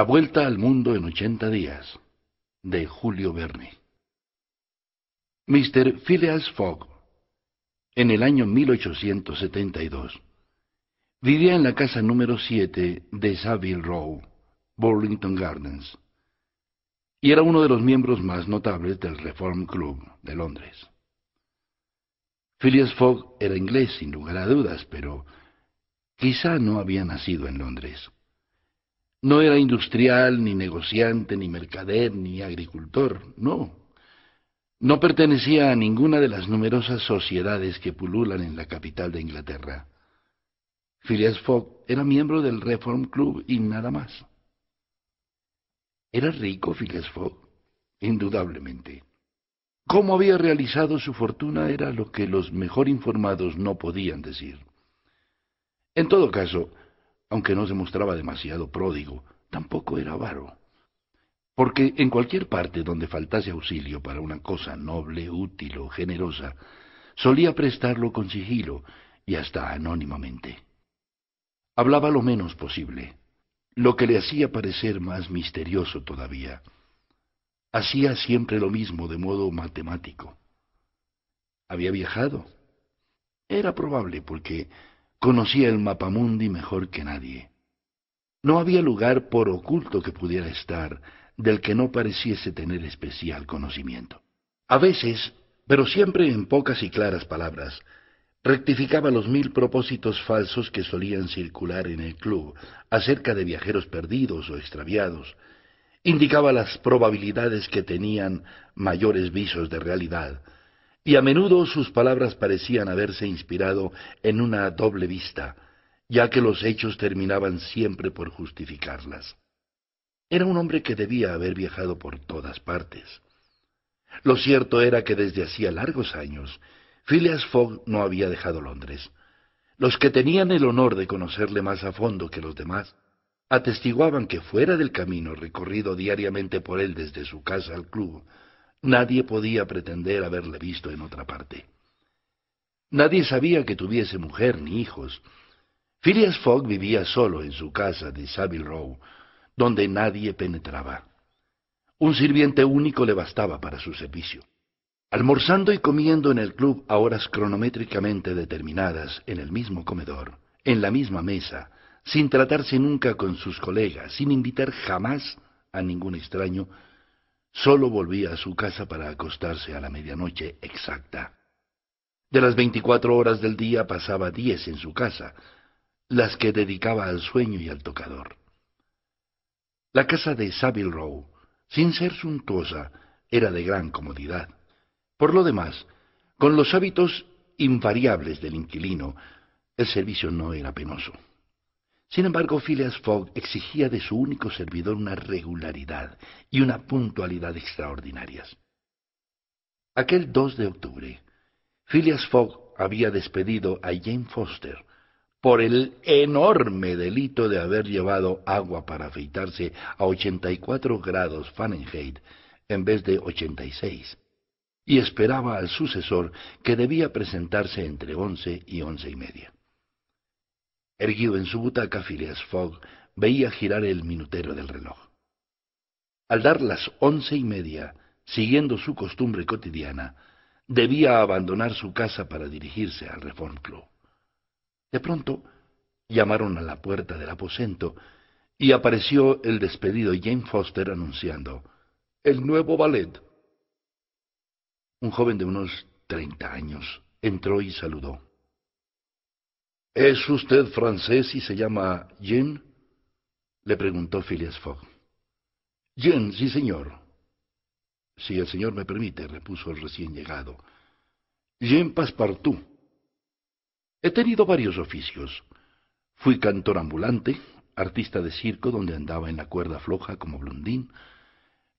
La Vuelta al Mundo en 80 Días, de Julio Verne. Mr. Phileas Fogg, en el año 1872, vivía en la casa número 7 de Savile Row, Burlington Gardens, y era uno de los miembros más notables del Reform Club de Londres. Phileas Fogg era inglés, sin lugar a dudas, pero quizá no había nacido en Londres. No era industrial, ni negociante, ni mercader, ni agricultor, no. No pertenecía a ninguna de las numerosas sociedades que pululan en la capital de Inglaterra. Phileas Fogg era miembro del Reform Club y nada más. ¿Era rico Phileas Fogg? Indudablemente. Cómo había realizado su fortuna era lo que los mejor informados no podían decir. En todo caso, aunque no se mostraba demasiado pródigo, tampoco era avaro. Porque en cualquier parte donde faltase auxilio para una cosa noble, útil o generosa, solía prestarlo con sigilo y hasta anónimamente. Hablaba lo menos posible, lo que le hacía parecer más misterioso todavía. Hacía siempre lo mismo de modo matemático. Había viajado. Era probable porque Conocía el mapamundi mejor que nadie. No había lugar por oculto que pudiera estar del que no pareciese tener especial conocimiento. A veces, pero siempre en pocas y claras palabras, rectificaba los mil propósitos falsos que solían circular en el club acerca de viajeros perdidos o extraviados, indicaba las probabilidades que tenían mayores visos de realidad, y a menudo sus palabras parecían haberse inspirado en una doble vista, ya que los hechos terminaban siempre por justificarlas. Era un hombre que debía haber viajado por todas partes. Lo cierto era que desde hacía largos años, Phileas Fogg no había dejado Londres. Los que tenían el honor de conocerle más a fondo que los demás, atestiguaban que fuera del camino recorrido diariamente por él desde su casa al club, Nadie podía pretender haberle visto en otra parte. Nadie sabía que tuviese mujer ni hijos. Phileas Fogg vivía solo en su casa de Savile Row, donde nadie penetraba. Un sirviente único le bastaba para su servicio. Almorzando y comiendo en el club a horas cronométricamente determinadas, en el mismo comedor, en la misma mesa, sin tratarse nunca con sus colegas, sin invitar jamás a ningún extraño, Solo volvía a su casa para acostarse a la medianoche exacta. De las veinticuatro horas del día pasaba diez en su casa, las que dedicaba al sueño y al tocador. La casa de Savile Row, sin ser suntuosa, era de gran comodidad. Por lo demás, con los hábitos invariables del inquilino, el servicio no era penoso. Sin embargo, Phileas Fogg exigía de su único servidor una regularidad y una puntualidad extraordinarias. Aquel 2 de octubre, Phileas Fogg había despedido a Jane Foster por el enorme delito de haber llevado agua para afeitarse a 84 grados Fahrenheit en vez de 86, y esperaba al sucesor que debía presentarse entre once y once y media. Erguido en su butaca, Phileas Fogg veía girar el minutero del reloj. Al dar las once y media, siguiendo su costumbre cotidiana, debía abandonar su casa para dirigirse al Reform Club. De pronto, llamaron a la puerta del aposento y apareció el despedido Jane Foster anunciando el nuevo ballet. Un joven de unos treinta años entró y saludó. ¿Es usted francés y se llama Jean? le preguntó Phileas Fogg. Jean, sí, señor. Si el señor me permite, repuso el recién llegado. Jean Passepartout. He tenido varios oficios. Fui cantor ambulante, artista de circo donde andaba en la cuerda floja como blondín.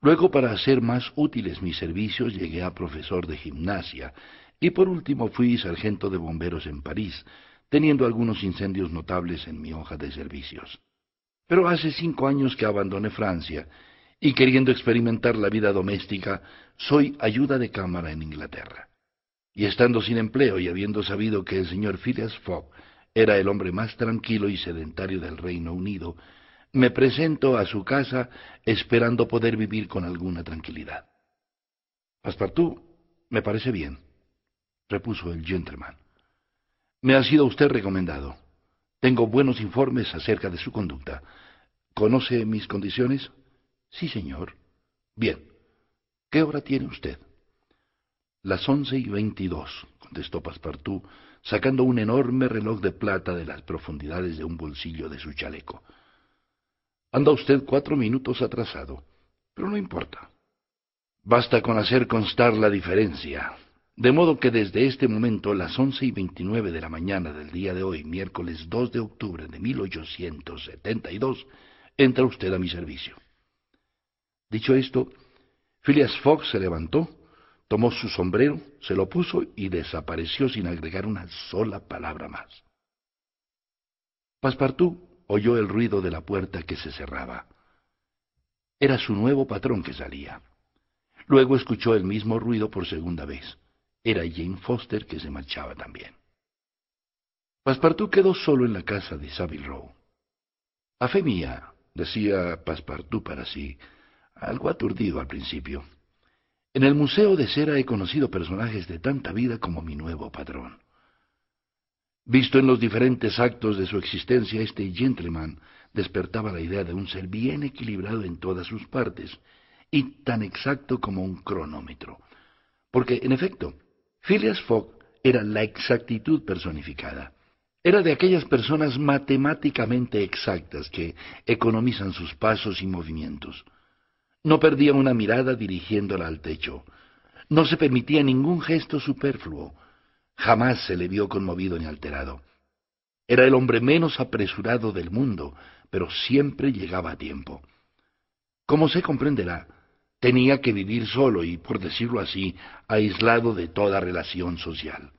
Luego, para hacer más útiles mis servicios, llegué a profesor de gimnasia y por último fui sargento de bomberos en París teniendo algunos incendios notables en mi hoja de servicios. Pero hace cinco años que abandoné Francia, y queriendo experimentar la vida doméstica, soy ayuda de cámara en Inglaterra. Y estando sin empleo y habiendo sabido que el señor Phileas Fogg era el hombre más tranquilo y sedentario del Reino Unido, me presento a su casa esperando poder vivir con alguna tranquilidad. tú, me parece bien, repuso el gentleman. Me ha sido usted recomendado. Tengo buenos informes acerca de su conducta. ¿Conoce mis condiciones? Sí, señor. Bien. ¿Qué hora tiene usted? Las once y veintidós, contestó Passepartout, sacando un enorme reloj de plata de las profundidades de un bolsillo de su chaleco. Anda usted cuatro minutos atrasado, pero no importa. Basta con hacer constar la diferencia. De modo que desde este momento, las once y veintinueve de la mañana del día de hoy, miércoles 2 de octubre de 1872, entra usted a mi servicio. Dicho esto, Phileas Fogg se levantó, tomó su sombrero, se lo puso y desapareció sin agregar una sola palabra más. Passepartout oyó el ruido de la puerta que se cerraba. Era su nuevo patrón que salía. Luego escuchó el mismo ruido por segunda vez. Era Jane Foster que se marchaba también. Passepartout quedó solo en la casa de Savile Row. A fe mía, decía Passepartout para sí, algo aturdido al principio. En el Museo de Cera he conocido personajes de tanta vida como mi nuevo patrón. Visto en los diferentes actos de su existencia, este gentleman despertaba la idea de un ser bien equilibrado en todas sus partes y tan exacto como un cronómetro. Porque, en efecto, Phileas Fogg era la exactitud personificada. Era de aquellas personas matemáticamente exactas que economizan sus pasos y movimientos. No perdía una mirada dirigiéndola al techo. No se permitía ningún gesto superfluo. Jamás se le vio conmovido ni alterado. Era el hombre menos apresurado del mundo, pero siempre llegaba a tiempo. Como se comprenderá, tenía que vivir solo y, por decirlo así, aislado de toda relación social.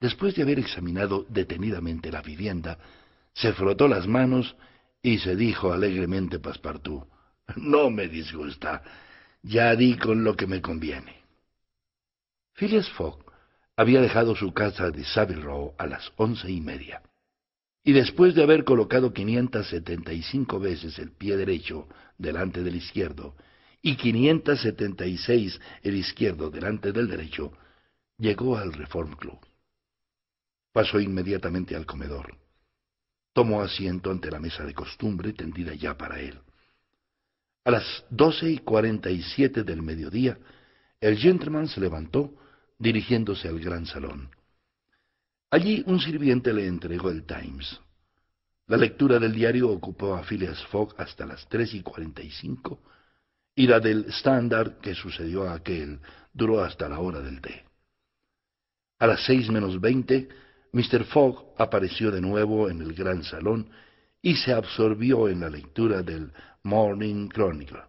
Después de haber examinado detenidamente la vivienda, se frotó las manos y se dijo alegremente Paspartú, No me disgusta, ya di con lo que me conviene. Phileas Fogg había dejado su casa de Savile Row a las once y media, y después de haber colocado 575 veces el pie derecho delante del izquierdo y 576 el izquierdo delante del derecho, llegó al Reform Club. Pasó inmediatamente al comedor. Tomó asiento ante la mesa de costumbre tendida ya para él. A las doce y cuarenta y siete del mediodía, el gentleman se levantó, dirigiéndose al gran salón. Allí un sirviente le entregó el Times. La lectura del diario ocupó a Phileas Fogg hasta las tres y cuarenta y cinco, y la del estándar que sucedió a aquel duró hasta la hora del té. A las seis menos veinte, Mr. Fogg apareció de nuevo en el gran salón y se absorbió en la lectura del Morning Chronicle.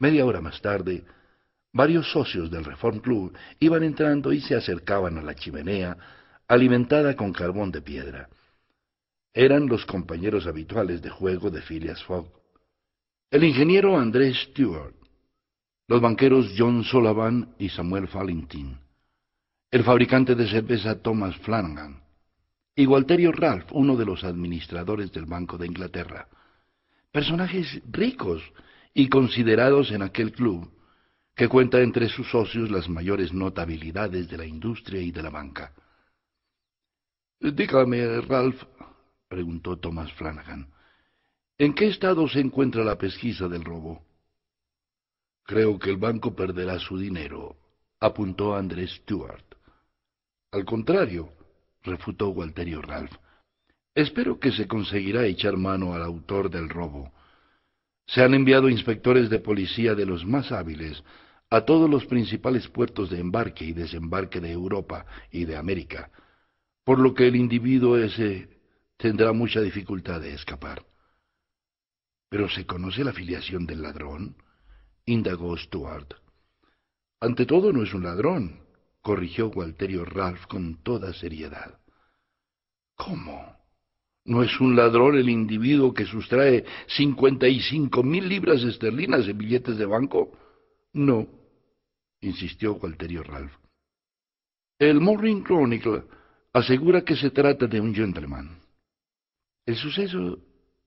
Media hora más tarde, varios socios del Reform Club iban entrando y se acercaban a la chimenea, alimentada con carbón de piedra. Eran los compañeros habituales de juego de Phileas Fogg el ingeniero Andrés Stewart, los banqueros John Sullivan y Samuel Fallington, el fabricante de cerveza Thomas Flanagan, y Walterio Ralph, uno de los administradores del Banco de Inglaterra. Personajes ricos y considerados en aquel club, que cuenta entre sus socios las mayores notabilidades de la industria y de la banca. Dígame, Ralph, preguntó Thomas Flanagan, ¿En qué estado se encuentra la pesquisa del robo? Creo que el banco perderá su dinero, apuntó Andrés Stewart. Al contrario, refutó Walterio Ralph. Espero que se conseguirá echar mano al autor del robo. Se han enviado inspectores de policía de los más hábiles a todos los principales puertos de embarque y desembarque de Europa y de América, por lo que el individuo ese tendrá mucha dificultad de escapar. ¿Pero se conoce la filiación del ladrón? indagó Stuart. Ante todo no es un ladrón, corrigió Walterio Ralph con toda seriedad. ¿Cómo? ¿No es un ladrón el individuo que sustrae cincuenta y cinco mil libras esterlinas de billetes de banco? No, insistió Walterio Ralph. El Morning Chronicle asegura que se trata de un gentleman. El suceso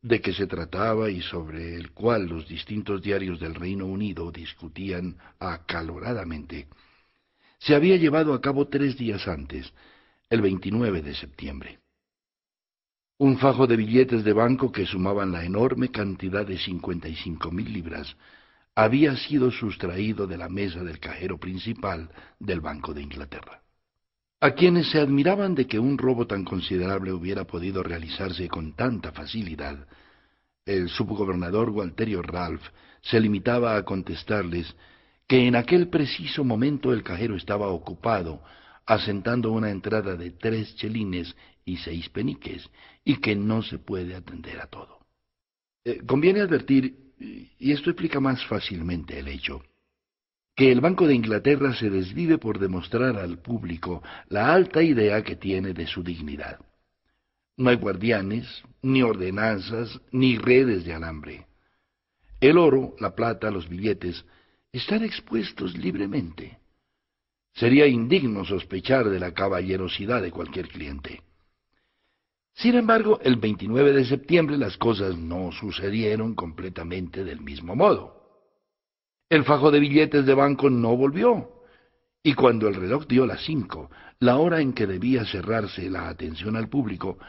de qué se trataba y sobre el cual los distintos diarios del Reino Unido discutían acaloradamente, se había llevado a cabo tres días antes, el 29 de septiembre. Un fajo de billetes de banco que sumaban la enorme cantidad de 55 mil libras había sido sustraído de la mesa del cajero principal del Banco de Inglaterra a quienes se admiraban de que un robo tan considerable hubiera podido realizarse con tanta facilidad, el subgobernador Walterio Ralph se limitaba a contestarles que en aquel preciso momento el cajero estaba ocupado asentando una entrada de tres chelines y seis peniques y que no se puede atender a todo. Eh, conviene advertir, y esto explica más fácilmente el hecho, que el Banco de Inglaterra se desvive por demostrar al público la alta idea que tiene de su dignidad. No hay guardianes, ni ordenanzas, ni redes de alambre. El oro, la plata, los billetes están expuestos libremente. Sería indigno sospechar de la caballerosidad de cualquier cliente. Sin embargo, el 29 de septiembre las cosas no sucedieron completamente del mismo modo. El fajo de billetes de banco no volvió. Y cuando el reloj dio las cinco, la hora en que debía cerrarse la atención al público,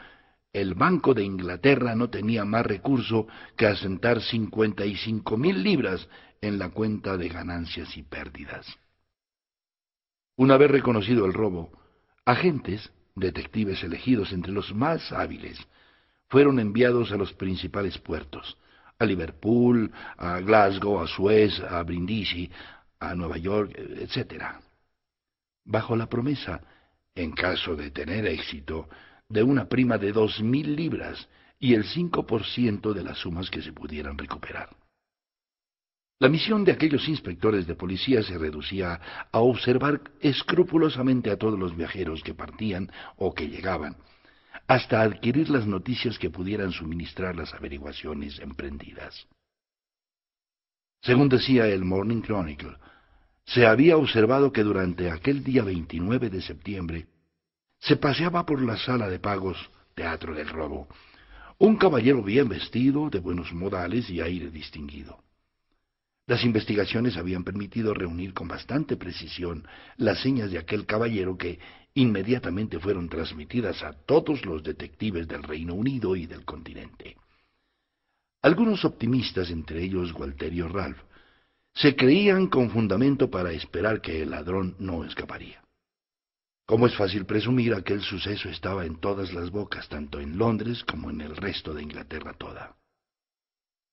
el Banco de Inglaterra no tenía más recurso que asentar cincuenta y cinco mil libras en la cuenta de ganancias y pérdidas. Una vez reconocido el robo, agentes, detectives elegidos entre los más hábiles, fueron enviados a los principales puertos, a Liverpool, a Glasgow, a Suez, a Brindisi, a Nueva York, etc. Bajo la promesa, en caso de tener éxito, de una prima de dos mil libras y el 5% de las sumas que se pudieran recuperar. La misión de aquellos inspectores de policía se reducía a observar escrupulosamente a todos los viajeros que partían o que llegaban, hasta adquirir las noticias que pudieran suministrar las averiguaciones emprendidas. Según decía el Morning Chronicle, se había observado que durante aquel día 29 de septiembre se paseaba por la sala de pagos Teatro del Robo, un caballero bien vestido, de buenos modales y aire distinguido. Las investigaciones habían permitido reunir con bastante precisión las señas de aquel caballero que, inmediatamente fueron transmitidas a todos los detectives del Reino Unido y del continente. Algunos optimistas, entre ellos Walterio Ralph, se creían con fundamento para esperar que el ladrón no escaparía. Como es fácil presumir, aquel suceso estaba en todas las bocas, tanto en Londres como en el resto de Inglaterra toda.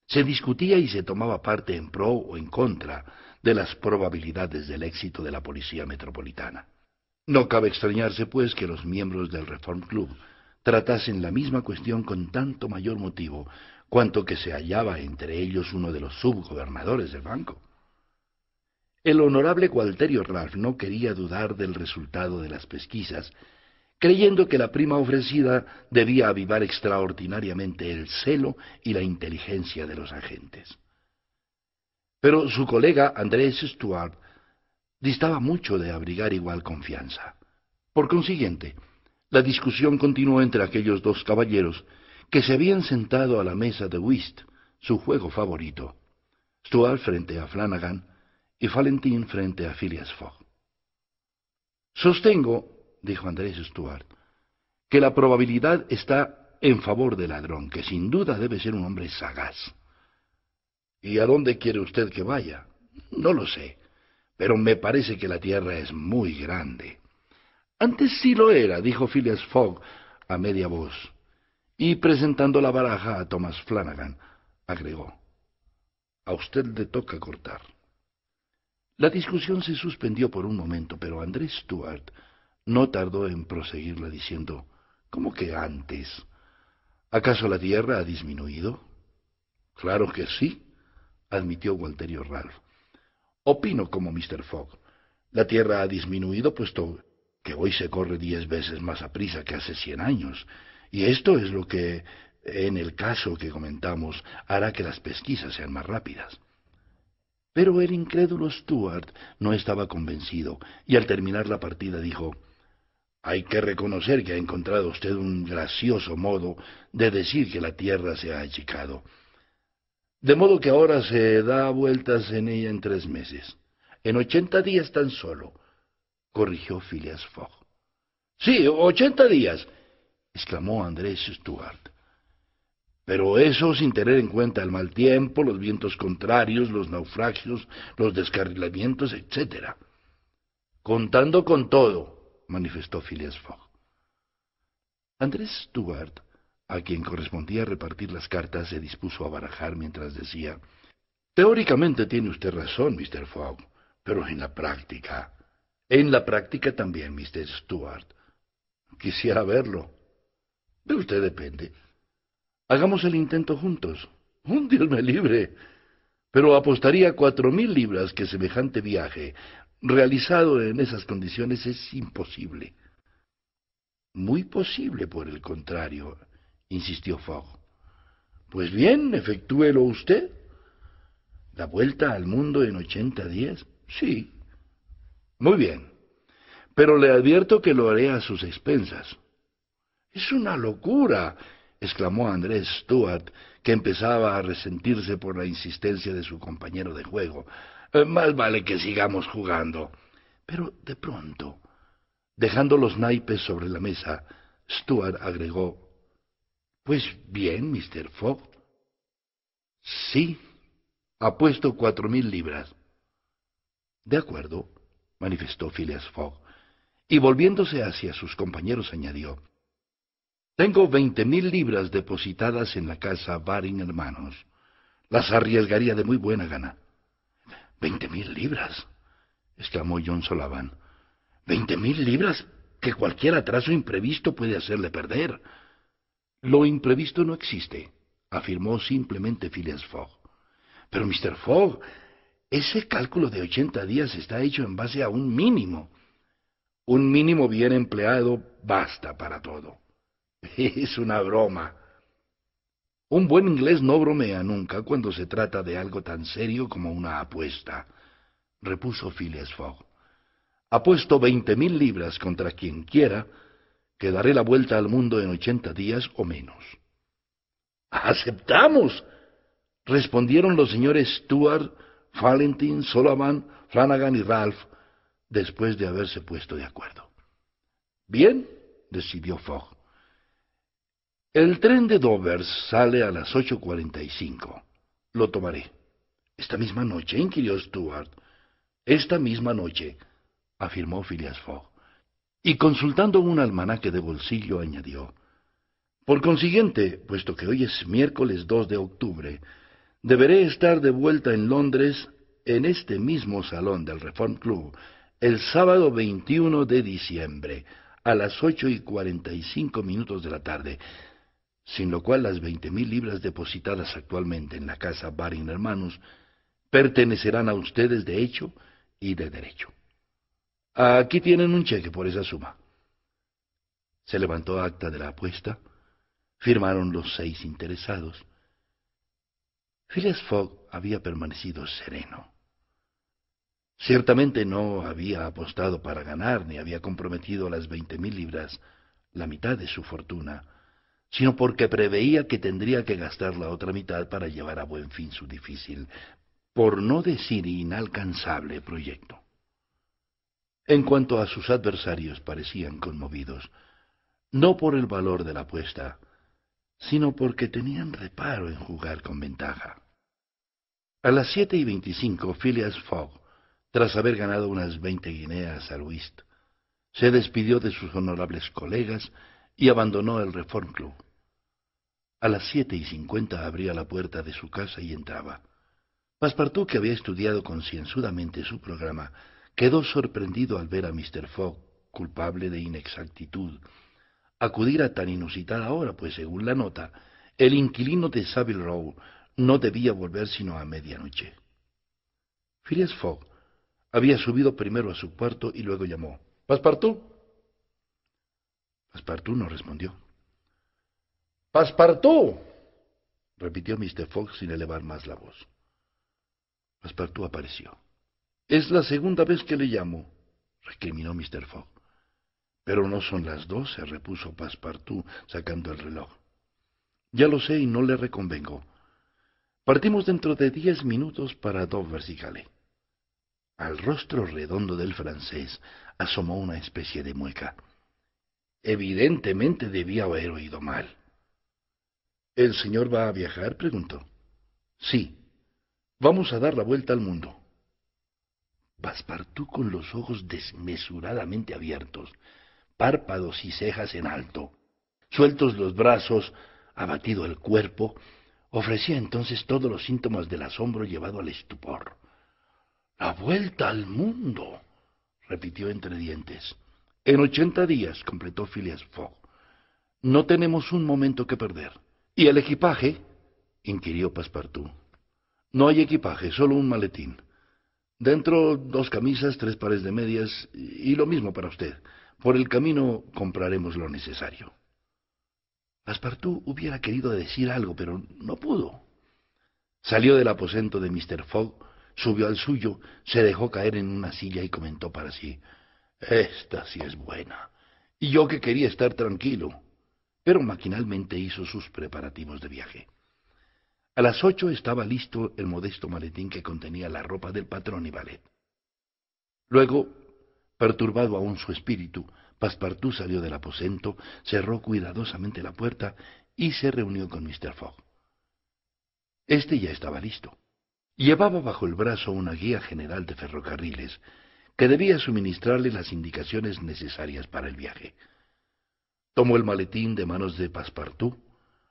Se discutía y se tomaba parte en pro o en contra de las probabilidades del éxito de la policía metropolitana. No cabe extrañarse, pues, que los miembros del Reform Club tratasen la misma cuestión con tanto mayor motivo, cuanto que se hallaba entre ellos uno de los subgobernadores del banco. El honorable Gualterio Ralph no quería dudar del resultado de las pesquisas, creyendo que la prima ofrecida debía avivar extraordinariamente el celo y la inteligencia de los agentes. Pero su colega Andrés Stuart distaba mucho de abrigar igual confianza. Por consiguiente, la discusión continuó entre aquellos dos caballeros que se habían sentado a la mesa de whist, su juego favorito, Stuart frente a Flanagan y Valentín frente a Phileas Fogg. Sostengo, dijo Andrés Stuart, que la probabilidad está en favor del ladrón, que sin duda debe ser un hombre sagaz. ¿Y a dónde quiere usted que vaya? No lo sé pero me parece que la Tierra es muy grande. Antes sí lo era, dijo Phileas Fogg a media voz, y presentando la baraja a Thomas Flanagan, agregó, A usted le toca cortar. La discusión se suspendió por un momento, pero Andrés Stuart no tardó en proseguirla diciendo, ¿Cómo que antes? ¿Acaso la Tierra ha disminuido? Claro que sí, admitió Walterio Ralph. Opino como Mr. Fogg. La Tierra ha disminuido puesto que hoy se corre diez veces más a prisa que hace cien años, y esto es lo que, en el caso que comentamos, hará que las pesquisas sean más rápidas. Pero el incrédulo Stuart no estaba convencido, y al terminar la partida dijo Hay que reconocer que ha encontrado usted un gracioso modo de decir que la Tierra se ha achicado. De modo que ahora se da vueltas en ella en tres meses. En ochenta días tan solo, corrigió Phileas Fogg. Sí, ochenta días, exclamó Andrés Stuart. Pero eso sin tener en cuenta el mal tiempo, los vientos contrarios, los naufragios, los descarrilamientos, etc. Contando con todo, manifestó Phileas Fogg. Andrés Stuart a quien correspondía repartir las cartas se dispuso a barajar mientras decía Teóricamente tiene usted razón, Mr. Fogg, pero en la práctica. En la práctica también, Mr. Stuart. Quisiera verlo. De usted depende. Hagamos el intento juntos. Un Dios me libre. Pero apostaría cuatro mil libras que semejante viaje, realizado en esas condiciones, es imposible. Muy posible, por el contrario, insistió Fogg. Pues bien, efectúelo usted. ¿La vuelta al mundo en ochenta días? Sí. Muy bien. Pero le advierto que lo haré a sus expensas. Es una locura, exclamó Andrés Stuart, que empezaba a resentirse por la insistencia de su compañero de juego. Eh, más vale que sigamos jugando. Pero de pronto, dejando los naipes sobre la mesa, Stuart agregó pues bien, Mister Fogg. Sí, apuesto cuatro mil libras. De acuerdo, manifestó Phileas Fogg, y volviéndose hacia sus compañeros añadió, Tengo veinte mil libras depositadas en la casa Baring Hermanos. Las arriesgaría de muy buena gana. ¿Veinte mil libras? exclamó John Solavan. ¿Veinte mil libras que cualquier atraso imprevisto puede hacerle perder. Lo imprevisto no existe, afirmó simplemente Phileas Fogg. Pero, Mr. Fogg, ese cálculo de ochenta días está hecho en base a un mínimo. Un mínimo bien empleado basta para todo. Es una broma. Un buen inglés no bromea nunca cuando se trata de algo tan serio como una apuesta, repuso Phileas Fogg. Apuesto veinte mil libras contra quien quiera que daré la vuelta al mundo en ochenta días o menos. Aceptamos, respondieron los señores Stuart, Valentine, Solomon, Flanagan y Ralph, después de haberse puesto de acuerdo. Bien, decidió Fogg. El tren de Dover sale a las 8.45. Lo tomaré. Esta misma noche, inquirió Stuart. Esta misma noche, afirmó Phileas Fogg y consultando un almanaque de bolsillo añadió, Por consiguiente, puesto que hoy es miércoles 2 de octubre, deberé estar de vuelta en Londres en este mismo salón del Reform Club el sábado 21 de diciembre a las 8 y 45 minutos de la tarde, sin lo cual las 20.000 libras depositadas actualmente en la casa Baring Hermanos pertenecerán a ustedes de hecho y de derecho. Aquí tienen un cheque por esa suma. Se levantó acta de la apuesta, firmaron los seis interesados. Phileas Fogg había permanecido sereno. Ciertamente no había apostado para ganar ni había comprometido las veinte mil libras, la mitad de su fortuna, sino porque preveía que tendría que gastar la otra mitad para llevar a buen fin su difícil, por no decir inalcanzable proyecto. En cuanto a sus adversarios parecían conmovidos, no por el valor de la apuesta, sino porque tenían reparo en jugar con ventaja. A las siete y veinticinco, Phileas Fogg, tras haber ganado unas veinte guineas al whist, se despidió de sus honorables colegas y abandonó el Reform Club. A las siete y cincuenta abría la puerta de su casa y entraba. Passepartout, que había estudiado concienzudamente su programa, Quedó sorprendido al ver a Mr. Fogg, culpable de inexactitud, acudir a tan inusitada hora, pues según la nota, el inquilino de Savile Row no debía volver sino a medianoche. Phileas Fogg había subido primero a su cuarto y luego llamó. —¿Paspartú? Paspartú no respondió. —¡Paspartú! repitió Mr. Fogg sin elevar más la voz. Paspartú apareció. Es la segunda vez que le llamo, recriminó Mr. Fogg. Pero no son las doce, repuso Passepartout, sacando el reloj. Ya lo sé y no le reconvengo. Partimos dentro de diez minutos para Dover y Calais. Al rostro redondo del francés asomó una especie de mueca. Evidentemente debía haber oído mal. ¿El señor va a viajar? preguntó. Sí. Vamos a dar la vuelta al mundo. Paspartú con los ojos desmesuradamente abiertos, párpados y cejas en alto, sueltos los brazos, abatido el cuerpo, ofrecía entonces todos los síntomas del asombro llevado al estupor. La vuelta al mundo, repitió entre dientes. En ochenta días, completó Phileas Fogg. No tenemos un momento que perder. ¿Y el equipaje? inquirió Passepartout. No hay equipaje, solo un maletín. Dentro dos camisas, tres pares de medias y lo mismo para usted. Por el camino compraremos lo necesario. Aspartú hubiera querido decir algo, pero no pudo. Salió del aposento de Mr. Fogg, subió al suyo, se dejó caer en una silla y comentó para sí: Esta sí es buena. Y yo que quería estar tranquilo. Pero maquinalmente hizo sus preparativos de viaje. A las ocho estaba listo el modesto maletín que contenía la ropa del patrón y ballet. Luego, perturbado aún su espíritu, Passepartout salió del aposento, cerró cuidadosamente la puerta y se reunió con Mr. Fogg. Este ya estaba listo. Llevaba bajo el brazo una guía general de ferrocarriles que debía suministrarle las indicaciones necesarias para el viaje. Tomó el maletín de manos de Passepartout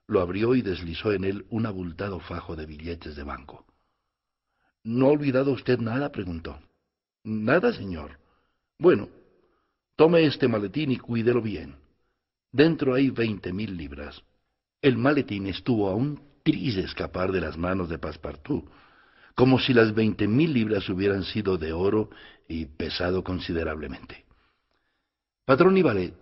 lo abrió y deslizó en él un abultado fajo de billetes de banco. ¿No ha olvidado usted nada? preguntó. Nada, señor. Bueno, tome este maletín y cuídelo bien. Dentro hay veinte mil libras. El maletín estuvo a un tris de escapar de las manos de Passepartout, como si las veinte mil libras hubieran sido de oro y pesado considerablemente. Patrón y Valet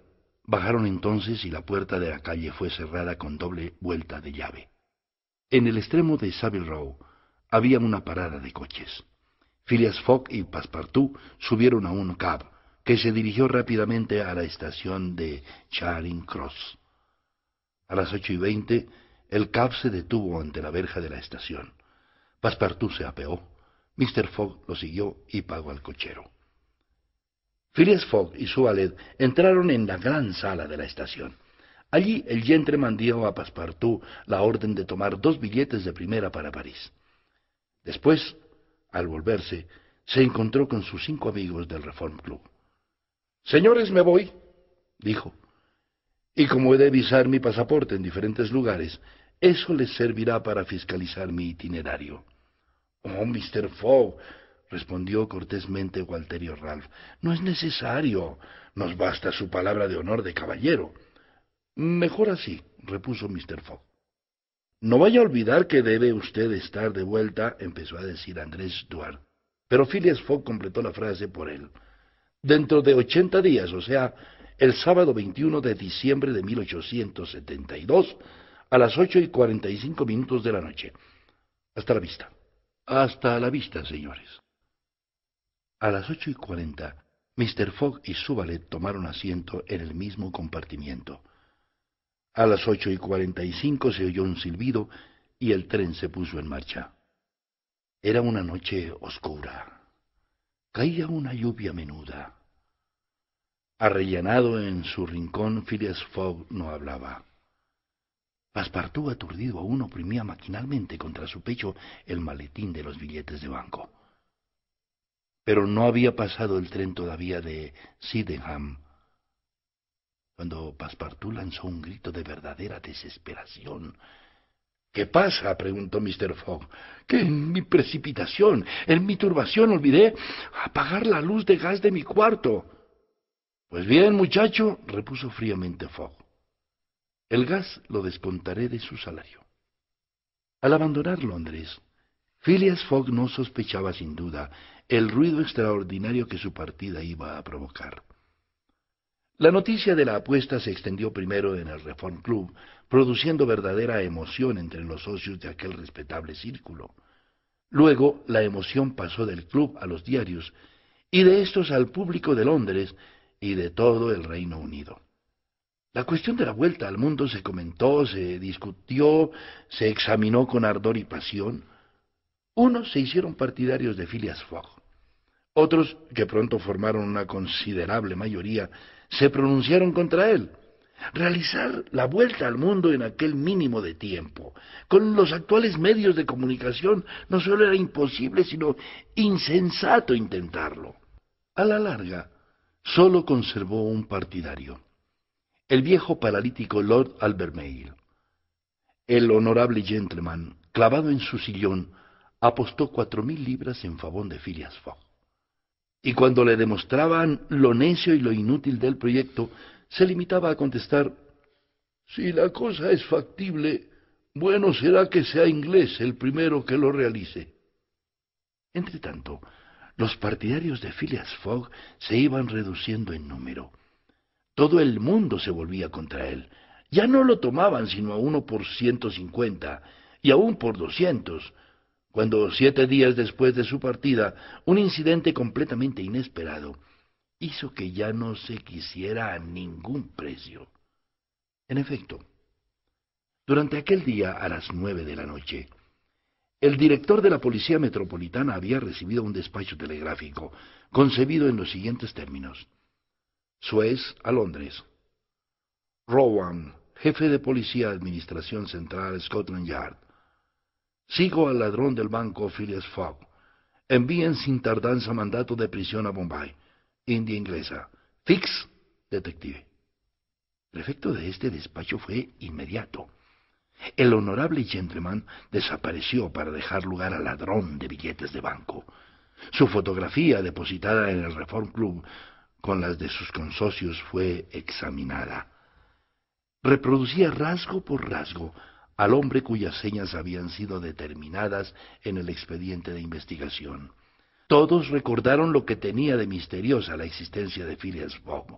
Bajaron entonces y la puerta de la calle fue cerrada con doble vuelta de llave. En el extremo de Savile Row había una parada de coches. Phileas Fogg y Passepartout subieron a un cab que se dirigió rápidamente a la estación de Charing Cross. A las ocho y veinte, el cab se detuvo ante la verja de la estación. Passepartout se apeó, Mr. Fogg lo siguió y pagó al cochero. Phileas Fogg y su valet entraron en la gran sala de la estación. Allí el gentleman mandó a Passepartout la orden de tomar dos billetes de primera para París. Después, al volverse, se encontró con sus cinco amigos del Reform Club. Señores, me voy, dijo. Y como he de visar mi pasaporte en diferentes lugares, eso les servirá para fiscalizar mi itinerario. Oh, Mr. Fogg, respondió cortésmente Walterio Ralph. No es necesario. Nos basta su palabra de honor de caballero. Mejor así, repuso Mr. Fogg. No vaya a olvidar que debe usted estar de vuelta, empezó a decir Andrés Stuart. Pero Phileas Fogg completó la frase por él. Dentro de ochenta días, o sea, el sábado 21 de diciembre de 1872, a las ocho y cuarenta y cinco minutos de la noche. Hasta la vista. Hasta la vista, señores. A las ocho y cuarenta, Mr. Fogg y su valet tomaron asiento en el mismo compartimiento. A las ocho y cuarenta y cinco se oyó un silbido y el tren se puso en marcha. Era una noche oscura. Caía una lluvia menuda. Arrellanado en su rincón, Phileas Fogg no hablaba. Passepartout, aturdido aún, oprimía maquinalmente contra su pecho el maletín de los billetes de banco pero no había pasado el tren todavía de Sydenham, cuando Passepartout lanzó un grito de verdadera desesperación. ¿Qué pasa? preguntó Mr. Fogg. Que en mi precipitación, en mi turbación, olvidé apagar la luz de gas de mi cuarto. Pues bien, muchacho, repuso fríamente Fogg. El gas lo descontaré de su salario. Al abandonar Londres, Phileas Fogg no sospechaba sin duda el ruido extraordinario que su partida iba a provocar. La noticia de la apuesta se extendió primero en el Reform Club, produciendo verdadera emoción entre los socios de aquel respetable círculo. Luego la emoción pasó del club a los diarios y de estos al público de Londres y de todo el Reino Unido. La cuestión de la vuelta al mundo se comentó, se discutió, se examinó con ardor y pasión. Unos se hicieron partidarios de Phileas Fogg, otros, que pronto formaron una considerable mayoría, se pronunciaron contra él. Realizar la vuelta al mundo en aquel mínimo de tiempo, con los actuales medios de comunicación, no solo era imposible, sino insensato intentarlo. A la larga, solo conservó un partidario, el viejo paralítico Lord Albermale. El honorable gentleman, clavado en su sillón, apostó cuatro mil libras en favor de Phileas Fogg. Y cuando le demostraban lo necio y lo inútil del proyecto, se limitaba a contestar, si la cosa es factible, bueno será que sea inglés el primero que lo realice. Entretanto, los partidarios de Phileas Fogg se iban reduciendo en número. Todo el mundo se volvía contra él. Ya no lo tomaban sino a uno por ciento cincuenta y aún por doscientos, cuando siete días después de su partida, un incidente completamente inesperado hizo que ya no se quisiera a ningún precio. En efecto, durante aquel día, a las nueve de la noche, el director de la Policía Metropolitana había recibido un despacho telegráfico, concebido en los siguientes términos. Suez a Londres. Rowan, jefe de Policía Administración Central Scotland Yard Sigo al ladrón del banco Phileas Fogg. Envíen sin tardanza mandato de prisión a Bombay. India inglesa. Fix, detective. El efecto de este despacho fue inmediato. El honorable gentleman desapareció para dejar lugar al ladrón de billetes de banco. Su fotografía, depositada en el Reform Club con las de sus consocios, fue examinada. Reproducía rasgo por rasgo al hombre cuyas señas habían sido determinadas en el expediente de investigación. Todos recordaron lo que tenía de misteriosa la existencia de Phileas Fogg,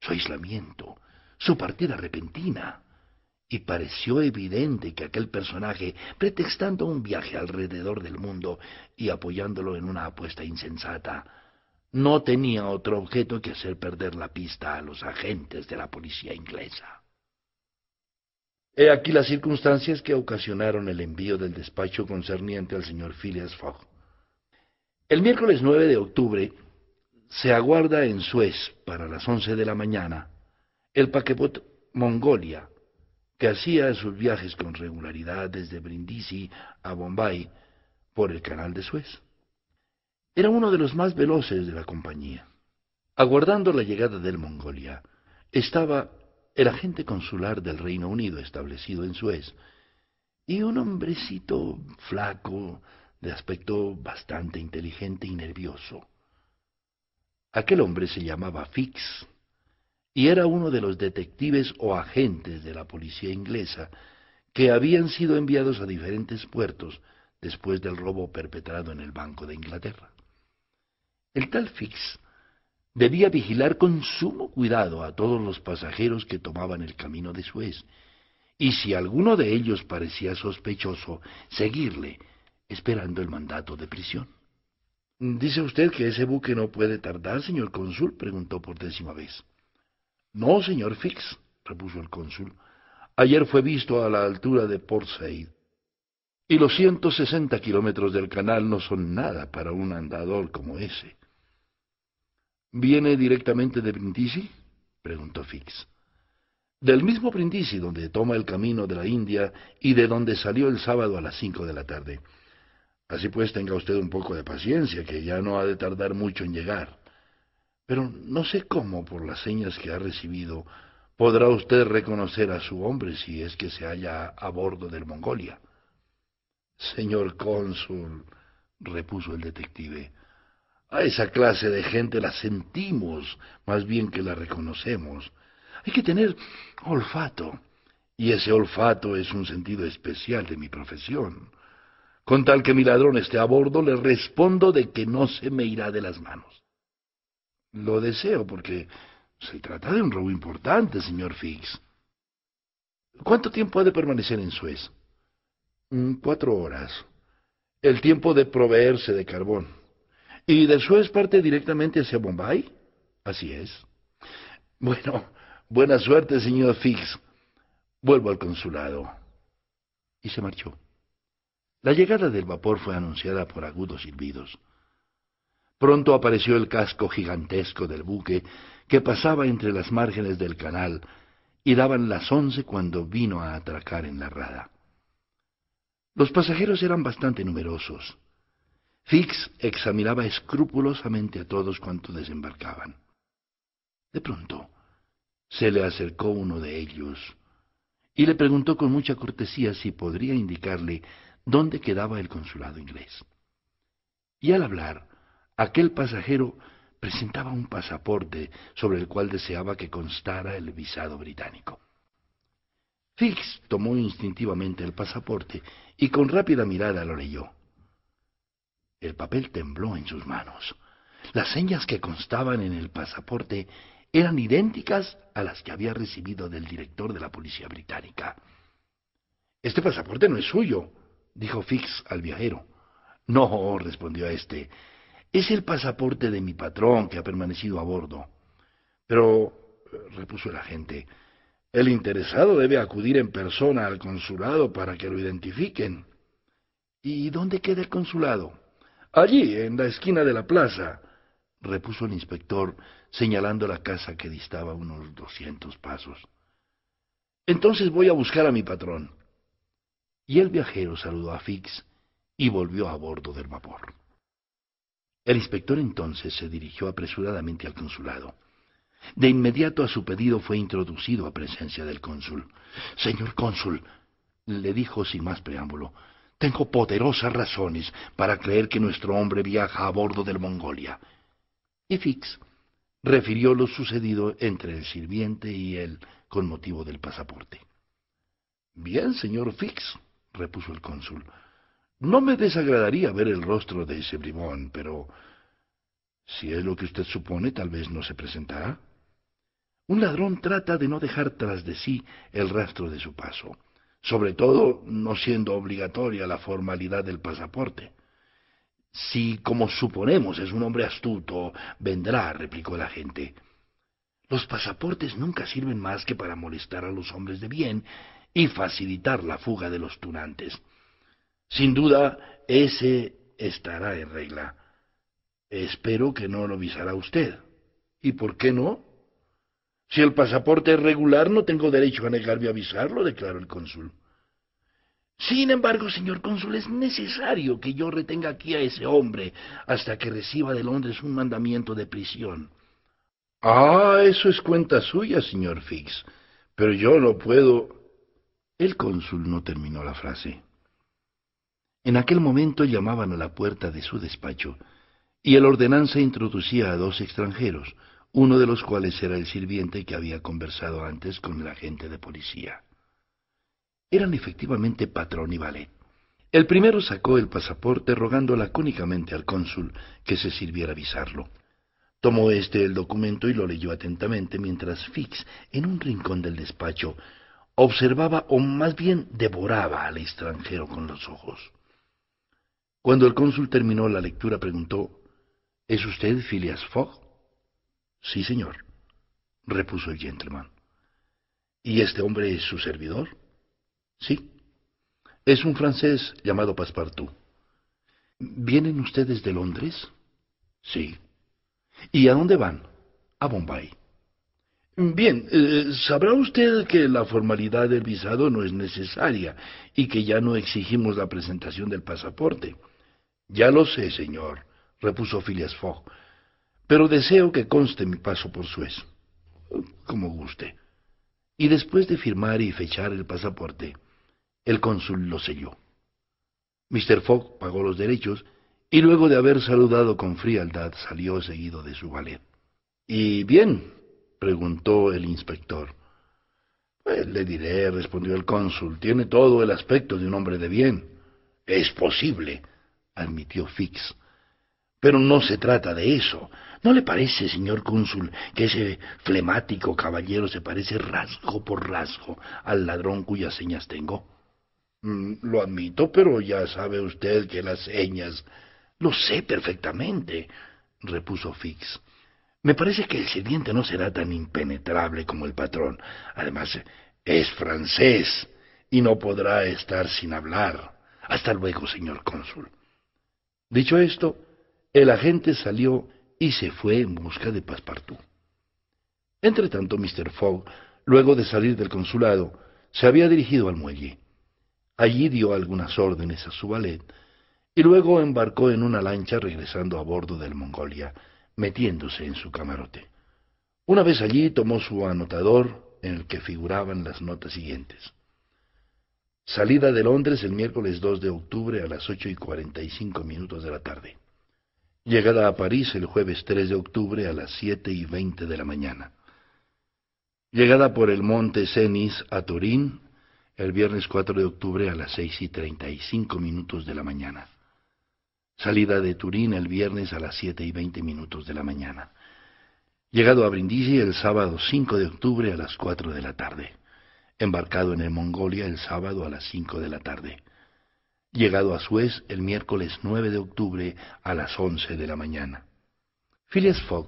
su aislamiento, su partida repentina, y pareció evidente que aquel personaje, pretextando un viaje alrededor del mundo y apoyándolo en una apuesta insensata, no tenía otro objeto que hacer perder la pista a los agentes de la policía inglesa. He aquí las circunstancias que ocasionaron el envío del despacho concerniente al señor Phileas Fogg. El miércoles 9 de octubre se aguarda en Suez, para las 11 de la mañana, el paquebot Mongolia, que hacía sus viajes con regularidad desde Brindisi a Bombay por el canal de Suez. Era uno de los más veloces de la compañía. Aguardando la llegada del Mongolia, estaba el agente consular del Reino Unido establecido en Suez, y un hombrecito flaco, de aspecto bastante inteligente y nervioso. Aquel hombre se llamaba Fix, y era uno de los detectives o agentes de la policía inglesa que habían sido enviados a diferentes puertos después del robo perpetrado en el Banco de Inglaterra. El tal Fix debía vigilar con sumo cuidado a todos los pasajeros que tomaban el camino de Suez, y si alguno de ellos parecía sospechoso, seguirle, esperando el mandato de prisión. Dice usted que ese buque no puede tardar, señor cónsul, preguntó por décima vez. No, señor Fix, repuso el cónsul. Ayer fue visto a la altura de Port Said. Y los sesenta kilómetros del canal no son nada para un andador como ese. ¿Viene directamente de Brindisi? preguntó Fix. Del mismo Brindisi donde toma el camino de la India y de donde salió el sábado a las cinco de la tarde. Así pues, tenga usted un poco de paciencia, que ya no ha de tardar mucho en llegar. Pero no sé cómo, por las señas que ha recibido, podrá usted reconocer a su hombre si es que se halla a bordo del Mongolia. Señor cónsul, repuso el detective, a esa clase de gente la sentimos más bien que la reconocemos. Hay que tener olfato, y ese olfato es un sentido especial de mi profesión. Con tal que mi ladrón esté a bordo, le respondo de que no se me irá de las manos. Lo deseo porque se trata de un robo importante, señor Fix. ¿Cuánto tiempo ha de permanecer en Suez? Mm, cuatro horas. El tiempo de proveerse de carbón. ¿Y de Suez parte directamente hacia Bombay? Así es. Bueno, buena suerte, señor Fix. Vuelvo al consulado. Y se marchó. La llegada del vapor fue anunciada por agudos silbidos. Pronto apareció el casco gigantesco del buque que pasaba entre las márgenes del canal y daban las once cuando vino a atracar en la rada. Los pasajeros eran bastante numerosos. Fix examinaba escrupulosamente a todos cuanto desembarcaban. De pronto, se le acercó uno de ellos y le preguntó con mucha cortesía si podría indicarle dónde quedaba el consulado inglés. Y al hablar, aquel pasajero presentaba un pasaporte sobre el cual deseaba que constara el visado británico. Fix tomó instintivamente el pasaporte y con rápida mirada lo leyó. El papel tembló en sus manos. Las señas que constaban en el pasaporte eran idénticas a las que había recibido del director de la policía británica. Este pasaporte no es suyo, dijo Fix al viajero. No, respondió a éste, es el pasaporte de mi patrón que ha permanecido a bordo. Pero, repuso el agente, el interesado debe acudir en persona al consulado para que lo identifiquen. ¿Y dónde queda el consulado? Allí, en la esquina de la plaza, repuso el inspector, señalando la casa que distaba unos doscientos pasos. Entonces voy a buscar a mi patrón. Y el viajero saludó a Fix y volvió a bordo del vapor. El inspector entonces se dirigió apresuradamente al consulado. De inmediato a su pedido fue introducido a presencia del cónsul. Señor cónsul, le dijo sin más preámbulo, tengo poderosas razones para creer que nuestro hombre viaja a bordo del Mongolia. Y Fix refirió lo sucedido entre el sirviente y él con motivo del pasaporte. Bien, señor Fix, repuso el cónsul. No me desagradaría ver el rostro de ese bribón, pero si es lo que usted supone, tal vez no se presentará. Un ladrón trata de no dejar tras de sí el rastro de su paso sobre todo no siendo obligatoria la formalidad del pasaporte. Si, como suponemos, es un hombre astuto, vendrá, replicó la gente. Los pasaportes nunca sirven más que para molestar a los hombres de bien y facilitar la fuga de los tunantes. Sin duda, ese estará en regla. Espero que no lo visará usted. ¿Y por qué no? Si el pasaporte es regular, no tengo derecho a negarme a avisarlo, declaró el cónsul. Sin embargo, señor cónsul, es necesario que yo retenga aquí a ese hombre hasta que reciba de Londres un mandamiento de prisión. Ah, eso es cuenta suya, señor Fix. Pero yo no puedo. El cónsul no terminó la frase. En aquel momento llamaban a la puerta de su despacho, y el ordenanza introducía a dos extranjeros, uno de los cuales era el sirviente que había conversado antes con el agente de policía. Eran efectivamente patrón y valet. El primero sacó el pasaporte rogando lacónicamente al cónsul que se sirviera avisarlo. Tomó éste el documento y lo leyó atentamente mientras Fix, en un rincón del despacho, observaba o más bien devoraba al extranjero con los ojos. Cuando el cónsul terminó la lectura preguntó ¿Es usted Phileas Fogg? Sí, señor, repuso el gentleman. ¿Y este hombre es su servidor? Sí. Es un francés llamado Passepartout. ¿Vienen ustedes de Londres? Sí. ¿Y a dónde van? A Bombay. Bien, eh, sabrá usted que la formalidad del visado no es necesaria y que ya no exigimos la presentación del pasaporte. Ya lo sé, señor, repuso Phileas Fogg pero deseo que conste mi paso por Suez. Como guste. Y después de firmar y fechar el pasaporte, el cónsul lo selló. Mr. Fogg pagó los derechos y luego de haber saludado con frialdad salió seguido de su valet. ¿Y bien? preguntó el inspector. Pues le diré, respondió el cónsul, tiene todo el aspecto de un hombre de bien. Es posible, admitió Fix. Pero no se trata de eso. ¿No le parece, señor cónsul, que ese flemático caballero se parece rasgo por rasgo al ladrón cuyas señas tengo? Mm, lo admito, pero ya sabe usted que las señas... Lo sé perfectamente, repuso Fix. Me parece que el sirviente no será tan impenetrable como el patrón. Además, es francés y no podrá estar sin hablar. Hasta luego, señor cónsul. Dicho esto, el agente salió y se fue en busca de Passepartout. Entretanto, Mr. Fogg, luego de salir del consulado, se había dirigido al muelle. Allí dio algunas órdenes a su valet y luego embarcó en una lancha regresando a bordo del Mongolia, metiéndose en su camarote. Una vez allí tomó su anotador en el que figuraban las notas siguientes. Salida de Londres el miércoles 2 de octubre a las 8 y 45 minutos de la tarde llegada a París el jueves 3 de octubre a las 7 y 20 de la mañana. Llegada por el monte Cenis a Turín el viernes 4 de octubre a las 6 y 35 minutos de la mañana. Salida de Turín el viernes a las 7 y 20 minutos de la mañana. Llegado a Brindisi el sábado 5 de octubre a las 4 de la tarde. Embarcado en el Mongolia el sábado a las 5 de la tarde llegado a Suez el miércoles 9 de octubre a las 11 de la mañana. Phileas Fogg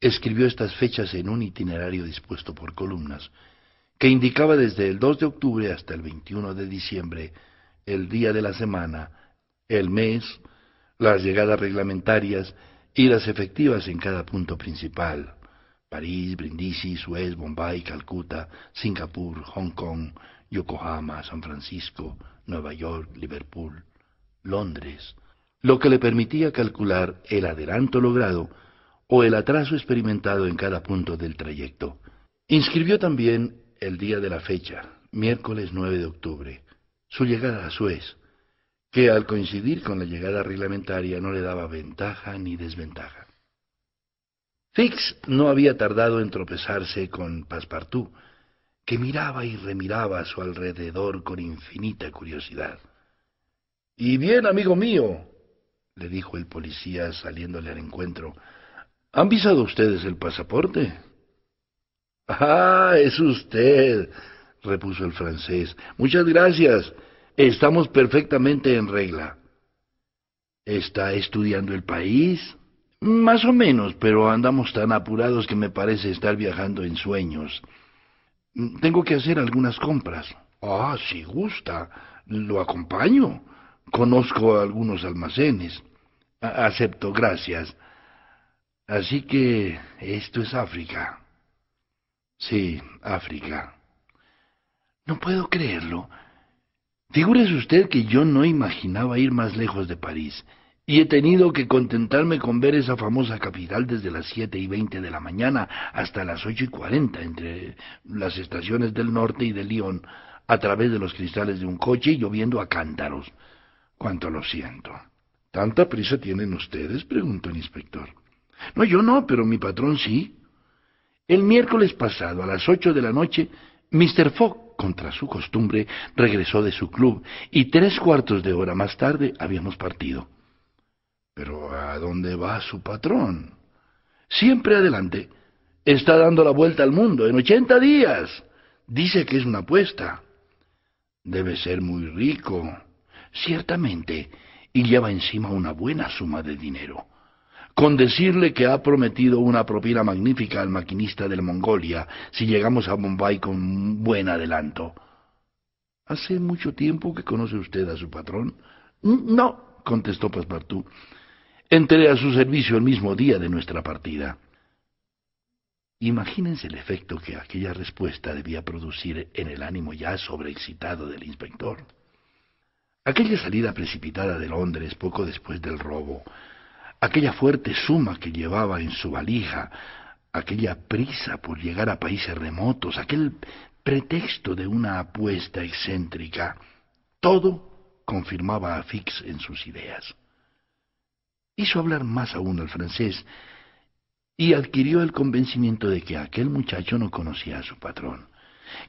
escribió estas fechas en un itinerario dispuesto por columnas, que indicaba desde el 2 de octubre hasta el 21 de diciembre el día de la semana, el mes, las llegadas reglamentarias y las efectivas en cada punto principal. París, Brindisi, Suez, Bombay, Calcuta, Singapur, Hong Kong, Yokohama, San Francisco, Nueva York, Liverpool, Londres, lo que le permitía calcular el adelanto logrado o el atraso experimentado en cada punto del trayecto. Inscribió también el día de la fecha, miércoles 9 de octubre, su llegada a Suez, que al coincidir con la llegada reglamentaria no le daba ventaja ni desventaja. Fix no había tardado en tropezarse con Passepartout, que miraba y remiraba a su alrededor con infinita curiosidad. Y bien, amigo mío, le dijo el policía saliéndole al encuentro, ¿han visado ustedes el pasaporte? Ah, es usted, repuso el francés. Muchas gracias. Estamos perfectamente en regla. ¿Está estudiando el país? Más o menos, pero andamos tan apurados que me parece estar viajando en sueños. Tengo que hacer algunas compras. Ah, si gusta, lo acompaño. Conozco algunos almacenes. acepto, gracias. Así que esto es África. Sí, África. No puedo creerlo. Figúrese usted que yo no imaginaba ir más lejos de París y he tenido que contentarme con ver esa famosa capital desde las siete y veinte de la mañana hasta las ocho y cuarenta entre las estaciones del norte y de Lyon a través de los cristales de un coche y lloviendo a cántaros. Cuánto lo siento. ¿Tanta prisa tienen ustedes? preguntó el inspector. No, yo no, pero mi patrón sí. El miércoles pasado, a las ocho de la noche, Mr. Fogg, contra su costumbre, regresó de su club y tres cuartos de hora más tarde habíamos partido. Pero ¿a dónde va su patrón? Siempre adelante. Está dando la vuelta al mundo en ochenta días. Dice que es una apuesta. Debe ser muy rico. Ciertamente. Y lleva encima una buena suma de dinero. Con decirle que ha prometido una propina magnífica al maquinista del Mongolia si llegamos a Bombay con un buen adelanto. ¿Hace mucho tiempo que conoce usted a su patrón? Mm, no, contestó Passepartout. Entré a su servicio el mismo día de nuestra partida. Imagínense el efecto que aquella respuesta debía producir en el ánimo ya sobreexcitado del inspector. Aquella salida precipitada de Londres poco después del robo, aquella fuerte suma que llevaba en su valija, aquella prisa por llegar a países remotos, aquel pretexto de una apuesta excéntrica, todo confirmaba a Fix en sus ideas hizo hablar más aún al francés y adquirió el convencimiento de que aquel muchacho no conocía a su patrón,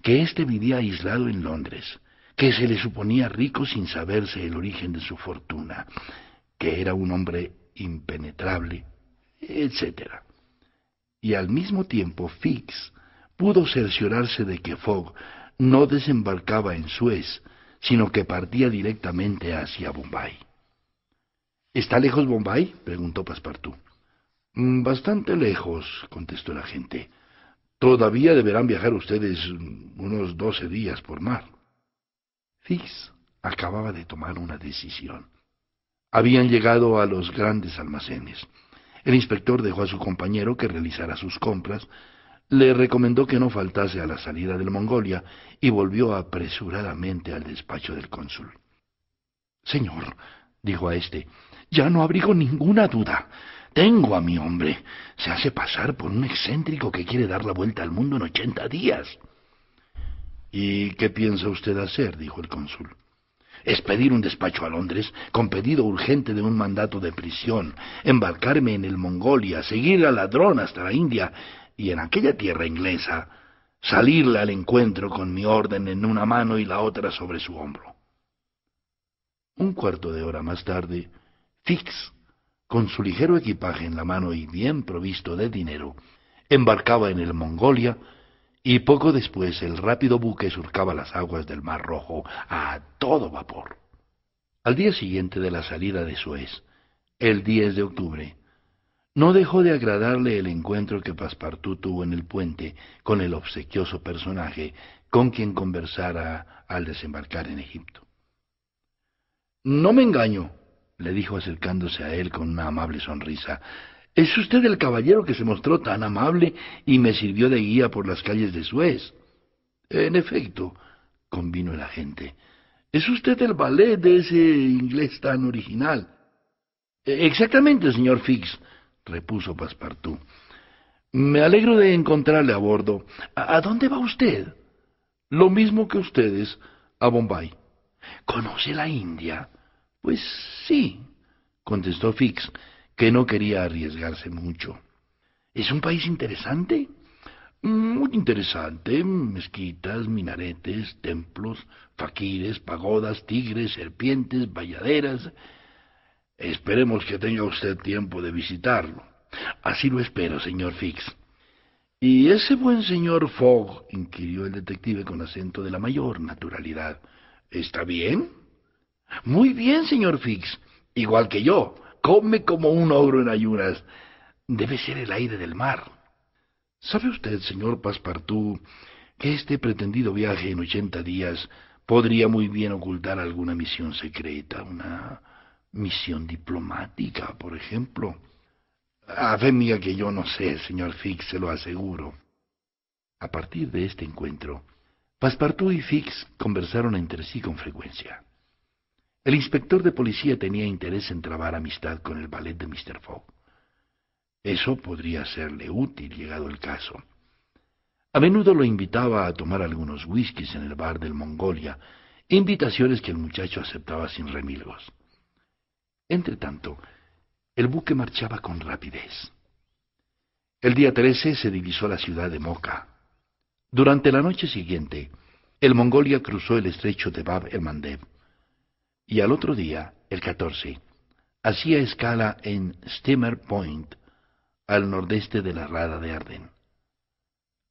que éste vivía aislado en Londres, que se le suponía rico sin saberse el origen de su fortuna, que era un hombre impenetrable, etc. Y al mismo tiempo Fix pudo cerciorarse de que Fogg no desembarcaba en Suez, sino que partía directamente hacia Bombay. ¿Está lejos Bombay? preguntó Passepartout. Mm, bastante lejos, contestó el agente. Todavía deberán viajar ustedes unos doce días por mar. Fix acababa de tomar una decisión. Habían llegado a los grandes almacenes. El inspector dejó a su compañero que realizara sus compras, le recomendó que no faltase a la salida del Mongolia y volvió apresuradamente al despacho del cónsul. Señor, dijo a éste, ya no abrigo ninguna duda. Tengo a mi hombre. Se hace pasar por un excéntrico que quiere dar la vuelta al mundo en ochenta días. ¿Y qué piensa usted hacer? dijo el cónsul. pedir un despacho a Londres con pedido urgente de un mandato de prisión, embarcarme en el Mongolia, seguir al ladrón hasta la India y en aquella tierra inglesa salirle al encuentro con mi orden en una mano y la otra sobre su hombro. Un cuarto de hora más tarde, Fix, con su ligero equipaje en la mano y bien provisto de dinero, embarcaba en el Mongolia y poco después el rápido buque surcaba las aguas del Mar Rojo a todo vapor. Al día siguiente de la salida de Suez, el 10 de octubre, no dejó de agradarle el encuentro que Passepartout tuvo en el puente con el obsequioso personaje con quien conversara al desembarcar en Egipto. No me engaño, le dijo acercándose a él con una amable sonrisa. ¿Es usted el caballero que se mostró tan amable y me sirvió de guía por las calles de Suez? En efecto, convino el agente. ¿Es usted el ballet de ese inglés tan original? E, exactamente, señor Fix, repuso Passepartout. Me alegro de encontrarle a bordo. ¿A dónde va usted? Lo mismo que ustedes, a Bombay. ¿Conoce la India? Pues sí, contestó Fix, que no quería arriesgarse mucho. ¿Es un país interesante? Muy interesante. Mezquitas, minaretes, templos, faquires, pagodas, tigres, serpientes, valladeras. Esperemos que tenga usted tiempo de visitarlo. Así lo espero, señor Fix. ¿Y ese buen señor Fogg? inquirió el detective con acento de la mayor naturalidad. ¿Está bien? Muy bien, señor Fix, igual que yo, come como un ogro en ayunas. Debe ser el aire del mar. ¿Sabe usted, señor Passepartout, que este pretendido viaje en ochenta días podría muy bien ocultar alguna misión secreta, una misión diplomática, por ejemplo? A fe mía que yo no sé, señor Fix, se lo aseguro. A partir de este encuentro, Passepartout y Fix conversaron entre sí con frecuencia. El inspector de policía tenía interés en trabar amistad con el ballet de Mr. Fogg. Eso podría serle útil llegado el caso. A menudo lo invitaba a tomar algunos whiskies en el bar del Mongolia, invitaciones que el muchacho aceptaba sin remilgos. Entretanto, el buque marchaba con rapidez. El día 13 se divisó la ciudad de Moca. Durante la noche siguiente, el Mongolia cruzó el estrecho de Bab el Mandeb y al otro día, el 14, hacía escala en Steamer Point, al nordeste de la Rada de Arden.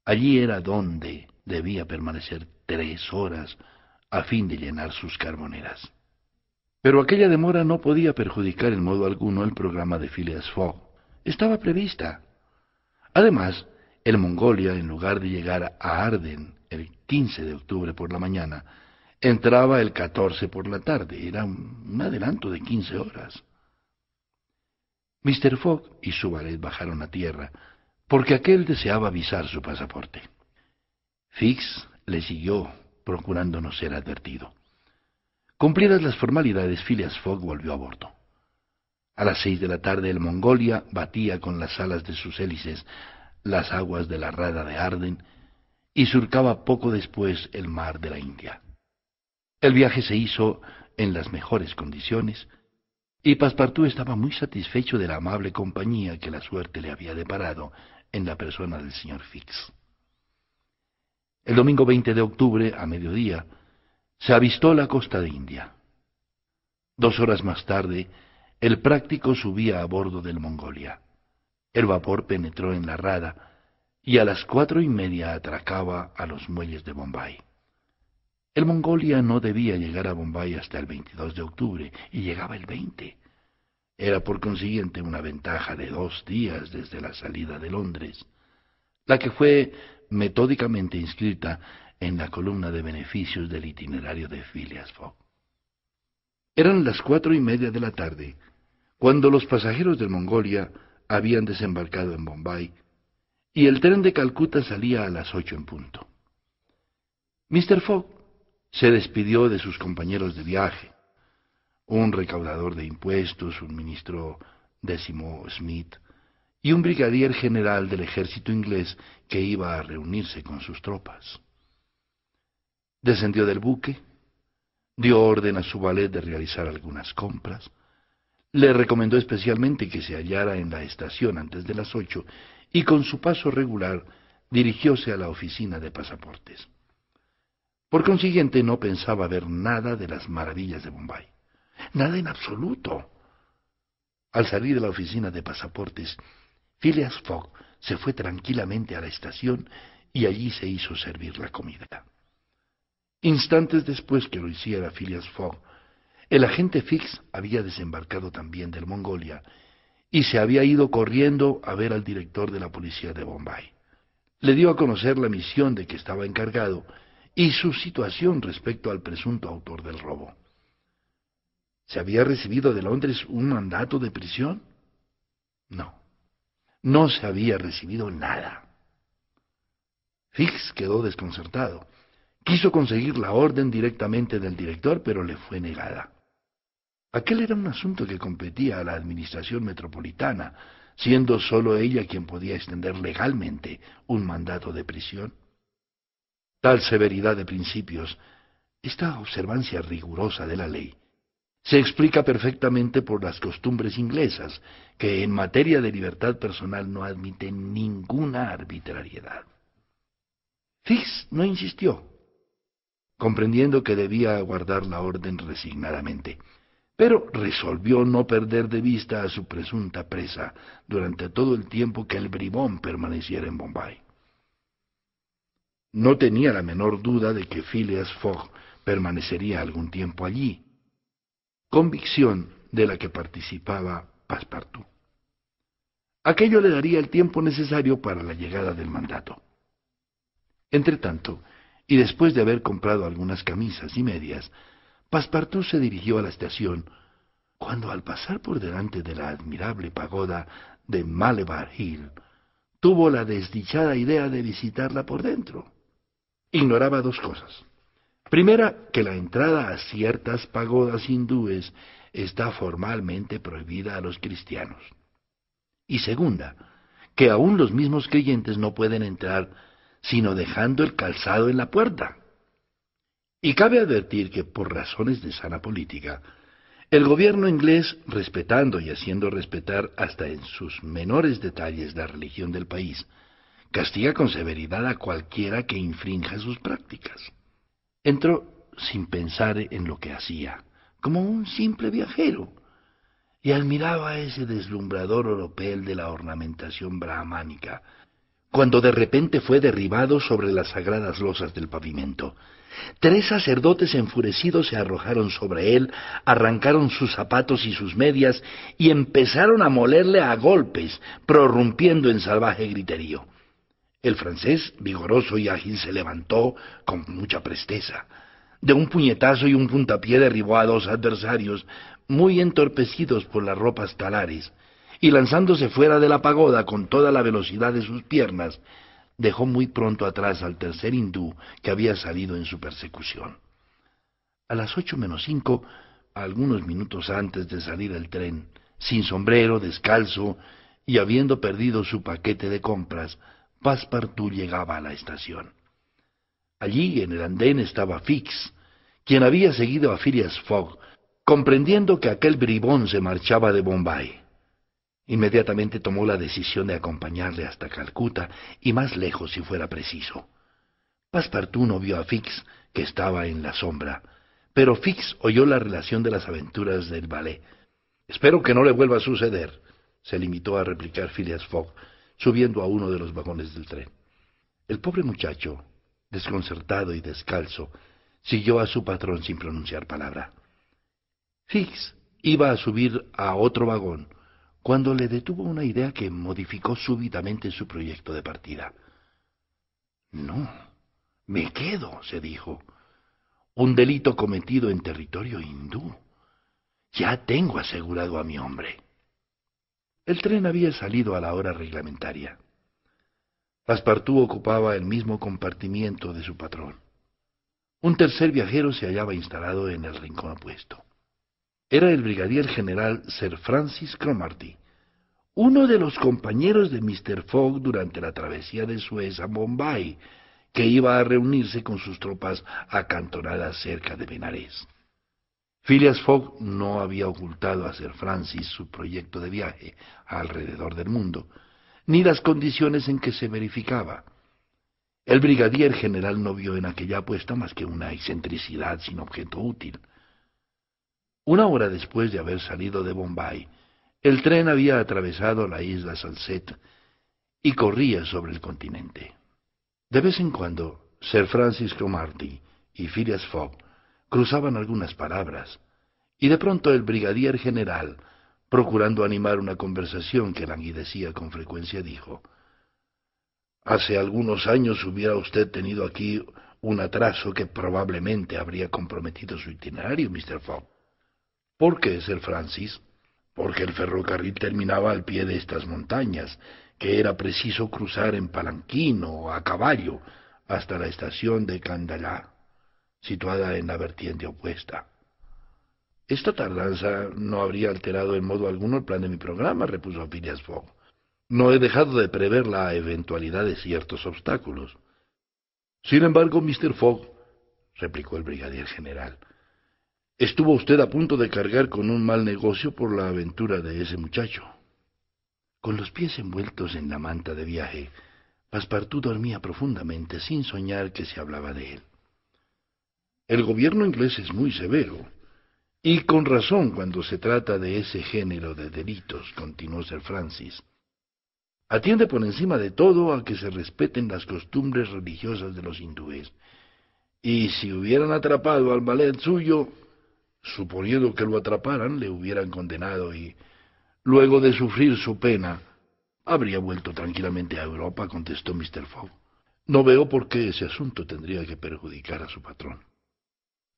Allí era donde debía permanecer tres horas a fin de llenar sus carboneras. Pero aquella demora no podía perjudicar en modo alguno el programa de Phileas Fogg. Estaba prevista. Además, el Mongolia, en lugar de llegar a Arden el 15 de octubre por la mañana, entraba el 14 por la tarde. Era un adelanto de 15 horas. Mr. Fogg y su valet bajaron a tierra, porque aquel deseaba avisar su pasaporte. Fix le siguió, procurando no ser advertido. Cumplidas las formalidades, Phileas Fogg volvió a bordo. A las seis de la tarde el Mongolia batía con las alas de sus hélices las aguas de la rada de Arden y surcaba poco después el mar de la India. El viaje se hizo en las mejores condiciones y Passepartout estaba muy satisfecho de la amable compañía que la suerte le había deparado en la persona del señor Fix. El domingo 20 de octubre, a mediodía, se avistó la costa de India. Dos horas más tarde, el práctico subía a bordo del Mongolia. El vapor penetró en la rada y a las cuatro y media atracaba a los muelles de Bombay. El Mongolia no debía llegar a Bombay hasta el 22 de octubre y llegaba el 20. Era por consiguiente una ventaja de dos días desde la salida de Londres, la que fue metódicamente inscrita en la columna de beneficios del itinerario de Phileas Fogg. Eran las cuatro y media de la tarde, cuando los pasajeros del Mongolia habían desembarcado en Bombay y el tren de Calcuta salía a las ocho en punto. Mr. Fogg se despidió de sus compañeros de viaje, un recaudador de impuestos, un ministro décimo Smith y un brigadier general del ejército inglés que iba a reunirse con sus tropas. Descendió del buque, dio orden a su valet de realizar algunas compras, le recomendó especialmente que se hallara en la estación antes de las ocho y con su paso regular dirigióse a la oficina de pasaportes. Por consiguiente, no pensaba ver nada de las maravillas de Bombay. Nada en absoluto. Al salir de la oficina de pasaportes, Phileas Fogg se fue tranquilamente a la estación y allí se hizo servir la comida. Instantes después que lo hiciera Phileas Fogg, el agente Fix había desembarcado también del Mongolia y se había ido corriendo a ver al director de la policía de Bombay. Le dio a conocer la misión de que estaba encargado y su situación respecto al presunto autor del robo. ¿Se había recibido de Londres un mandato de prisión? No, no se había recibido nada. Fix quedó desconcertado. Quiso conseguir la orden directamente del director, pero le fue negada. Aquel era un asunto que competía a la Administración Metropolitana, siendo sólo ella quien podía extender legalmente un mandato de prisión severidad de principios, esta observancia rigurosa de la ley, se explica perfectamente por las costumbres inglesas, que en materia de libertad personal no admiten ninguna arbitrariedad. Fix no insistió, comprendiendo que debía guardar la orden resignadamente, pero resolvió no perder de vista a su presunta presa durante todo el tiempo que el bribón permaneciera en Bombay. No tenía la menor duda de que Phileas Fogg permanecería algún tiempo allí, convicción de la que participaba Passepartout. Aquello le daría el tiempo necesario para la llegada del mandato. Entretanto, y después de haber comprado algunas camisas y medias, Passepartout se dirigió a la estación cuando al pasar por delante de la admirable pagoda de Malebar Hill, tuvo la desdichada idea de visitarla por dentro ignoraba dos cosas. Primera, que la entrada a ciertas pagodas hindúes está formalmente prohibida a los cristianos. Y segunda, que aún los mismos creyentes no pueden entrar sino dejando el calzado en la puerta. Y cabe advertir que, por razones de sana política, el gobierno inglés, respetando y haciendo respetar hasta en sus menores detalles la religión del país, Castiga con severidad a cualquiera que infrinja sus prácticas. Entró sin pensar en lo que hacía, como un simple viajero, y admiraba ese deslumbrador oropel de la ornamentación brahmánica, cuando de repente fue derribado sobre las sagradas losas del pavimento. Tres sacerdotes enfurecidos se arrojaron sobre él, arrancaron sus zapatos y sus medias y empezaron a molerle a golpes, prorrumpiendo en salvaje griterío. El francés, vigoroso y ágil, se levantó con mucha presteza. De un puñetazo y un puntapié derribó a dos adversarios, muy entorpecidos por las ropas talares, y lanzándose fuera de la pagoda con toda la velocidad de sus piernas, dejó muy pronto atrás al tercer hindú que había salido en su persecución. A las ocho menos cinco, algunos minutos antes de salir el tren, sin sombrero, descalzo y habiendo perdido su paquete de compras, Passepartout llegaba a la estación. Allí, en el andén, estaba Fix, quien había seguido a Phileas Fogg, comprendiendo que aquel bribón se marchaba de Bombay. Inmediatamente tomó la decisión de acompañarle hasta Calcuta y más lejos si fuera preciso. Passepartout no vio a Fix, que estaba en la sombra, pero Fix oyó la relación de las aventuras del ballet. Espero que no le vuelva a suceder, se limitó a replicar Phileas Fogg subiendo a uno de los vagones del tren. El pobre muchacho, desconcertado y descalzo, siguió a su patrón sin pronunciar palabra. Fix iba a subir a otro vagón cuando le detuvo una idea que modificó súbitamente su proyecto de partida. No, me quedo, se dijo. Un delito cometido en territorio hindú. Ya tengo asegurado a mi hombre. El tren había salido a la hora reglamentaria. Paspartú ocupaba el mismo compartimiento de su patrón. Un tercer viajero se hallaba instalado en el rincón opuesto. Era el brigadier general Sir Francis Cromarty, uno de los compañeros de Mr. Fogg durante la travesía de Suez a Bombay, que iba a reunirse con sus tropas acantonadas cerca de Benares. Phileas Fogg no había ocultado a Sir Francis su proyecto de viaje alrededor del mundo, ni las condiciones en que se verificaba. El brigadier general no vio en aquella apuesta más que una excentricidad sin objeto útil. Una hora después de haber salido de Bombay, el tren había atravesado la isla salset y corría sobre el continente. De vez en cuando, Sir Francis Cromarty y Phileas Fogg cruzaban algunas palabras, y de pronto el brigadier general, procurando animar una conversación que languidecía con frecuencia, dijo, Hace algunos años hubiera usted tenido aquí un atraso que probablemente habría comprometido su itinerario, Mr. Fogg. ¿Por qué, Sir Francis? Porque el ferrocarril terminaba al pie de estas montañas, que era preciso cruzar en palanquín o a caballo hasta la estación de Candalá situada en la vertiente opuesta. Esta tardanza no habría alterado en modo alguno el plan de mi programa, repuso Phileas Fogg. No he dejado de prever la eventualidad de ciertos obstáculos. Sin embargo, Mr. Fogg, replicó el brigadier general, estuvo usted a punto de cargar con un mal negocio por la aventura de ese muchacho. Con los pies envueltos en la manta de viaje, Passepartout dormía profundamente sin soñar que se hablaba de él. El gobierno inglés es muy severo. Y con razón cuando se trata de ese género de delitos, continuó Sir Francis. Atiende por encima de todo a que se respeten las costumbres religiosas de los hindúes. Y si hubieran atrapado al ballet suyo, suponiendo que lo atraparan, le hubieran condenado y, luego de sufrir su pena, habría vuelto tranquilamente a Europa, contestó Mr. Fogg. No veo por qué ese asunto tendría que perjudicar a su patrón.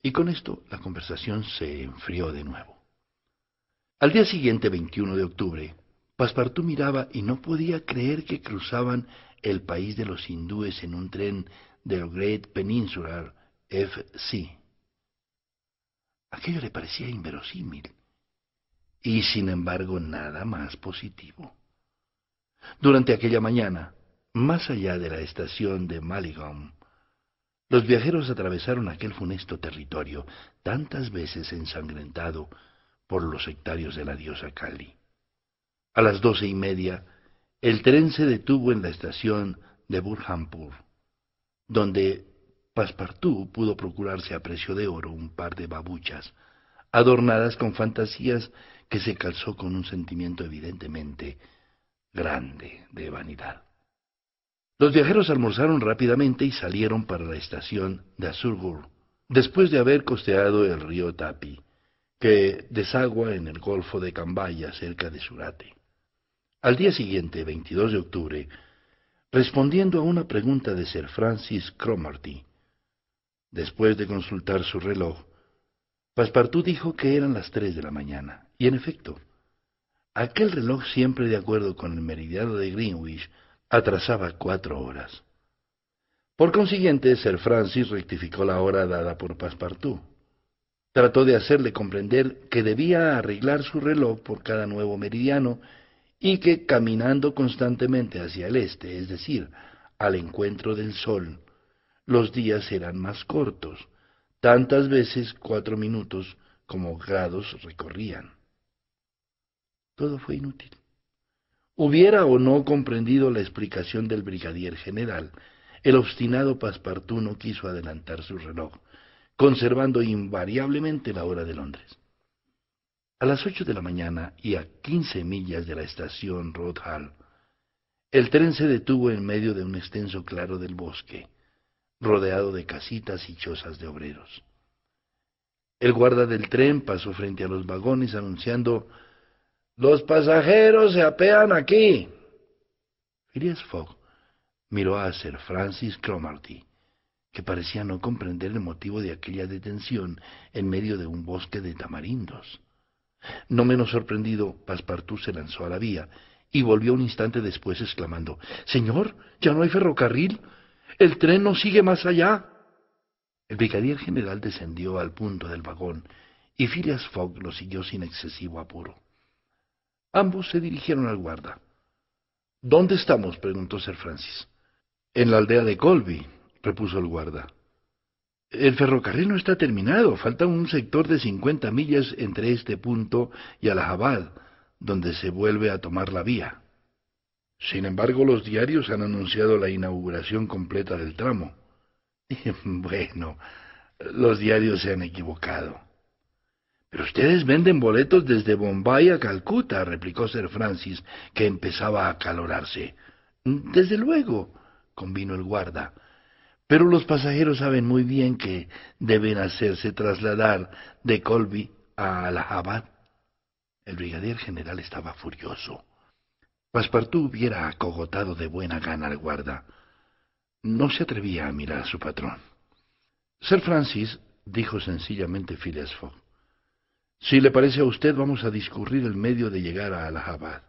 Y con esto la conversación se enfrió de nuevo. Al día siguiente, 21 de octubre, Paspartu miraba y no podía creer que cruzaban el país de los hindúes en un tren del Great Peninsular FC. Aquello le parecía inverosímil y sin embargo nada más positivo. Durante aquella mañana, más allá de la estación de los viajeros atravesaron aquel funesto territorio, tantas veces ensangrentado por los sectarios de la diosa Kali. A las doce y media, el tren se detuvo en la estación de Burhanpur, donde Passepartout pudo procurarse a precio de oro un par de babuchas, adornadas con fantasías que se calzó con un sentimiento evidentemente grande de vanidad. Los viajeros almorzaron rápidamente y salieron para la estación de Azurgur, después de haber costeado el río Tapi, que desagua en el golfo de Cambaya, cerca de Surate. Al día siguiente, 22 de octubre, respondiendo a una pregunta de Sir Francis Cromarty, después de consultar su reloj, Passepartout dijo que eran las tres de la mañana, y en efecto, aquel reloj siempre de acuerdo con el meridiano de Greenwich atrasaba cuatro horas. Por consiguiente, Sir Francis rectificó la hora dada por Passepartout. Trató de hacerle comprender que debía arreglar su reloj por cada nuevo meridiano y que caminando constantemente hacia el este, es decir, al encuentro del sol, los días eran más cortos, tantas veces cuatro minutos como grados recorrían. Todo fue inútil. Hubiera o no comprendido la explicación del brigadier general, el obstinado Passepartout no quiso adelantar su reloj, conservando invariablemente la hora de Londres. A las ocho de la mañana y a quince millas de la estación Hall, el tren se detuvo en medio de un extenso claro del bosque, rodeado de casitas y chozas de obreros. El guarda del tren pasó frente a los vagones anunciando los pasajeros se apean aquí. Phileas Fogg miró a Sir Francis Cromarty, que parecía no comprender el motivo de aquella detención en medio de un bosque de tamarindos. No menos sorprendido, Passepartout se lanzó a la vía y volvió un instante después exclamando: Señor, ya no hay ferrocarril. El tren no sigue más allá. El brigadier general descendió al punto del vagón y Phileas Fogg lo siguió sin excesivo apuro. Ambos se dirigieron al guarda. ¿Dónde estamos? preguntó Sir Francis. En la aldea de Colby, repuso el guarda. El ferrocarril no está terminado, falta un sector de cincuenta millas entre este punto y Allahabad, donde se vuelve a tomar la vía. Sin embargo, los diarios han anunciado la inauguración completa del tramo. bueno, los diarios se han equivocado. Pero ustedes venden boletos desde Bombay a Calcuta, replicó Sir Francis, que empezaba a acalorarse. Desde luego, convino el guarda. Pero los pasajeros saben muy bien que deben hacerse trasladar de Colby a Allahabad. El brigadier general estaba furioso. Passepartout hubiera acogotado de buena gana al guarda. No se atrevía a mirar a su patrón. Sir Francis dijo sencillamente Phileas si le parece a usted, vamos a discurrir el medio de llegar a Allahabad.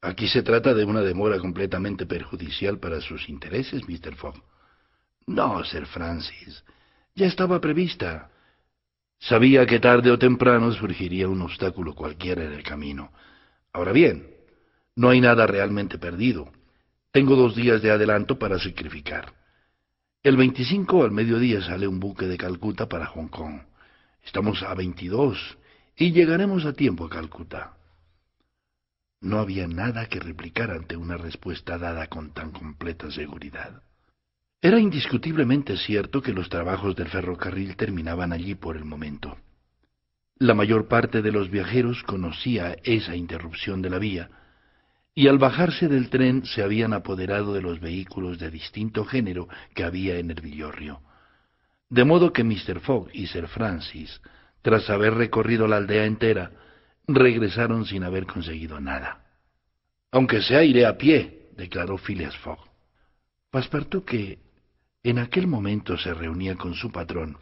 Aquí se trata de una demora completamente perjudicial para sus intereses, Mr. Fogg. No, Sir Francis. Ya estaba prevista. Sabía que tarde o temprano surgiría un obstáculo cualquiera en el camino. Ahora bien, no hay nada realmente perdido. Tengo dos días de adelanto para sacrificar. El 25 al mediodía sale un buque de Calcuta para Hong Kong. Estamos a 22 y llegaremos a tiempo a Calcuta. No había nada que replicar ante una respuesta dada con tan completa seguridad. Era indiscutiblemente cierto que los trabajos del ferrocarril terminaban allí por el momento. La mayor parte de los viajeros conocía esa interrupción de la vía, y al bajarse del tren se habían apoderado de los vehículos de distinto género que había en el Villorrio. De modo que Mr. Fogg y Sir Francis, tras haber recorrido la aldea entera, regresaron sin haber conseguido nada. Aunque sea, iré a pie, declaró Phileas Fogg. Passepartout, que en aquel momento se reunía con su patrón,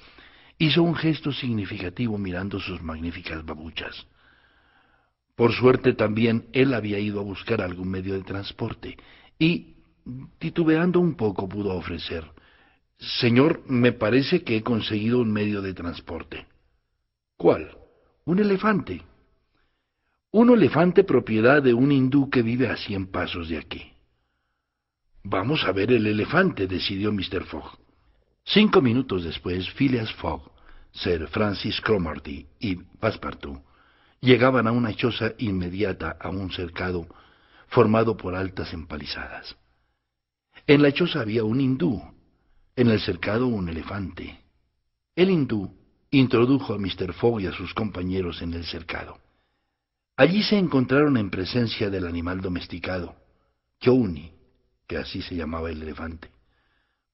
hizo un gesto significativo mirando sus magníficas babuchas. Por suerte también él había ido a buscar algún medio de transporte y, titubeando un poco, pudo ofrecer Señor, me parece que he conseguido un medio de transporte. ¿Cuál? Un elefante. Un elefante propiedad de un hindú que vive a cien pasos de aquí. Vamos a ver el elefante, decidió Mr. Fogg. Cinco minutos después, Phileas Fogg, Sir Francis Cromarty y Passepartout llegaban a una choza inmediata a un cercado formado por altas empalizadas. En la choza había un hindú, en el cercado un elefante. El hindú introdujo a Mr. Fogg y a sus compañeros en el cercado. Allí se encontraron en presencia del animal domesticado, Kyouni, que así se llamaba el elefante.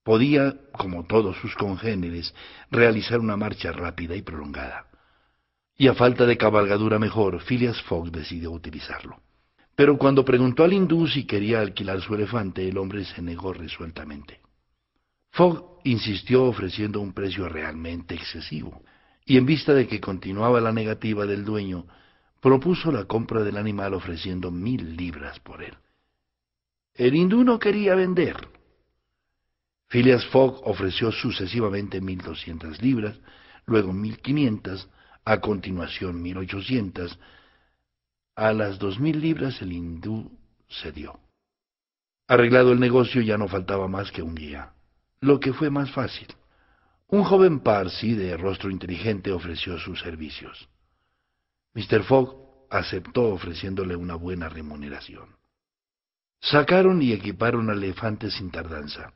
Podía, como todos sus congéneres, realizar una marcha rápida y prolongada. Y a falta de cabalgadura mejor, Phileas Fogg decidió utilizarlo. Pero cuando preguntó al hindú si quería alquilar su elefante, el hombre se negó resueltamente. Fogg insistió ofreciendo un precio realmente excesivo, y en vista de que continuaba la negativa del dueño, propuso la compra del animal ofreciendo mil libras por él. El hindú no quería vender. Phileas Fogg ofreció sucesivamente mil doscientas libras, luego mil quinientas, a continuación mil ochocientas. A las dos mil libras el hindú cedió. Arreglado el negocio ya no faltaba más que un guía lo que fue más fácil. Un joven Parsi de rostro inteligente ofreció sus servicios. Mr. Fogg aceptó ofreciéndole una buena remuneración. Sacaron y equiparon al elefante sin tardanza.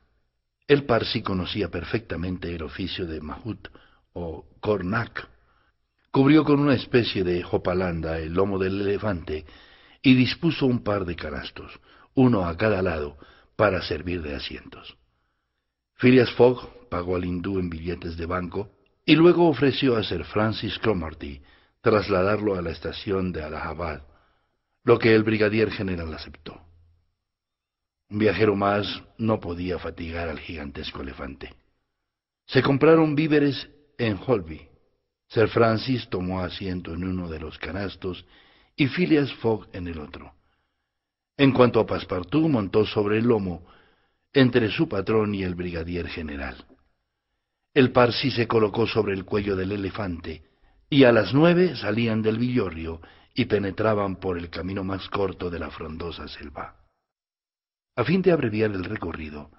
El Parsi conocía perfectamente el oficio de mahut o cornac. Cubrió con una especie de jopalanda el lomo del elefante y dispuso un par de canastos, uno a cada lado, para servir de asientos. Phileas Fogg pagó al hindú en billetes de banco y luego ofreció a Sir Francis Cromarty trasladarlo a la estación de Allahabad, lo que el brigadier general aceptó. Un viajero más no podía fatigar al gigantesco elefante. Se compraron víveres en Holby. Sir Francis tomó asiento en uno de los canastos y Phileas Fogg en el otro. En cuanto a Passepartout, montó sobre el lomo entre su patrón y el brigadier general. El parsi se colocó sobre el cuello del elefante, y a las nueve salían del villorrio y penetraban por el camino más corto de la frondosa selva. A fin de abreviar el recorrido,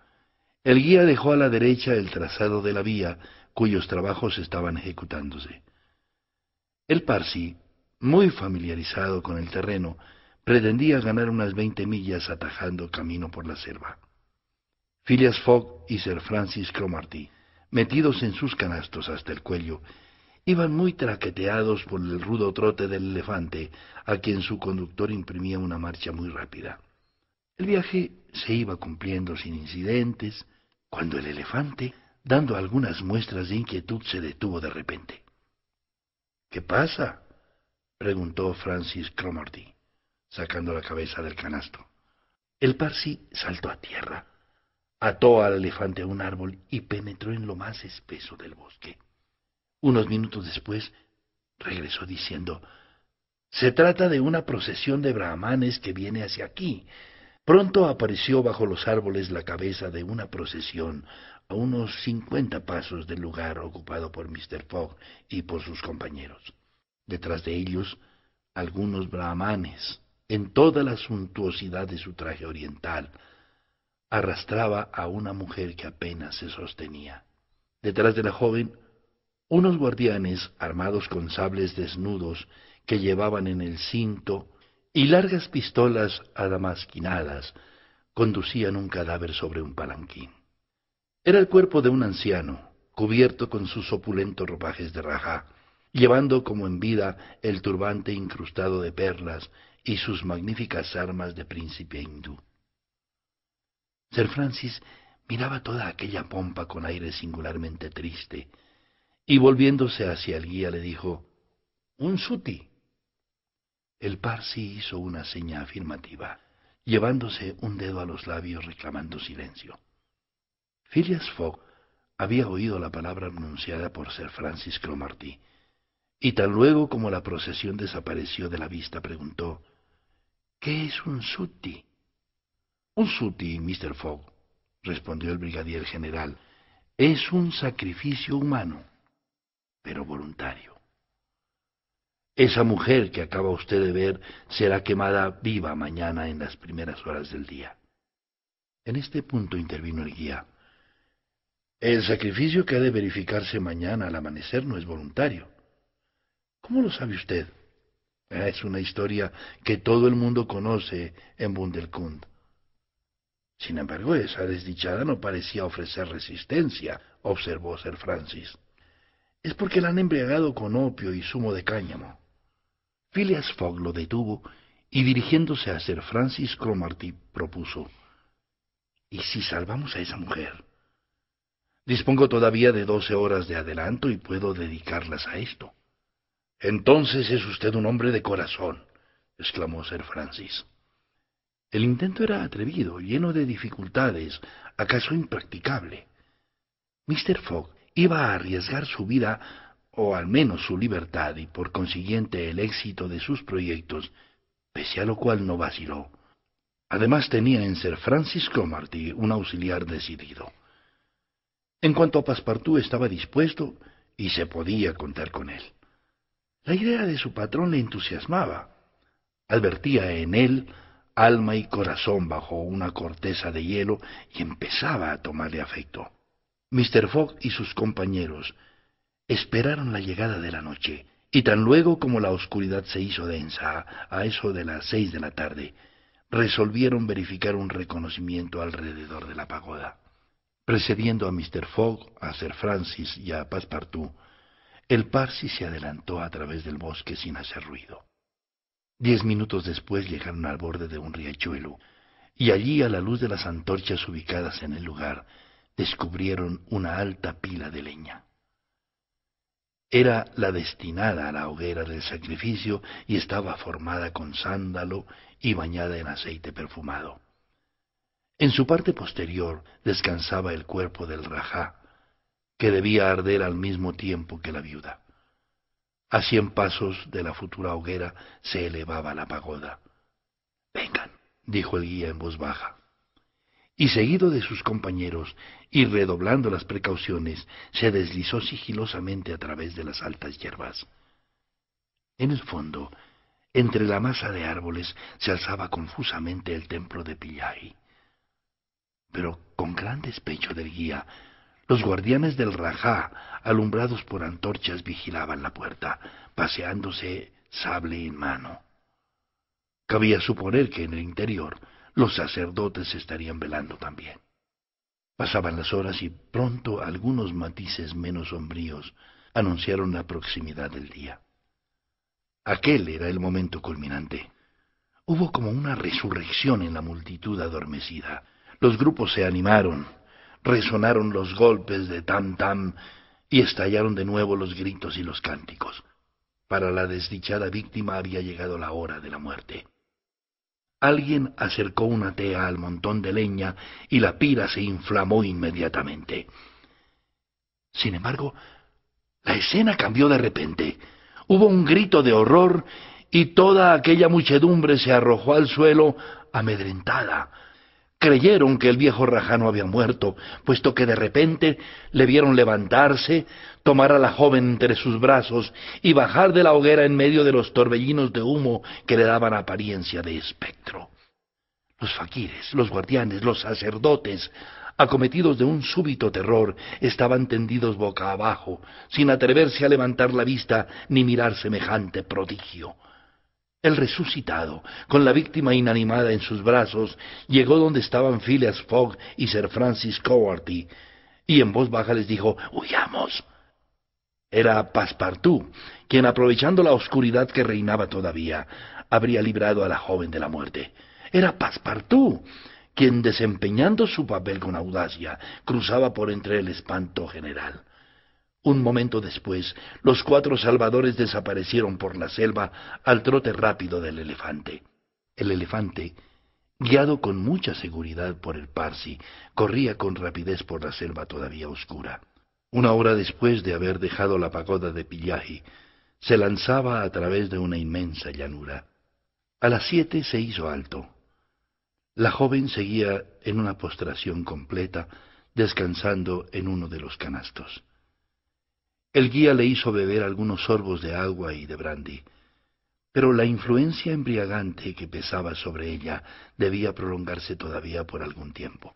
el guía dejó a la derecha el trazado de la vía cuyos trabajos estaban ejecutándose. El Parsi, muy familiarizado con el terreno, pretendía ganar unas veinte millas atajando camino por la selva. Phileas Fogg y Sir Francis Cromarty, metidos en sus canastos hasta el cuello, iban muy traqueteados por el rudo trote del elefante, a quien su conductor imprimía una marcha muy rápida. El viaje se iba cumpliendo sin incidentes, cuando el elefante, dando algunas muestras de inquietud, se detuvo de repente. ¿Qué pasa? preguntó Francis Cromarty, sacando la cabeza del canasto. El Parsi saltó a tierra, Ató al elefante a un árbol y penetró en lo más espeso del bosque. Unos minutos después regresó diciendo, Se trata de una procesión de brahmanes que viene hacia aquí. Pronto apareció bajo los árboles la cabeza de una procesión a unos cincuenta pasos del lugar ocupado por Mr. Fogg y por sus compañeros. Detrás de ellos, algunos brahmanes, en toda la suntuosidad de su traje oriental, arrastraba a una mujer que apenas se sostenía. Detrás de la joven, unos guardianes armados con sables desnudos que llevaban en el cinto y largas pistolas adamasquinadas conducían un cadáver sobre un palanquín. Era el cuerpo de un anciano, cubierto con sus opulentos ropajes de rajá, llevando como en vida el turbante incrustado de perlas y sus magníficas armas de príncipe hindú. Sir Francis miraba toda aquella pompa con aire singularmente triste, y volviéndose hacia el guía le dijo, Un suti. El parsi hizo una seña afirmativa, llevándose un dedo a los labios reclamando silencio. Phileas Fogg había oído la palabra pronunciada por Sir Francis Cromarty, y tan luego como la procesión desapareció de la vista preguntó, ¿Qué es un suti? Un suti, Mr. Fogg, respondió el brigadier general, es un sacrificio humano, pero voluntario. Esa mujer que acaba usted de ver será quemada viva mañana en las primeras horas del día. En este punto intervino el guía. El sacrificio que ha de verificarse mañana al amanecer no es voluntario. ¿Cómo lo sabe usted? Ah, es una historia que todo el mundo conoce en Bundelkund. Sin embargo, esa desdichada no parecía ofrecer resistencia, observó Sir Francis. Es porque la han embriagado con opio y zumo de cáñamo. Phileas Fogg lo detuvo y dirigiéndose a Sir Francis Cromarty propuso ¿Y si salvamos a esa mujer? Dispongo todavía de doce horas de adelanto y puedo dedicarlas a esto. Entonces es usted un hombre de corazón, exclamó Sir Francis. El intento era atrevido, lleno de dificultades, acaso impracticable. Mr. Fogg iba a arriesgar su vida, o al menos su libertad, y por consiguiente el éxito de sus proyectos, pese a lo cual no vaciló. Además tenía en Sir Francis Comarty un auxiliar decidido. En cuanto a Passepartout estaba dispuesto y se podía contar con él. La idea de su patrón le entusiasmaba. Advertía en él alma y corazón bajo una corteza de hielo y empezaba a tomarle afecto. Mr. Fogg y sus compañeros esperaron la llegada de la noche, y tan luego como la oscuridad se hizo densa, a eso de las seis de la tarde, resolvieron verificar un reconocimiento alrededor de la pagoda. Precediendo a Mr. Fogg, a Sir Francis y a Passepartout, el Parsi se adelantó a través del bosque sin hacer ruido. Diez minutos después llegaron al borde de un riachuelo, y allí a la luz de las antorchas ubicadas en el lugar, descubrieron una alta pila de leña. Era la destinada a la hoguera del sacrificio y estaba formada con sándalo y bañada en aceite perfumado. En su parte posterior descansaba el cuerpo del rajá, que debía arder al mismo tiempo que la viuda. A cien pasos de la futura hoguera se elevaba la pagoda. Vengan, dijo el guía en voz baja. Y seguido de sus compañeros, y redoblando las precauciones, se deslizó sigilosamente a través de las altas hierbas. En el fondo, entre la masa de árboles, se alzaba confusamente el templo de Pillay. Pero con gran despecho del guía, los guardianes del Rajá, alumbrados por antorchas, vigilaban la puerta, paseándose sable en mano. Cabía suponer que en el interior los sacerdotes estarían velando también. Pasaban las horas y pronto algunos matices menos sombríos anunciaron la proximidad del día. Aquel era el momento culminante. Hubo como una resurrección en la multitud adormecida. Los grupos se animaron, resonaron los golpes de tam tam y estallaron de nuevo los gritos y los cánticos. Para la desdichada víctima había llegado la hora de la muerte. Alguien acercó una tea al montón de leña y la pira se inflamó inmediatamente. Sin embargo, la escena cambió de repente. Hubo un grito de horror y toda aquella muchedumbre se arrojó al suelo amedrentada, creyeron que el viejo Rajano había muerto, puesto que de repente le vieron levantarse, tomar a la joven entre sus brazos y bajar de la hoguera en medio de los torbellinos de humo que le daban apariencia de espectro. Los faquires, los guardianes, los sacerdotes, acometidos de un súbito terror, estaban tendidos boca abajo, sin atreverse a levantar la vista ni mirar semejante prodigio. El resucitado, con la víctima inanimada en sus brazos, llegó donde estaban Phileas Fogg y Sir Francis Cowarty, y en voz baja les dijo, ¡Huyamos! Era Passepartout, quien aprovechando la oscuridad que reinaba todavía, habría librado a la joven de la muerte. Era Passepartout, quien desempeñando su papel con audacia, cruzaba por entre el espanto general. Un momento después, los cuatro salvadores desaparecieron por la selva al trote rápido del elefante. El elefante, guiado con mucha seguridad por el Parsi, corría con rapidez por la selva todavía oscura. Una hora después de haber dejado la pagoda de Pillaji, se lanzaba a través de una inmensa llanura. A las siete se hizo alto. La joven seguía en una postración completa, descansando en uno de los canastos. El guía le hizo beber algunos sorbos de agua y de brandy, pero la influencia embriagante que pesaba sobre ella debía prolongarse todavía por algún tiempo.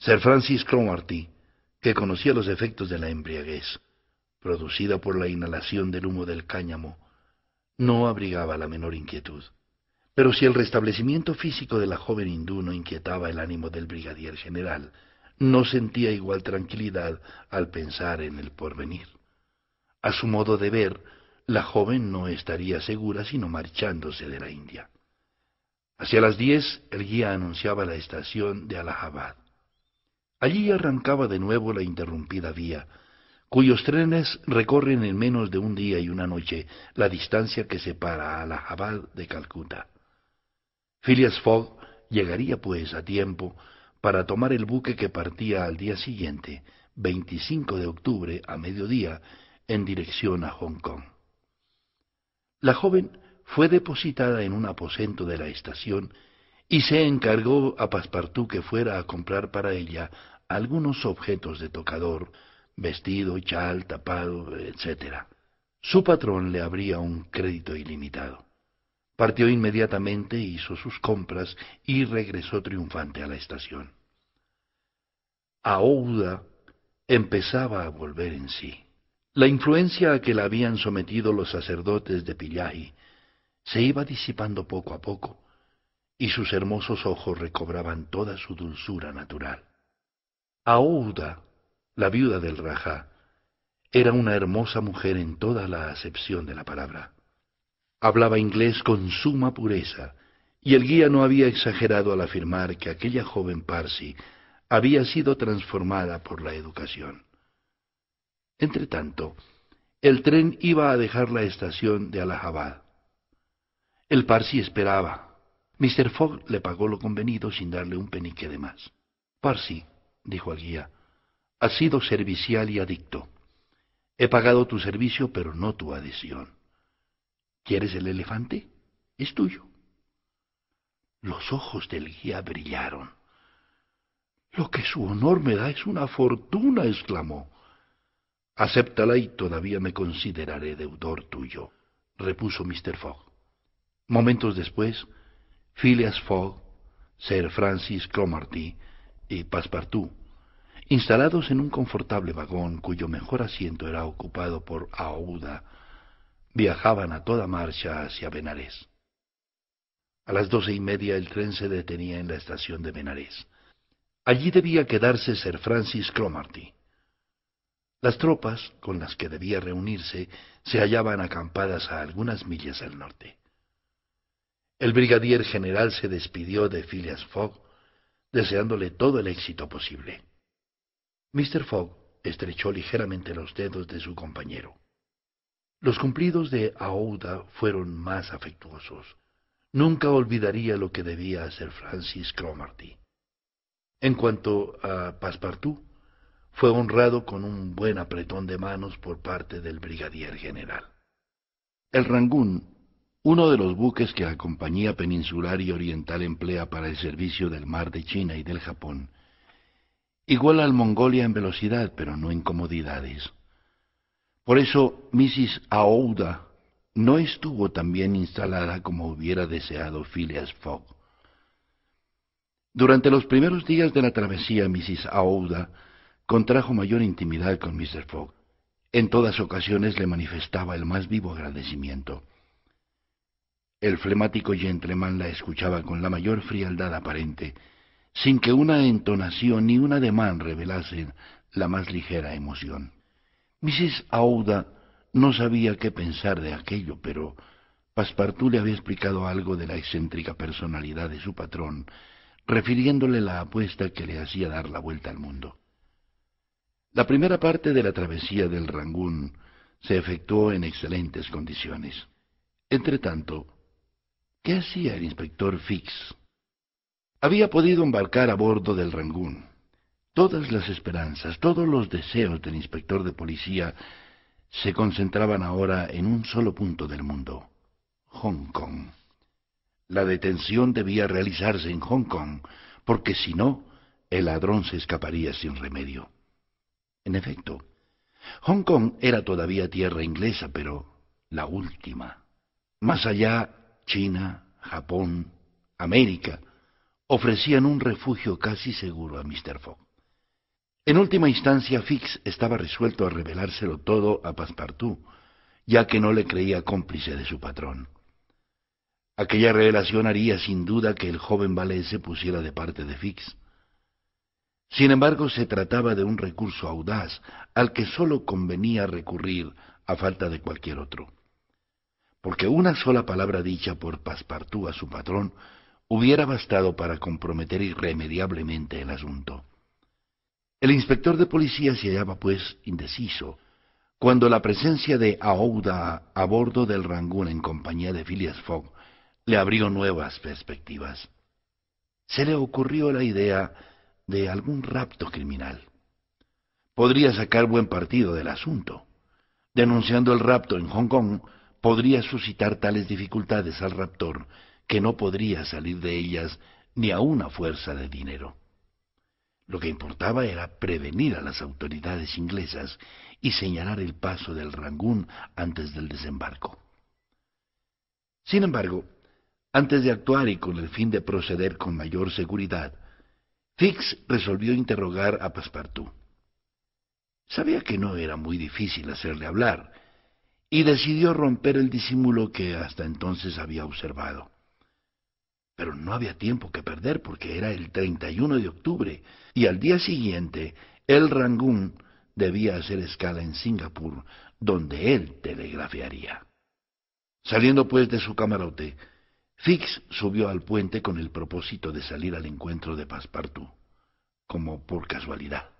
Sir Francis Cromarty, que conocía los efectos de la embriaguez, producida por la inhalación del humo del cáñamo, no abrigaba la menor inquietud. Pero si el restablecimiento físico de la joven hindú no inquietaba el ánimo del brigadier general, no sentía igual tranquilidad al pensar en el porvenir. A su modo de ver, la joven no estaría segura sino marchándose de la India. Hacia las diez el guía anunciaba la estación de Allahabad. Allí arrancaba de nuevo la interrumpida vía, cuyos trenes recorren en menos de un día y una noche la distancia que separa a Allahabad de Calcuta. Phileas Fogg llegaría pues a tiempo para tomar el buque que partía al día siguiente, 25 de octubre, a mediodía, en dirección a Hong Kong. La joven fue depositada en un aposento de la estación y se encargó a Passepartout que fuera a comprar para ella algunos objetos de tocador, vestido, chal, tapado, etc. Su patrón le abría un crédito ilimitado. Partió inmediatamente, hizo sus compras y regresó triunfante a la estación. Aouda empezaba a volver en sí. La influencia a que la habían sometido los sacerdotes de Pillaji se iba disipando poco a poco, y sus hermosos ojos recobraban toda su dulzura natural. Aouda, la viuda del Rajá, era una hermosa mujer en toda la acepción de la palabra. Hablaba inglés con suma pureza, y el guía no había exagerado al afirmar que aquella joven Parsi había sido transformada por la educación. Entretanto, el tren iba a dejar la estación de Allahabad. El Parsi esperaba. Mr. Fogg le pagó lo convenido sin darle un penique de más. Parsi, dijo al guía, has sido servicial y adicto. He pagado tu servicio, pero no tu adhesión. ¿Quieres el elefante? Es tuyo. Los ojos del guía brillaron. Lo que su honor me da es una fortuna, exclamó. Acéptala y todavía me consideraré deudor tuyo, repuso Mr. Fogg. Momentos después, Phileas Fogg, Sir Francis Cromarty y Passepartout, instalados en un confortable vagón cuyo mejor asiento era ocupado por Aouda, viajaban a toda marcha hacia Benarés. A las doce y media el tren se detenía en la estación de Benarés. Allí debía quedarse Sir Francis Cromarty. Las tropas con las que debía reunirse se hallaban acampadas a algunas millas al norte. El brigadier general se despidió de Phileas Fogg, deseándole todo el éxito posible. Mr. Fogg estrechó ligeramente los dedos de su compañero. Los cumplidos de Aouda fueron más afectuosos. Nunca olvidaría lo que debía hacer Francis Cromarty. En cuanto a Passepartout, fue honrado con un buen apretón de manos por parte del brigadier general. El Rangoon, uno de los buques que la Compañía Peninsular y Oriental emplea para el servicio del mar de China y del Japón, iguala al Mongolia en velocidad, pero no en comodidades. Por eso Mrs. Aouda no estuvo tan bien instalada como hubiera deseado Phileas Fogg. Durante los primeros días de la travesía, Mrs. Aouda contrajo mayor intimidad con Mr. Fogg. En todas ocasiones le manifestaba el más vivo agradecimiento. El flemático gentleman la escuchaba con la mayor frialdad aparente, sin que una entonación ni un ademán revelasen la más ligera emoción. Mrs. Aouda no sabía qué pensar de aquello, pero Passepartout le había explicado algo de la excéntrica personalidad de su patrón, refiriéndole la apuesta que le hacía dar la vuelta al mundo. La primera parte de la travesía del Rangún se efectuó en excelentes condiciones. Entretanto, ¿qué hacía el inspector Fix? Había podido embarcar a bordo del Rangún. Todas las esperanzas, todos los deseos del inspector de policía se concentraban ahora en un solo punto del mundo, Hong Kong. La detención debía realizarse en Hong Kong, porque si no, el ladrón se escaparía sin remedio. En efecto, Hong Kong era todavía tierra inglesa, pero la última. Más allá, China, Japón, América, ofrecían un refugio casi seguro a Mr. Fogg. En última instancia, Fix estaba resuelto a revelárselo todo a Passepartout, ya que no le creía cómplice de su patrón. Aquella revelación haría sin duda que el joven Valet se pusiera de parte de Fix. Sin embargo, se trataba de un recurso audaz al que sólo convenía recurrir a falta de cualquier otro. Porque una sola palabra dicha por Passepartout a su patrón hubiera bastado para comprometer irremediablemente el asunto. El inspector de policía se hallaba, pues, indeciso, cuando la presencia de Aouda a bordo del Rangoon en compañía de Phileas Fogg le abrió nuevas perspectivas. Se le ocurrió la idea de algún rapto criminal. Podría sacar buen partido del asunto. Denunciando el rapto en Hong Kong, podría suscitar tales dificultades al raptor que no podría salir de ellas ni a una fuerza de dinero. Lo que importaba era prevenir a las autoridades inglesas y señalar el paso del Rangún antes del desembarco. Sin embargo, antes de actuar y con el fin de proceder con mayor seguridad, Fix resolvió interrogar a Passepartout. Sabía que no era muy difícil hacerle hablar, y decidió romper el disimulo que hasta entonces había observado. Pero no había tiempo que perder porque era el 31 de octubre y al día siguiente el Rangún debía hacer escala en Singapur, donde él telegrafiaría. Saliendo pues de su camarote, Fix subió al puente con el propósito de salir al encuentro de Passepartout, como por casualidad.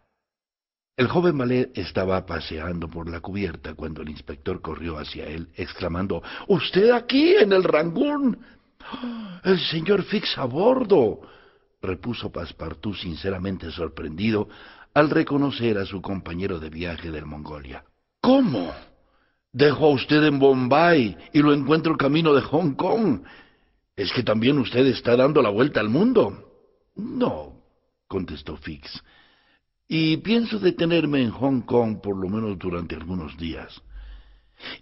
El joven Valet estaba paseando por la cubierta cuando el inspector corrió hacia él, exclamando, ¿Usted aquí en el Rangún? ¡Ah! El señor Fix a bordo, repuso Passepartout sinceramente sorprendido al reconocer a su compañero de viaje del Mongolia. ¿Cómo? Dejo a usted en Bombay y lo encuentro camino de Hong Kong. ¿Es que también usted está dando la vuelta al mundo? No, contestó Fix. Y pienso detenerme en Hong Kong por lo menos durante algunos días.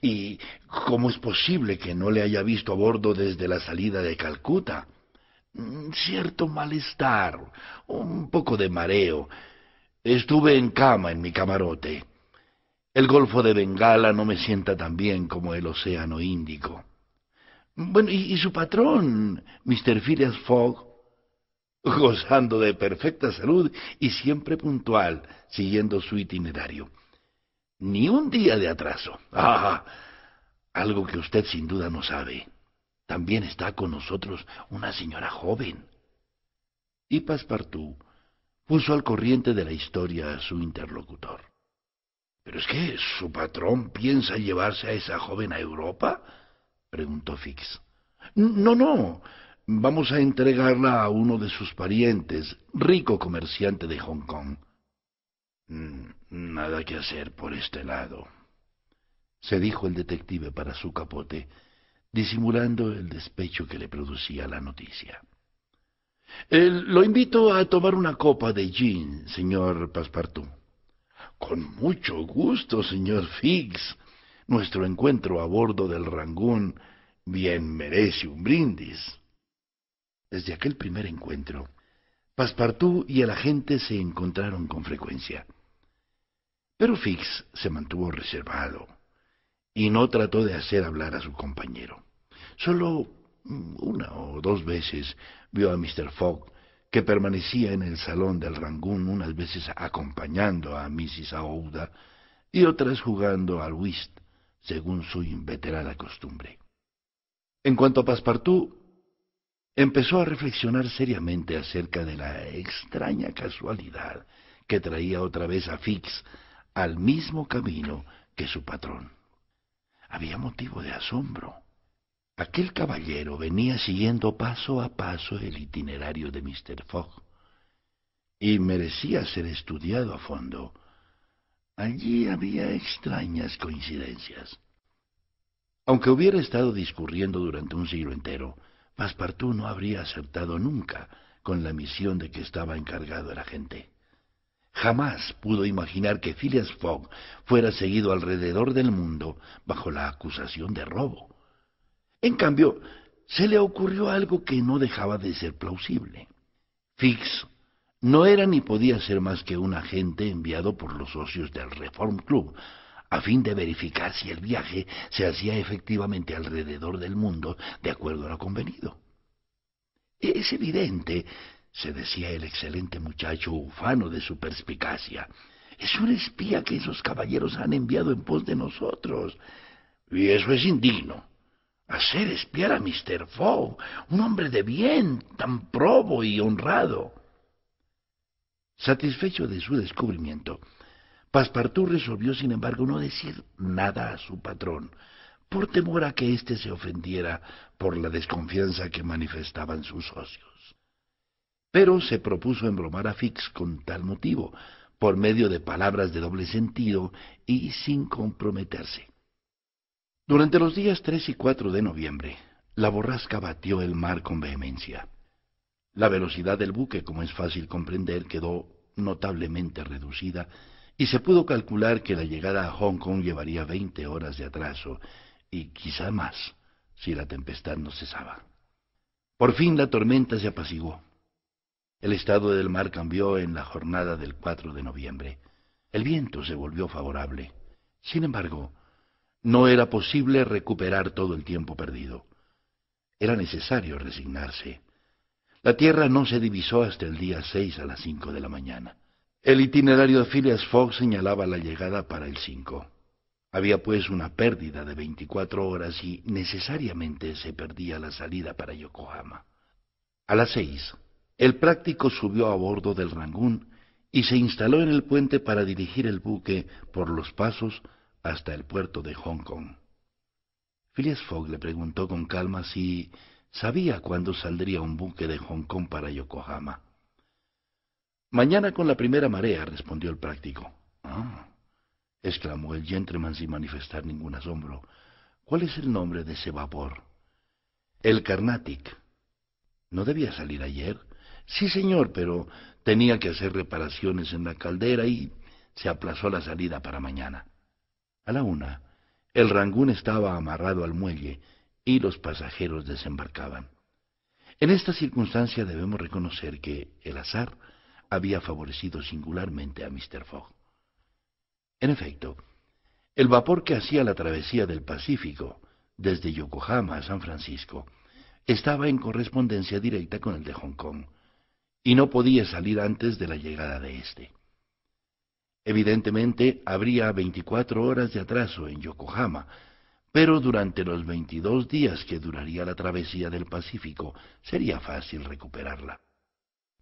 ¿Y cómo es posible que no le haya visto a bordo desde la salida de Calcuta? Mm, cierto malestar, un poco de mareo. Estuve en cama en mi camarote. El Golfo de Bengala no me sienta tan bien como el Océano Índico. Bueno, ¿y, su patrón, Mr. Phileas Fogg? Gozando de perfecta salud y siempre puntual, siguiendo su itinerario. Ni un día de atraso. Ah, algo que usted sin duda no sabe. También está con nosotros una señora joven. Y Passepartout puso al corriente de la historia a su interlocutor. ¿Pero es que su patrón piensa llevarse a esa joven a Europa? preguntó Fix. No, no. Vamos a entregarla a uno de sus parientes, rico comerciante de Hong Kong. Mm. Nada que hacer por este lado, se dijo el detective para su capote, disimulando el despecho que le producía la noticia. lo invito a tomar una copa de gin, señor Passepartout. Con mucho gusto, señor Fix. Nuestro encuentro a bordo del Rangún bien merece un brindis. Desde aquel primer encuentro, Passepartout y el agente se encontraron con frecuencia. Pero Fix se mantuvo reservado y no trató de hacer hablar a su compañero. Solo mm, una o dos veces vio a Mr. Fogg, que permanecía en el salón del Rangoon unas veces acompañando a Mrs. Aouda y otras jugando al whist, según su inveterada costumbre. En cuanto a Passepartout, empezó a reflexionar seriamente acerca de la extraña casualidad que traía otra vez a Fix al mismo camino que su patrón. Había motivo de asombro. Aquel caballero venía siguiendo paso a paso el itinerario de Mr. Fogg y merecía ser estudiado a fondo. Allí había extrañas coincidencias. Aunque hubiera estado discurriendo durante un siglo entero, Passepartout no habría acertado nunca con la misión de que estaba encargado el agente. Jamás pudo imaginar que Phileas Fogg fuera seguido alrededor del mundo bajo la acusación de robo. En cambio, se le ocurrió algo que no dejaba de ser plausible. Fix no era ni podía ser más que un agente enviado por los socios del Reform Club, a fin de verificar si el viaje se hacía efectivamente alrededor del mundo de acuerdo a lo convenido. Es evidente se decía el excelente muchacho ufano de su perspicacia. Es un espía que esos caballeros han enviado en pos de nosotros. Y eso es indigno. Hacer espiar a Mr. Fogg, un hombre de bien, tan probo y honrado. Satisfecho de su descubrimiento, Passepartout resolvió, sin embargo, no decir nada a su patrón, por temor a que éste se ofendiera por la desconfianza que manifestaban sus socios. Pero se propuso embromar a Fix con tal motivo, por medio de palabras de doble sentido y sin comprometerse. Durante los días 3 y 4 de noviembre, la borrasca batió el mar con vehemencia. La velocidad del buque, como es fácil comprender, quedó notablemente reducida y se pudo calcular que la llegada a Hong Kong llevaría 20 horas de atraso y quizá más si la tempestad no cesaba. Por fin la tormenta se apaciguó. El estado del mar cambió en la jornada del 4 de noviembre. El viento se volvió favorable. Sin embargo, no era posible recuperar todo el tiempo perdido. Era necesario resignarse. La tierra no se divisó hasta el día 6 a las 5 de la mañana. El itinerario de Phileas Fogg señalaba la llegada para el 5. Había pues una pérdida de 24 horas y necesariamente se perdía la salida para Yokohama. A las 6, el práctico subió a bordo del rangoon y se instaló en el puente para dirigir el buque por los pasos hasta el puerto de Hong Kong. Phileas Fogg le preguntó con calma si sabía cuándo saldría un buque de Hong Kong para Yokohama. Mañana con la primera marea, respondió el práctico. Ah, exclamó el gentleman sin manifestar ningún asombro. ¿Cuál es el nombre de ese vapor? El Carnatic. ¿No debía salir ayer? Sí, señor, pero tenía que hacer reparaciones en la caldera y se aplazó la salida para mañana. A la una, el rangoon estaba amarrado al muelle y los pasajeros desembarcaban. En esta circunstancia debemos reconocer que el azar había favorecido singularmente a Mr. Fogg. En efecto, el vapor que hacía la travesía del Pacífico desde Yokohama a San Francisco estaba en correspondencia directa con el de Hong Kong y no podía salir antes de la llegada de éste. Evidentemente, habría 24 horas de atraso en Yokohama, pero durante los 22 días que duraría la travesía del Pacífico sería fácil recuperarla.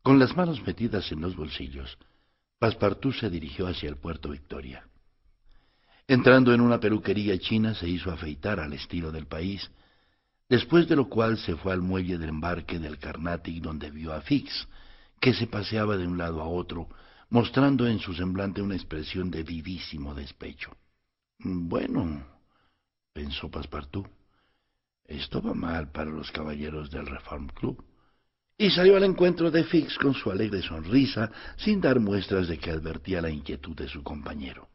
Con las manos metidas en los bolsillos, Passepartout se dirigió hacia el puerto Victoria. Entrando en una peluquería china se hizo afeitar al estilo del país, después de lo cual se fue al muelle de embarque del Carnatic donde vio a Fix, que se paseaba de un lado a otro, mostrando en su semblante una expresión de vivísimo despecho. Bueno, pensó Passepartout, esto va mal para los caballeros del Reform Club. Y salió al encuentro de Fix con su alegre sonrisa, sin dar muestras de que advertía la inquietud de su compañero.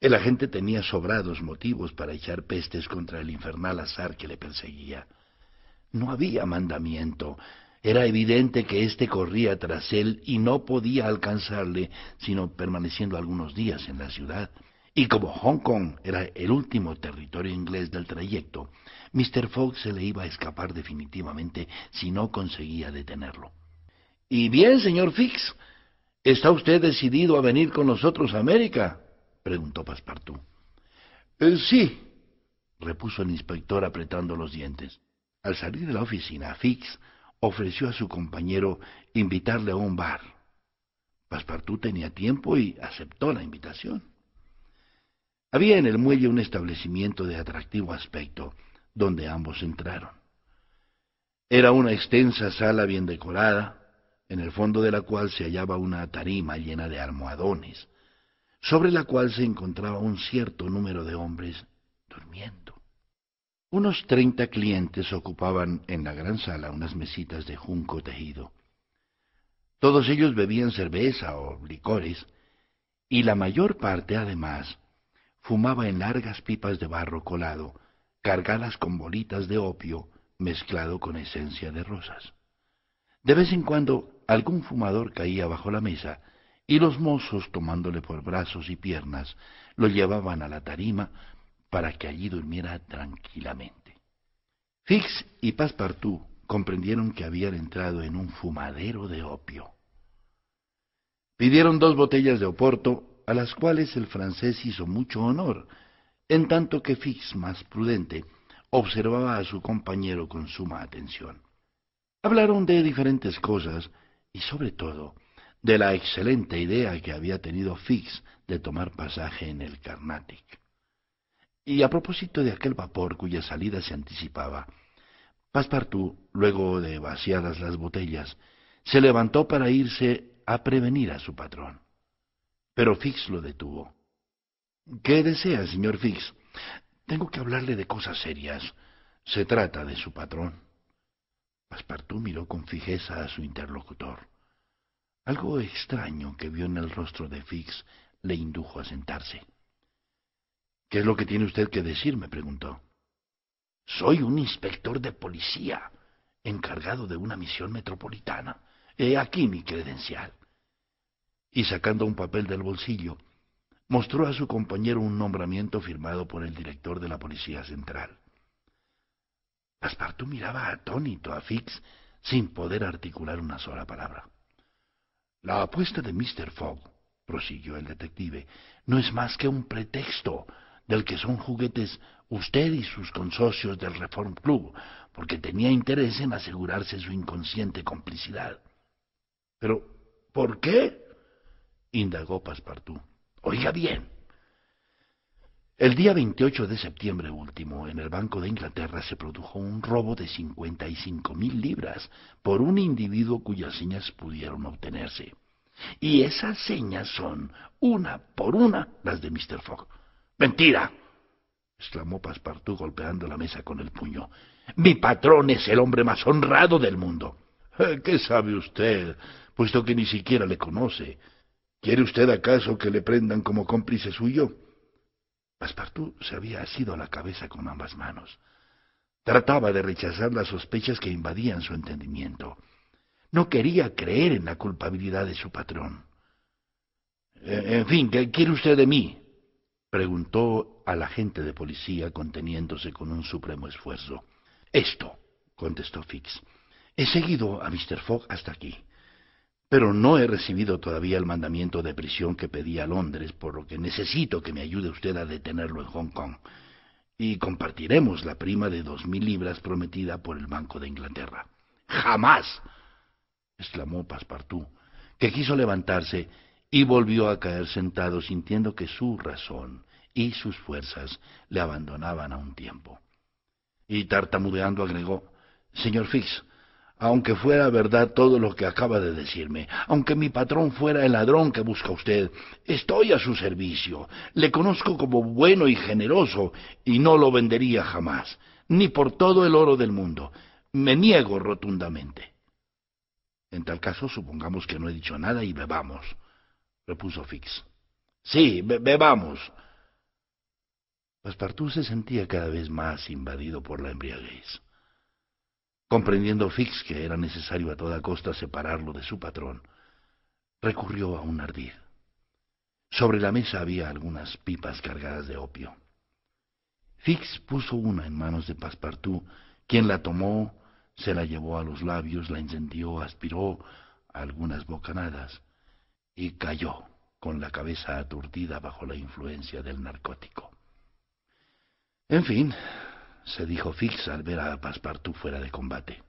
El agente tenía sobrados motivos para echar pestes contra el infernal azar que le perseguía. No había mandamiento, era evidente que éste corría tras él y no podía alcanzarle, sino permaneciendo algunos días en la ciudad. Y como Hong Kong era el último territorio inglés del trayecto, Mr. Fox se le iba a escapar definitivamente si no conseguía detenerlo. Y bien, señor Fix, ¿está usted decidido a venir con nosotros a América? preguntó Passepartout. Eh, sí, repuso el inspector apretando los dientes. Al salir de la oficina, Fix ofreció a su compañero invitarle a un bar. Passepartout tenía tiempo y aceptó la invitación. Había en el muelle un establecimiento de atractivo aspecto, donde ambos entraron. Era una extensa sala bien decorada, en el fondo de la cual se hallaba una tarima llena de almohadones, sobre la cual se encontraba un cierto número de hombres durmiendo. Unos treinta clientes ocupaban en la gran sala unas mesitas de junco tejido. Todos ellos bebían cerveza o licores, y la mayor parte, además, fumaba en largas pipas de barro colado, cargadas con bolitas de opio mezclado con esencia de rosas. De vez en cuando algún fumador caía bajo la mesa y los mozos, tomándole por brazos y piernas, lo llevaban a la tarima para que allí durmiera tranquilamente. Fix y Passepartout comprendieron que habían entrado en un fumadero de opio. Pidieron dos botellas de oporto, a las cuales el francés hizo mucho honor, en tanto que Fix, más prudente, observaba a su compañero con suma atención. Hablaron de diferentes cosas y sobre todo de la excelente idea que había tenido Fix de tomar pasaje en el Carnatic. Y a propósito de aquel vapor cuya salida se anticipaba, Passepartout, luego de vaciadas las botellas, se levantó para irse a prevenir a su patrón. Pero Fix lo detuvo. ¿Qué desea, señor Fix? Tengo que hablarle de cosas serias. Se trata de su patrón. Passepartout miró con fijeza a su interlocutor. Algo extraño que vio en el rostro de Fix le indujo a sentarse. ¿Qué es lo que tiene usted que decir? me preguntó. Soy un inspector de policía, encargado de una misión metropolitana. He aquí mi credencial. Y sacando un papel del bolsillo, mostró a su compañero un nombramiento firmado por el director de la Policía Central. Aspartú miraba atónito a Fix sin poder articular una sola palabra. La apuesta de Mr. Fogg, prosiguió el detective, no es más que un pretexto del que son juguetes usted y sus consocios del Reform Club, porque tenía interés en asegurarse su inconsciente complicidad. Pero, ¿por qué? indagó Passepartout. Oiga bien. El día 28 de septiembre último, en el Banco de Inglaterra se produjo un robo de 55 mil libras por un individuo cuyas señas pudieron obtenerse. Y esas señas son, una por una, las de Mr. Fogg. Mentira, exclamó Passepartout golpeando la mesa con el puño. Mi patrón es el hombre más honrado del mundo. Eh, ¿Qué sabe usted, puesto que ni siquiera le conoce? ¿Quiere usted acaso que le prendan como cómplice suyo? Passepartout se había asido a la cabeza con ambas manos. Trataba de rechazar las sospechas que invadían su entendimiento. No quería creer en la culpabilidad de su patrón. Eh, en fin, ¿qué quiere usted de mí? preguntó al agente de policía conteniéndose con un supremo esfuerzo. Esto, contestó Fix. He seguido a Mr. Fogg hasta aquí, pero no he recibido todavía el mandamiento de prisión que pedí a Londres, por lo que necesito que me ayude usted a detenerlo en Hong Kong. Y compartiremos la prima de dos mil libras prometida por el Banco de Inglaterra. ¡Jamás! exclamó Passepartout, que quiso levantarse y volvió a caer sentado sintiendo que su razón y sus fuerzas le abandonaban a un tiempo. Y tartamudeando agregó, Señor Fix, aunque fuera verdad todo lo que acaba de decirme, aunque mi patrón fuera el ladrón que busca usted, estoy a su servicio, le conozco como bueno y generoso, y no lo vendería jamás, ni por todo el oro del mundo. Me niego rotundamente. En tal caso, supongamos que no he dicho nada y bebamos repuso Fix. Sí, bebamos. Passepartout se sentía cada vez más invadido por la embriaguez. Comprendiendo Fix que era necesario a toda costa separarlo de su patrón, recurrió a un ardid. Sobre la mesa había algunas pipas cargadas de opio. Fix puso una en manos de Passepartout, quien la tomó, se la llevó a los labios, la incendió, aspiró algunas bocanadas y cayó con la cabeza aturdida bajo la influencia del narcótico. En fin, se dijo Fix al ver a Passepartout fuera de combate.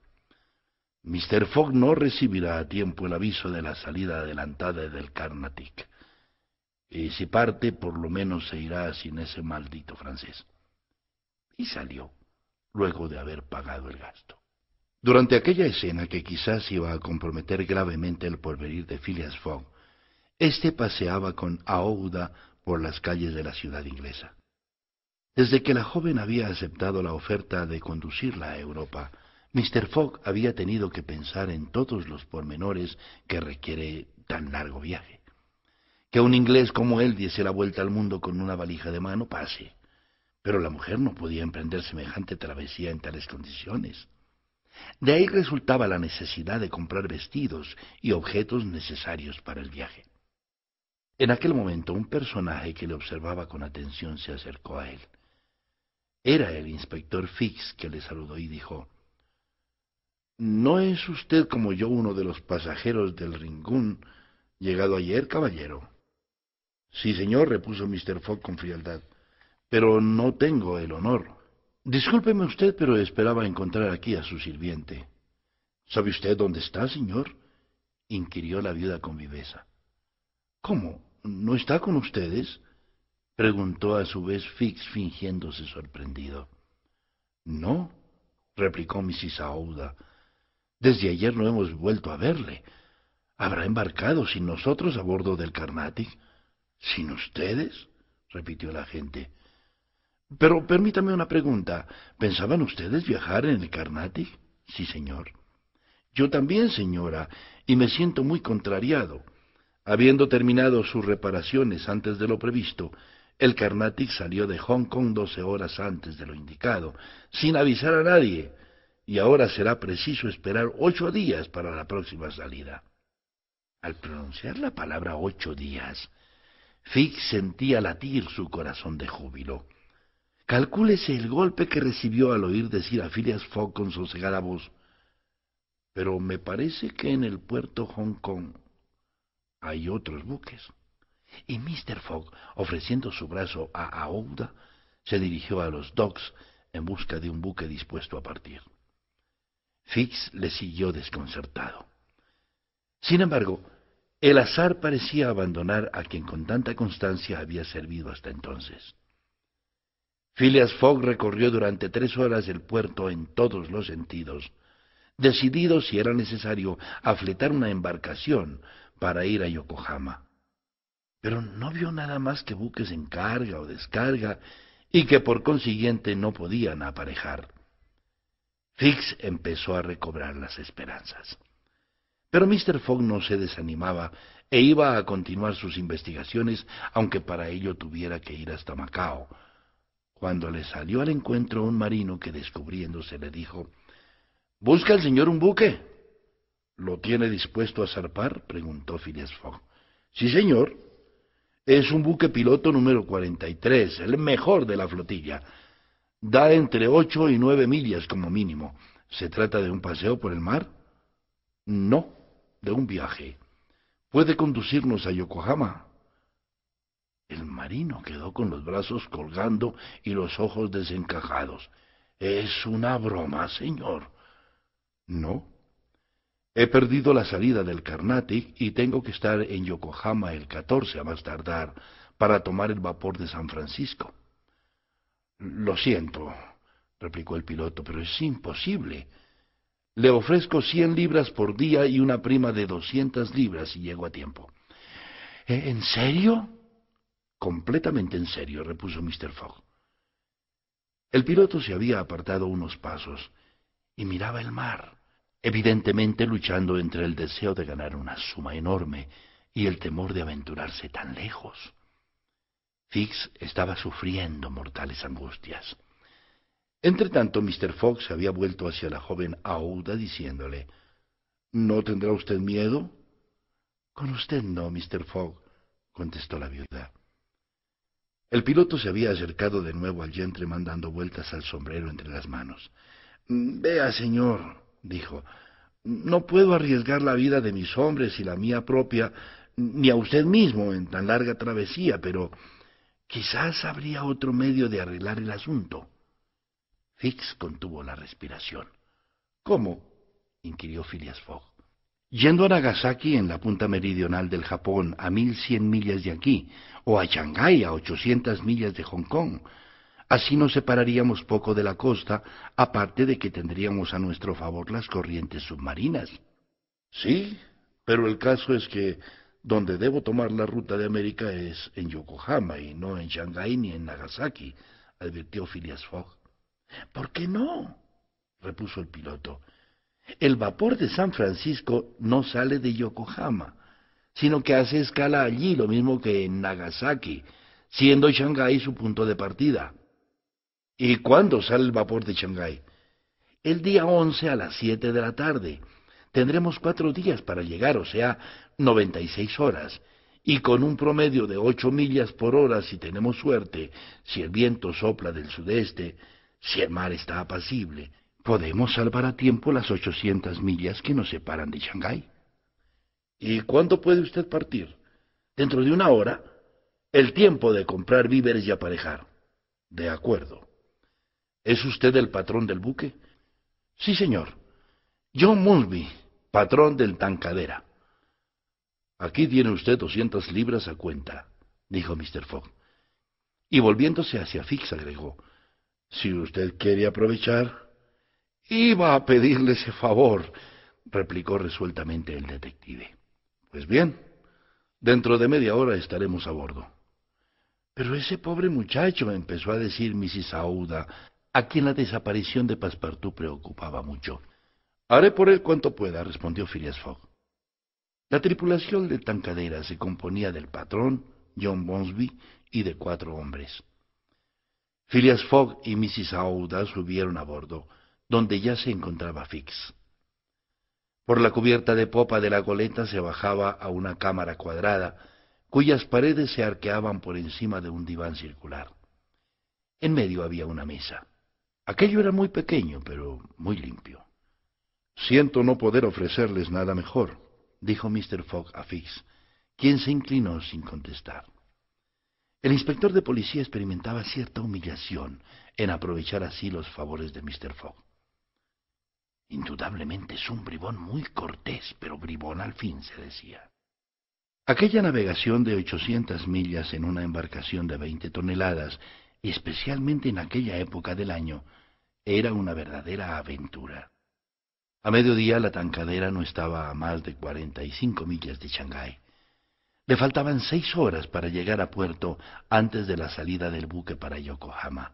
Mr. Fogg no recibirá a tiempo el aviso de la salida adelantada del Carnatic. Y si parte, por lo menos se irá sin ese maldito francés. Y salió, luego de haber pagado el gasto. Durante aquella escena que quizás iba a comprometer gravemente el porvenir de Phileas Fogg, este paseaba con Aouda por las calles de la ciudad inglesa. Desde que la joven había aceptado la oferta de conducirla a Europa, Mr. Fogg había tenido que pensar en todos los pormenores que requiere tan largo viaje. Que un inglés como él diese la vuelta al mundo con una valija de mano, pase. Pero la mujer no podía emprender semejante travesía en tales condiciones. De ahí resultaba la necesidad de comprar vestidos y objetos necesarios para el viaje. En aquel momento un personaje que le observaba con atención se acercó a él. Era el inspector Fix que le saludó y dijo ¿No es usted como yo uno de los pasajeros del Ringún llegado ayer, caballero? Sí, señor, repuso Mr. Fogg con frialdad, pero no tengo el honor. Discúlpeme usted, pero esperaba encontrar aquí a su sirviente. ¿Sabe usted dónde está, señor? inquirió la viuda con viveza. ¿Cómo? ¿No está con ustedes? preguntó a su vez Fix fingiéndose sorprendido. No, replicó Mrs. Aouda. Desde ayer no hemos vuelto a verle. Habrá embarcado sin nosotros a bordo del Carnatic. ¿Sin ustedes? repitió la gente. Pero permítame una pregunta. ¿Pensaban ustedes viajar en el Carnatic? Sí, señor. Yo también, señora, y me siento muy contrariado. Habiendo terminado sus reparaciones antes de lo previsto, el Carnatic salió de Hong Kong doce horas antes de lo indicado, sin avisar a nadie, y ahora será preciso esperar ocho días para la próxima salida. Al pronunciar la palabra ocho días, Fix sentía latir su corazón de júbilo. Calcúlese el golpe que recibió al oír decir a Phileas Fogg con sosegada voz. Pero me parece que en el puerto Hong Kong hay otros buques. Y Mr. Fogg, ofreciendo su brazo a Aouda, se dirigió a los docks en busca de un buque dispuesto a partir. Fix le siguió desconcertado. Sin embargo, el azar parecía abandonar a quien con tanta constancia había servido hasta entonces. Phileas Fogg recorrió durante tres horas el puerto en todos los sentidos, decidido si era necesario afletar una embarcación para ir a Yokohama. Pero no vio nada más que buques en carga o descarga y que por consiguiente no podían aparejar. Fix empezó a recobrar las esperanzas. Pero Mr. Fogg no se desanimaba e iba a continuar sus investigaciones, aunque para ello tuviera que ir hasta Macao, cuando le salió al encuentro un marino que descubriéndose le dijo, Busca el señor un buque. ¿Lo tiene dispuesto a zarpar? preguntó Phileas Fogg. Sí, señor. Es un buque piloto número 43, el mejor de la flotilla. Da entre ocho y nueve millas como mínimo. ¿Se trata de un paseo por el mar? No, de un viaje. ¿Puede conducirnos a Yokohama? El marino quedó con los brazos colgando y los ojos desencajados. Es una broma, señor. No, He perdido la salida del Carnatic y tengo que estar en Yokohama el 14 a más tardar para tomar el vapor de San Francisco. Lo siento, replicó el piloto, pero es imposible. Le ofrezco cien libras por día y una prima de doscientas libras si llego a tiempo. ¿Eh, ¿En serio? Completamente en serio, repuso Mr. Fogg. El piloto se había apartado unos pasos y miraba el mar evidentemente luchando entre el deseo de ganar una suma enorme y el temor de aventurarse tan lejos. Fix estaba sufriendo mortales angustias. Entretanto, Mr. Fox había vuelto hacia la joven Aouda diciéndole, ¿No tendrá usted miedo? Con usted no, Mr. Fogg, contestó la viuda. El piloto se había acercado de nuevo al gentleman dando vueltas al sombrero entre las manos. Vea, señor, dijo, no puedo arriesgar la vida de mis hombres y la mía propia, ni a usted mismo en tan larga travesía, pero quizás habría otro medio de arreglar el asunto. Fix contuvo la respiración. ¿Cómo? inquirió Phileas Fogg. Yendo a Nagasaki, en la punta meridional del Japón, a mil cien millas de aquí, o a Shanghái, a ochocientas millas de Hong Kong, Así nos separaríamos poco de la costa, aparte de que tendríamos a nuestro favor las corrientes submarinas. Sí, pero el caso es que donde debo tomar la ruta de América es en Yokohama y no en Shanghái ni en Nagasaki, advirtió Phileas Fogg. ¿Por qué no? repuso el piloto. El vapor de San Francisco no sale de Yokohama, sino que hace escala allí, lo mismo que en Nagasaki, siendo Shanghái su punto de partida. ¿Y cuándo sale el vapor de Shanghái? El día 11 a las 7 de la tarde. Tendremos cuatro días para llegar, o sea, 96 horas. Y con un promedio de 8 millas por hora, si tenemos suerte, si el viento sopla del sudeste, si el mar está apacible, podemos salvar a tiempo las 800 millas que nos separan de Shanghái. ¿Y cuándo puede usted partir? Dentro de una hora. El tiempo de comprar víveres y aparejar. De acuerdo. ¿Es usted el patrón del buque? Sí, señor. John Mulby, patrón del Tancadera. Aquí tiene usted doscientas libras a cuenta, dijo Mr. Fogg. Y volviéndose hacia Fix agregó, si usted quiere aprovechar... Iba a pedirle ese favor, replicó resueltamente el detective. Pues bien, dentro de media hora estaremos a bordo. Pero ese pobre muchacho, empezó a decir Mrs. Aouda, a quien la desaparición de Passepartout preocupaba mucho. Haré por él cuanto pueda, respondió Phileas Fogg. La tripulación de Tancadera se componía del patrón, John Bonsby, y de cuatro hombres. Phileas Fogg y Mrs. Aouda subieron a bordo, donde ya se encontraba Fix. Por la cubierta de popa de la goleta se bajaba a una cámara cuadrada, cuyas paredes se arqueaban por encima de un diván circular. En medio había una mesa. Aquello era muy pequeño, pero muy limpio. Siento no poder ofrecerles nada mejor, dijo Mister Fogg a Fix, quien se inclinó sin contestar. El inspector de policía experimentaba cierta humillación en aprovechar así los favores de Mister Fogg. Indudablemente es un bribón muy cortés, pero bribón al fin, se decía. Aquella navegación de ochocientas millas en una embarcación de veinte toneladas especialmente en aquella época del año, era una verdadera aventura. A mediodía la tancadera no estaba a más de cuarenta y cinco millas de Shanghái. Le faltaban seis horas para llegar a puerto antes de la salida del buque para Yokohama.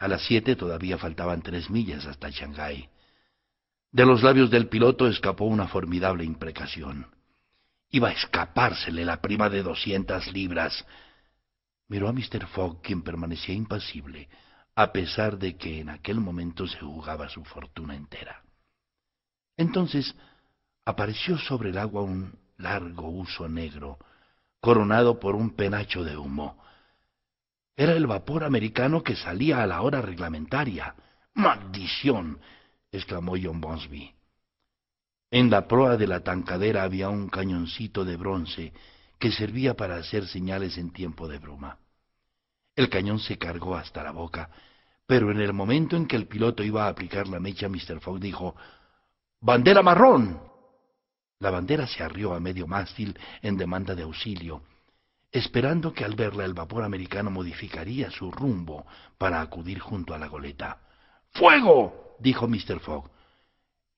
A las siete todavía faltaban tres millas hasta Shanghái. De los labios del piloto escapó una formidable imprecación. Iba a escapársele la prima de doscientas libras Miró a Mr. Fogg, quien permanecía impasible, a pesar de que en aquel momento se jugaba su fortuna entera. Entonces apareció sobre el agua un largo huso negro, coronado por un penacho de humo. Era el vapor americano que salía a la hora reglamentaria. ¡Maldición! exclamó John Bonsby. En la proa de la tancadera había un cañoncito de bronce que servía para hacer señales en tiempo de bruma. El cañón se cargó hasta la boca, pero en el momento en que el piloto iba a aplicar la mecha, Mr. Fogg dijo ¡Bandera marrón! La bandera se arrió a medio mástil en demanda de auxilio, esperando que al verla el vapor americano modificaría su rumbo para acudir junto a la goleta. ¡Fuego! dijo Mr. Fogg,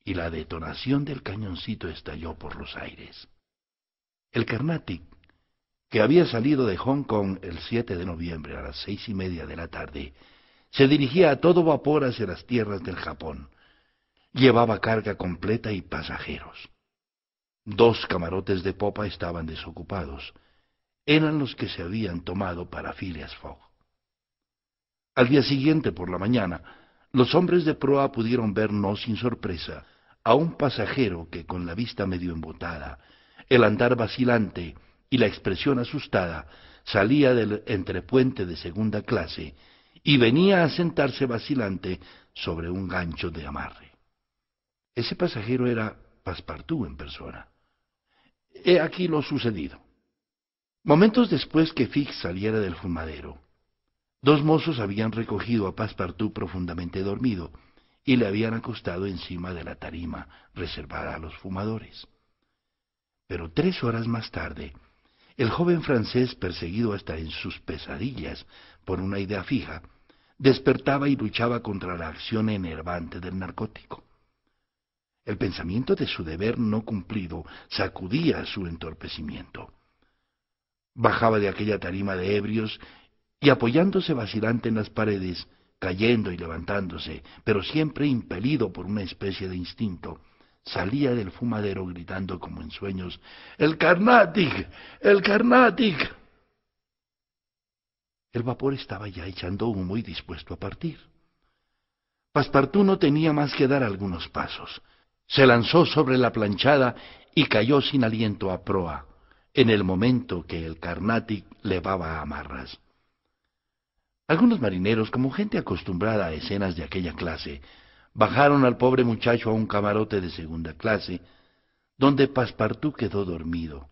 y la detonación del cañoncito estalló por los aires. El Carnatic que había salido de Hong Kong el 7 de noviembre a las seis y media de la tarde, se dirigía a todo vapor hacia las tierras del Japón. Llevaba carga completa y pasajeros. Dos camarotes de popa estaban desocupados. Eran los que se habían tomado para Phileas Fogg. Al día siguiente, por la mañana, los hombres de proa pudieron ver no sin sorpresa a un pasajero que, con la vista medio embotada, el andar vacilante y la expresión asustada, salía del entrepuente de segunda clase y venía a sentarse vacilante sobre un gancho de amarre. Ese pasajero era Passepartout en persona. He aquí lo sucedido. Momentos después que Fix saliera del fumadero, dos mozos habían recogido a Passepartout profundamente dormido y le habían acostado encima de la tarima reservada a los fumadores. Pero tres horas más tarde, el joven francés, perseguido hasta en sus pesadillas por una idea fija, despertaba y luchaba contra la acción enervante del narcótico. El pensamiento de su deber no cumplido sacudía su entorpecimiento. Bajaba de aquella tarima de ebrios y apoyándose vacilante en las paredes, cayendo y levantándose, pero siempre impelido por una especie de instinto, Salía del fumadero gritando como en sueños, ¡El Carnatic! ¡El Carnatic! El vapor estaba ya echando humo y dispuesto a partir. Paspartú no tenía más que dar algunos pasos. Se lanzó sobre la planchada y cayó sin aliento a proa, en el momento que el Carnatic levaba amarras. Algunos marineros, como gente acostumbrada a escenas de aquella clase, Bajaron al pobre muchacho a un camarote de segunda clase, donde Paspartú quedó dormido,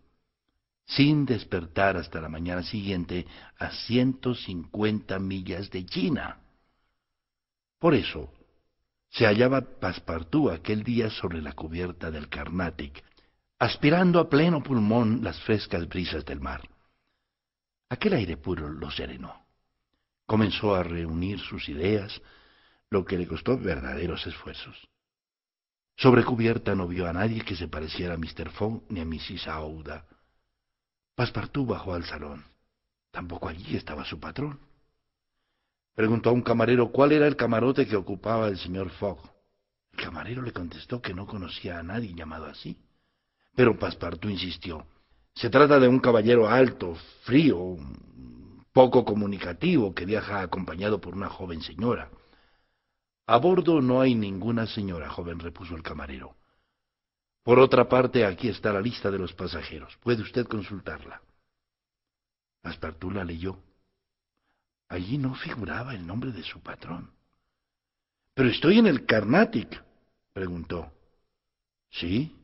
sin despertar hasta la mañana siguiente a 150 millas de China. Por eso, se hallaba Paspartú aquel día sobre la cubierta del Carnatic, aspirando a pleno pulmón las frescas brisas del mar. Aquel aire puro lo serenó. Comenzó a reunir sus ideas, lo que le costó verdaderos esfuerzos. Sobre cubierta no vio a nadie que se pareciera a Mr. Fogg ni a Mrs. Aouda. Passepartout bajó al salón. Tampoco allí estaba su patrón. Preguntó a un camarero cuál era el camarote que ocupaba el señor Fogg. El camarero le contestó que no conocía a nadie llamado así. Pero Passepartout insistió. Se trata de un caballero alto, frío, poco comunicativo, que viaja acompañado por una joven señora. A bordo no hay ninguna señora, joven, repuso el camarero. Por otra parte, aquí está la lista de los pasajeros. Puede usted consultarla. Aspartú la leyó. Allí no figuraba el nombre de su patrón. Pero estoy en el Carnatic, preguntó. ¿Sí?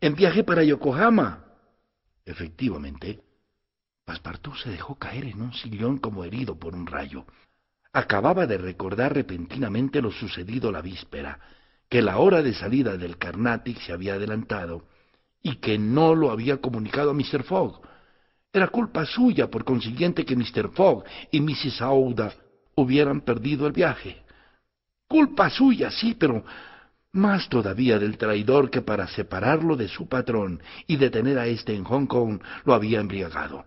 En viaje para Yokohama. Efectivamente. Paspartú se dejó caer en un sillón como herido por un rayo acababa de recordar repentinamente lo sucedido la víspera, que la hora de salida del Carnatic se había adelantado y que no lo había comunicado a Mr. Fogg. Era culpa suya, por consiguiente, que Mr. Fogg y Mrs. Aouda hubieran perdido el viaje. Culpa suya, sí, pero más todavía del traidor que para separarlo de su patrón y detener a éste en Hong Kong lo había embriagado,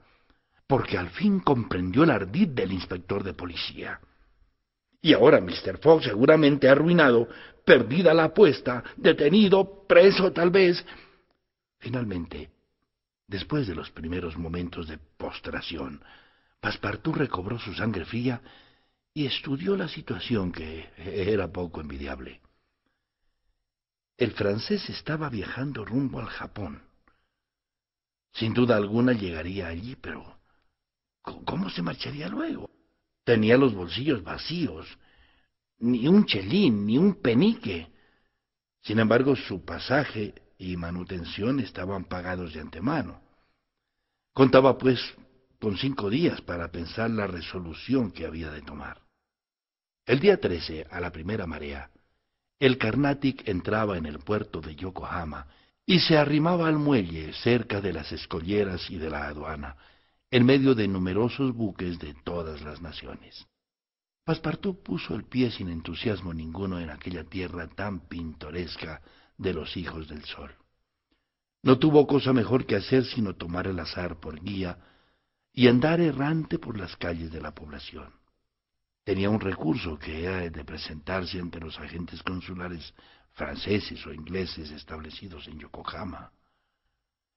porque al fin comprendió el ardid del inspector de policía. Y ahora Mr. Fogg seguramente arruinado, perdida la apuesta, detenido, preso tal vez. Finalmente, después de los primeros momentos de postración, Passepartout recobró su sangre fría y estudió la situación que era poco envidiable. El francés estaba viajando rumbo al Japón. Sin duda alguna llegaría allí, pero ¿cómo se marcharía luego? tenía los bolsillos vacíos, ni un chelín, ni un penique. Sin embargo, su pasaje y manutención estaban pagados de antemano. Contaba, pues, con cinco días para pensar la resolución que había de tomar. El día trece, a la primera marea, el Carnatic entraba en el puerto de Yokohama y se arrimaba al muelle cerca de las escolleras y de la aduana, en medio de numerosos buques de todas las naciones. Paspartú puso el pie sin entusiasmo ninguno en aquella tierra tan pintoresca de los hijos del sol. No tuvo cosa mejor que hacer sino tomar el azar por guía y andar errante por las calles de la población. Tenía un recurso que era el de presentarse ante los agentes consulares franceses o ingleses establecidos en Yokohama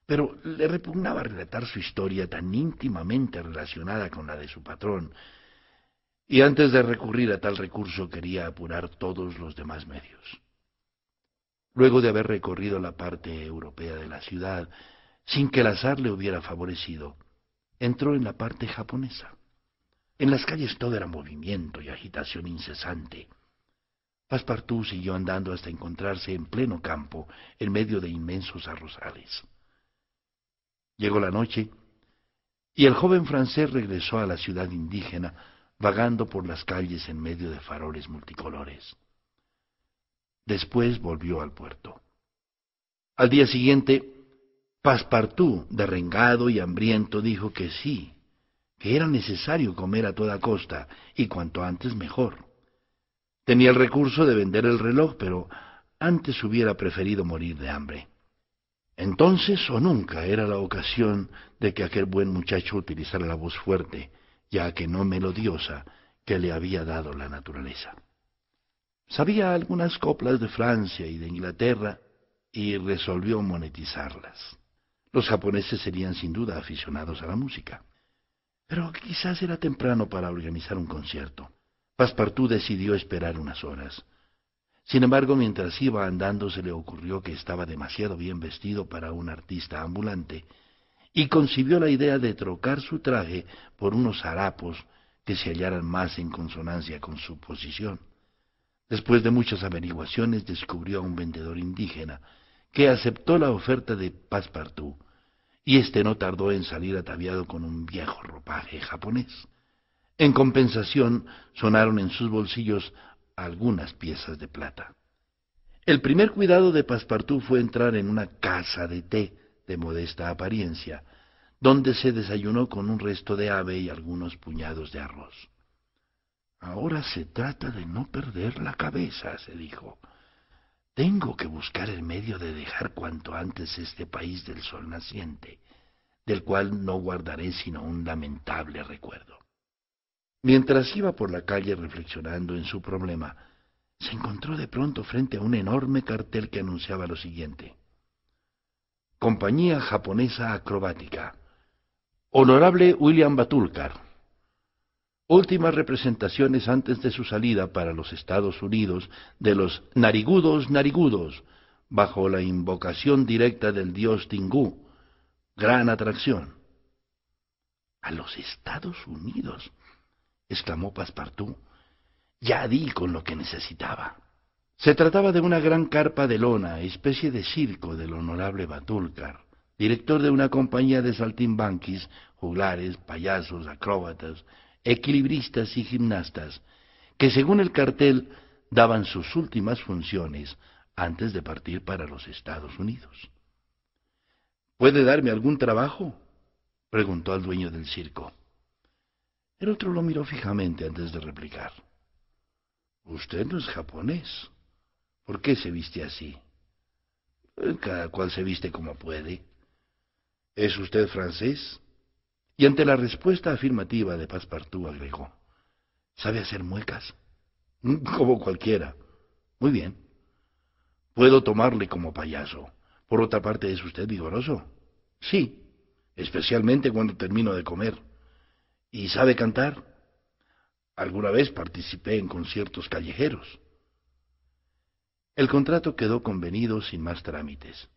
pero le repugnaba relatar su historia tan íntimamente relacionada con la de su patrón, y antes de recurrir a tal recurso quería apurar todos los demás medios. Luego de haber recorrido la parte europea de la ciudad, sin que el azar le hubiera favorecido, entró en la parte japonesa. En las calles todo era movimiento y agitación incesante. Passepartout siguió andando hasta encontrarse en pleno campo, en medio de inmensos arrozales. Llegó la noche y el joven francés regresó a la ciudad indígena, vagando por las calles en medio de faroles multicolores. Después volvió al puerto. Al día siguiente, Passepartout, derrengado y hambriento, dijo que sí, que era necesario comer a toda costa, y cuanto antes mejor. Tenía el recurso de vender el reloj, pero antes hubiera preferido morir de hambre. Entonces o nunca era la ocasión de que aquel buen muchacho utilizara la voz fuerte, ya que no melodiosa, que le había dado la naturaleza. Sabía algunas coplas de Francia y de Inglaterra y resolvió monetizarlas. Los japoneses serían sin duda aficionados a la música. Pero quizás era temprano para organizar un concierto. Passepartout decidió esperar unas horas. Sin embargo, mientras iba andando se le ocurrió que estaba demasiado bien vestido para un artista ambulante, y concibió la idea de trocar su traje por unos harapos que se hallaran más en consonancia con su posición. Después de muchas averiguaciones descubrió a un vendedor indígena que aceptó la oferta de Passepartout, y éste no tardó en salir ataviado con un viejo ropaje japonés. En compensación sonaron en sus bolsillos algunas piezas de plata. El primer cuidado de Passepartout fue entrar en una casa de té de modesta apariencia, donde se desayunó con un resto de ave y algunos puñados de arroz. Ahora se trata de no perder la cabeza, se dijo. Tengo que buscar el medio de dejar cuanto antes este país del sol naciente, del cual no guardaré sino un lamentable recuerdo. Mientras iba por la calle reflexionando en su problema, se encontró de pronto frente a un enorme cartel que anunciaba lo siguiente. Compañía japonesa acrobática. Honorable William Batulcar. Últimas representaciones antes de su salida para los Estados Unidos de los narigudos narigudos, bajo la invocación directa del dios Tingú. Gran atracción. A los Estados Unidos exclamó Passepartout. Ya di con lo que necesitaba. Se trataba de una gran carpa de lona, especie de circo del honorable Batulcar, director de una compañía de saltimbanquis, juglares, payasos, acróbatas, equilibristas y gimnastas, que según el cartel daban sus últimas funciones antes de partir para los Estados Unidos. ¿Puede darme algún trabajo? preguntó al dueño del circo. El otro lo miró fijamente antes de replicar. Usted no es japonés. ¿Por qué se viste así? Cada cual se viste como puede. ¿Es usted francés? Y ante la respuesta afirmativa de Passepartout agregó, sabe hacer muecas, como cualquiera. Muy bien. Puedo tomarle como payaso. Por otra parte, ¿es usted vigoroso? Sí, especialmente cuando termino de comer y sabe cantar. Alguna vez participé en conciertos callejeros. El contrato quedó convenido sin más trámites.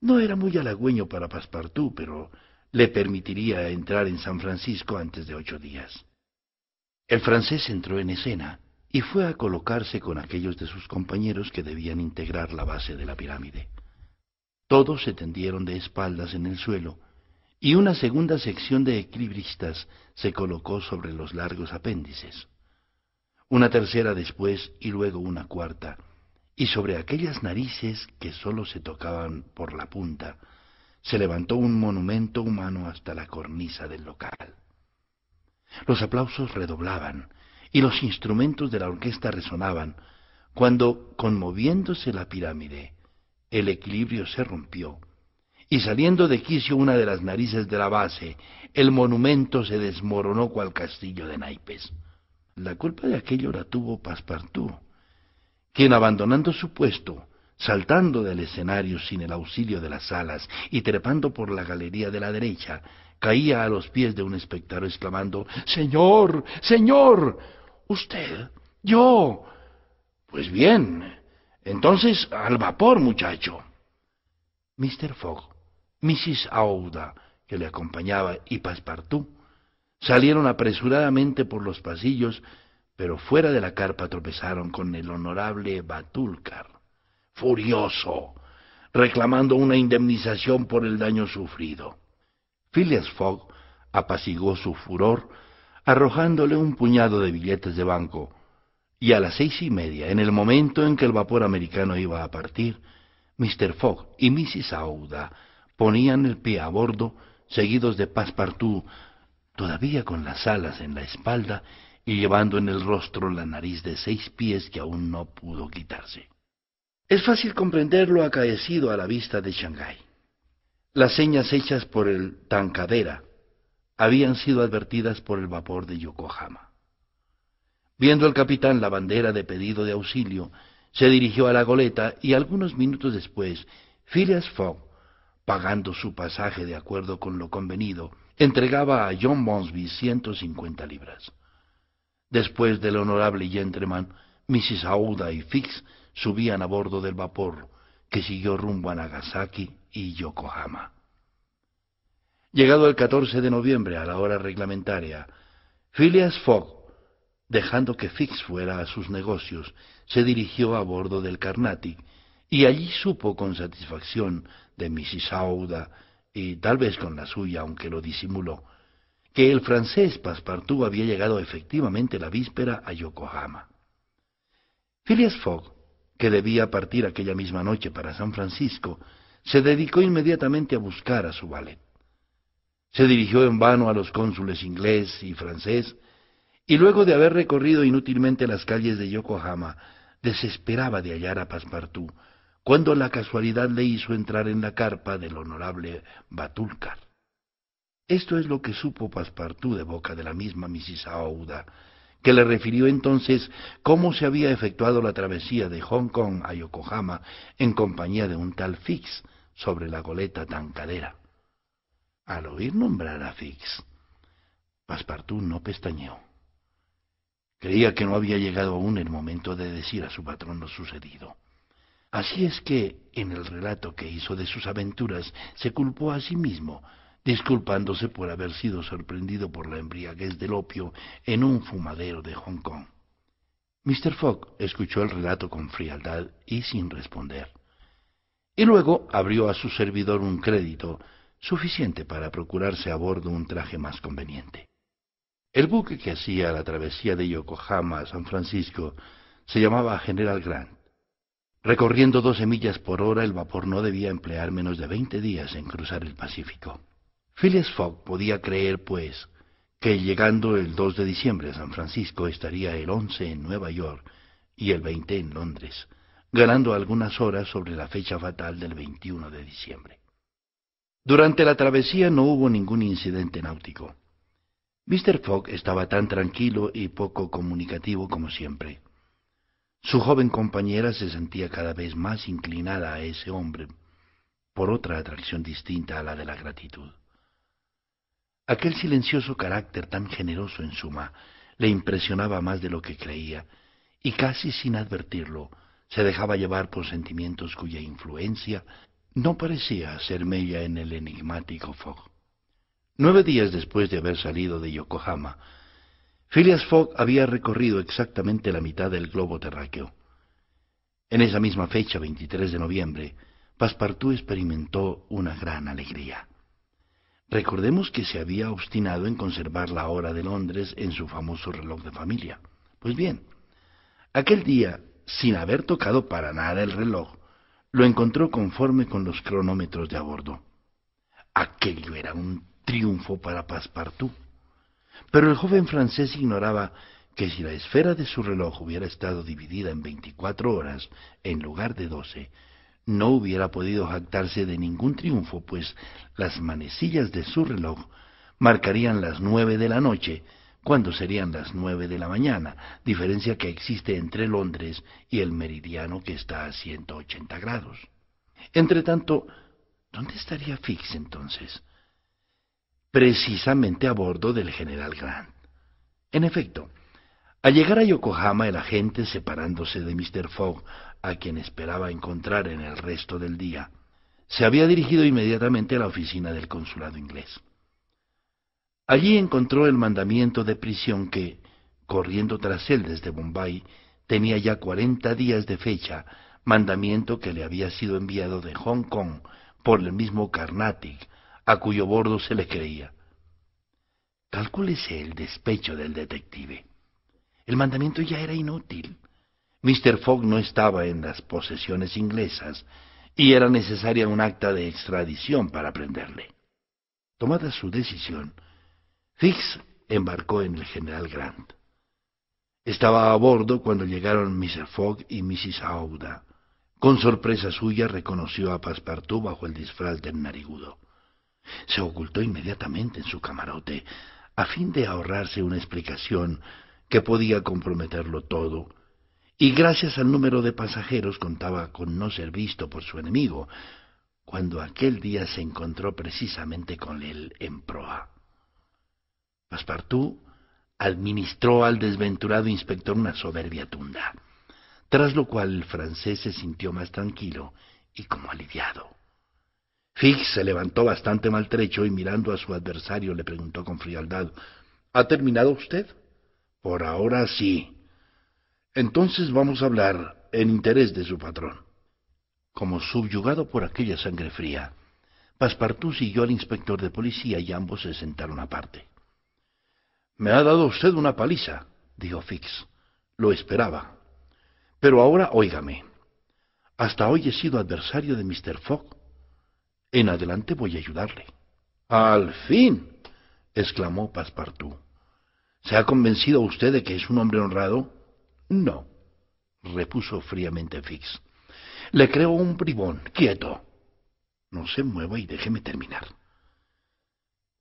No era muy halagüeño para Passepartout, pero le permitiría entrar en San Francisco antes de ocho días. El francés entró en escena y fue a colocarse con aquellos de sus compañeros que debían integrar la base de la pirámide. Todos se tendieron de espaldas en el suelo y una segunda sección de equilibristas se colocó sobre los largos apéndices. Una tercera después y luego una cuarta, y sobre aquellas narices que sólo se tocaban por la punta, se levantó un monumento humano hasta la cornisa del local. Los aplausos redoblaban y los instrumentos de la orquesta resonaban cuando, conmoviéndose la pirámide, el equilibrio se rompió y saliendo de quicio una de las narices de la base, el monumento se desmoronó cual castillo de naipes. La culpa de aquello la tuvo Passepartout, quien abandonando su puesto, saltando del escenario sin el auxilio de las alas y trepando por la galería de la derecha, caía a los pies de un espectador exclamando Señor, señor, usted, yo. Pues bien, entonces al vapor, muchacho. Mr. Fogg Mrs. Aouda, que le acompañaba, y Passepartout, salieron apresuradamente por los pasillos, pero fuera de la carpa tropezaron con el honorable Batulcar, furioso, reclamando una indemnización por el daño sufrido. Phileas Fogg apacigó su furor, arrojándole un puñado de billetes de banco, y a las seis y media, en el momento en que el vapor americano iba a partir, Mr. Fogg y Mrs. Aouda ponían el pie a bordo, seguidos de Passepartout, todavía con las alas en la espalda y llevando en el rostro la nariz de seis pies que aún no pudo quitarse. Es fácil comprender lo acaecido a la vista de Shanghái. Las señas hechas por el Tancadera habían sido advertidas por el vapor de Yokohama. Viendo el capitán la bandera de pedido de auxilio, se dirigió a la goleta y algunos minutos después, Phileas Fogg pagando su pasaje de acuerdo con lo convenido, entregaba a John Monsby 150 libras. Después del honorable gentleman, Mrs. Aouda y Fix subían a bordo del vapor, que siguió rumbo a Nagasaki y Yokohama. Llegado el 14 de noviembre a la hora reglamentaria, Phileas Fogg dejando que Fix fuera a sus negocios, se dirigió a bordo del Carnatic y allí supo con satisfacción de Auda y tal vez con la suya, aunque lo disimuló, que el francés Passepartout había llegado efectivamente la víspera a Yokohama. Phileas Fogg, que debía partir aquella misma noche para San Francisco, se dedicó inmediatamente a buscar a su valet. Se dirigió en vano a los cónsules inglés y francés, y luego de haber recorrido inútilmente las calles de Yokohama, desesperaba de hallar a Passepartout, cuando la casualidad le hizo entrar en la carpa del honorable Batulcar. Esto es lo que supo Paspartú de boca de la misma Mrs. Aouda, que le refirió entonces cómo se había efectuado la travesía de Hong Kong a Yokohama en compañía de un tal Fix sobre la goleta tancadera. Al oír nombrar a Fix, Paspartú no pestañeó. Creía que no había llegado aún el momento de decir a su patrón lo sucedido. Así es que, en el relato que hizo de sus aventuras, se culpó a sí mismo, disculpándose por haber sido sorprendido por la embriaguez del opio en un fumadero de Hong Kong. Mr. Fogg escuchó el relato con frialdad y sin responder. Y luego abrió a su servidor un crédito suficiente para procurarse a bordo un traje más conveniente. El buque que hacía la travesía de Yokohama a San Francisco se llamaba General Grant Recorriendo doce millas por hora, el vapor no debía emplear menos de veinte días en cruzar el Pacífico. Phileas Fogg podía creer, pues, que llegando el 2 de diciembre a San Francisco estaría el 11 en Nueva York y el 20 en Londres, ganando algunas horas sobre la fecha fatal del 21 de diciembre. Durante la travesía no hubo ningún incidente náutico. Mr. Fogg estaba tan tranquilo y poco comunicativo como siempre. Su joven compañera se sentía cada vez más inclinada a ese hombre por otra atracción distinta a la de la gratitud. Aquel silencioso carácter tan generoso en suma le impresionaba más de lo que creía, y casi sin advertirlo se dejaba llevar por sentimientos cuya influencia no parecía ser mella en el enigmático fog. Nueve días después de haber salido de Yokohama, Phileas Fogg había recorrido exactamente la mitad del globo terráqueo. En esa misma fecha, 23 de noviembre, Passepartout experimentó una gran alegría. Recordemos que se había obstinado en conservar la hora de Londres en su famoso reloj de familia. Pues bien, aquel día, sin haber tocado para nada el reloj, lo encontró conforme con los cronómetros de a bordo. Aquello era un triunfo para Passepartout. Pero el joven francés ignoraba que si la esfera de su reloj hubiera estado dividida en veinticuatro horas en lugar de doce, no hubiera podido jactarse de ningún triunfo, pues las manecillas de su reloj marcarían las nueve de la noche, cuando serían las nueve de la mañana, diferencia que existe entre Londres y el meridiano que está a 180 grados. Entretanto, ¿dónde estaría Fix entonces? precisamente a bordo del general Grant. En efecto, al llegar a Yokohama el agente, separándose de Mr. Fogg, a quien esperaba encontrar en el resto del día, se había dirigido inmediatamente a la oficina del consulado inglés. Allí encontró el mandamiento de prisión que, corriendo tras él desde Bombay, tenía ya cuarenta días de fecha, mandamiento que le había sido enviado de Hong Kong por el mismo Carnatic, a cuyo bordo se le creía. Calcúlese el despecho del detective. El mandamiento ya era inútil. Mr. Fogg no estaba en las posesiones inglesas y era necesaria un acta de extradición para prenderle. Tomada su decisión, Fix embarcó en el general Grant. Estaba a bordo cuando llegaron Mr. Fogg y Mrs. Aouda. Con sorpresa suya reconoció a Passepartout bajo el disfraz del narigudo. Se ocultó inmediatamente en su camarote, a fin de ahorrarse una explicación que podía comprometerlo todo, y gracias al número de pasajeros contaba con no ser visto por su enemigo, cuando aquel día se encontró precisamente con él en proa. Passepartout administró al desventurado inspector una soberbia tunda, tras lo cual el francés se sintió más tranquilo y como aliviado. Fix se levantó bastante maltrecho y mirando a su adversario le preguntó con frialdad ¿Ha terminado usted? Por ahora sí. Entonces vamos a hablar en interés de su patrón. Como subyugado por aquella sangre fría, Passepartout siguió al inspector de policía y ambos se sentaron aparte. Me ha dado usted una paliza, dijo Fix. Lo esperaba. Pero ahora óigame. Hasta hoy he sido adversario de Mr. Fogg en adelante voy a ayudarle. Al fin, exclamó Passepartout. ¿Se ha convencido usted de que es un hombre honrado? No, repuso fríamente Fix. Le creo un bribón. Quieto. No se mueva y déjeme terminar.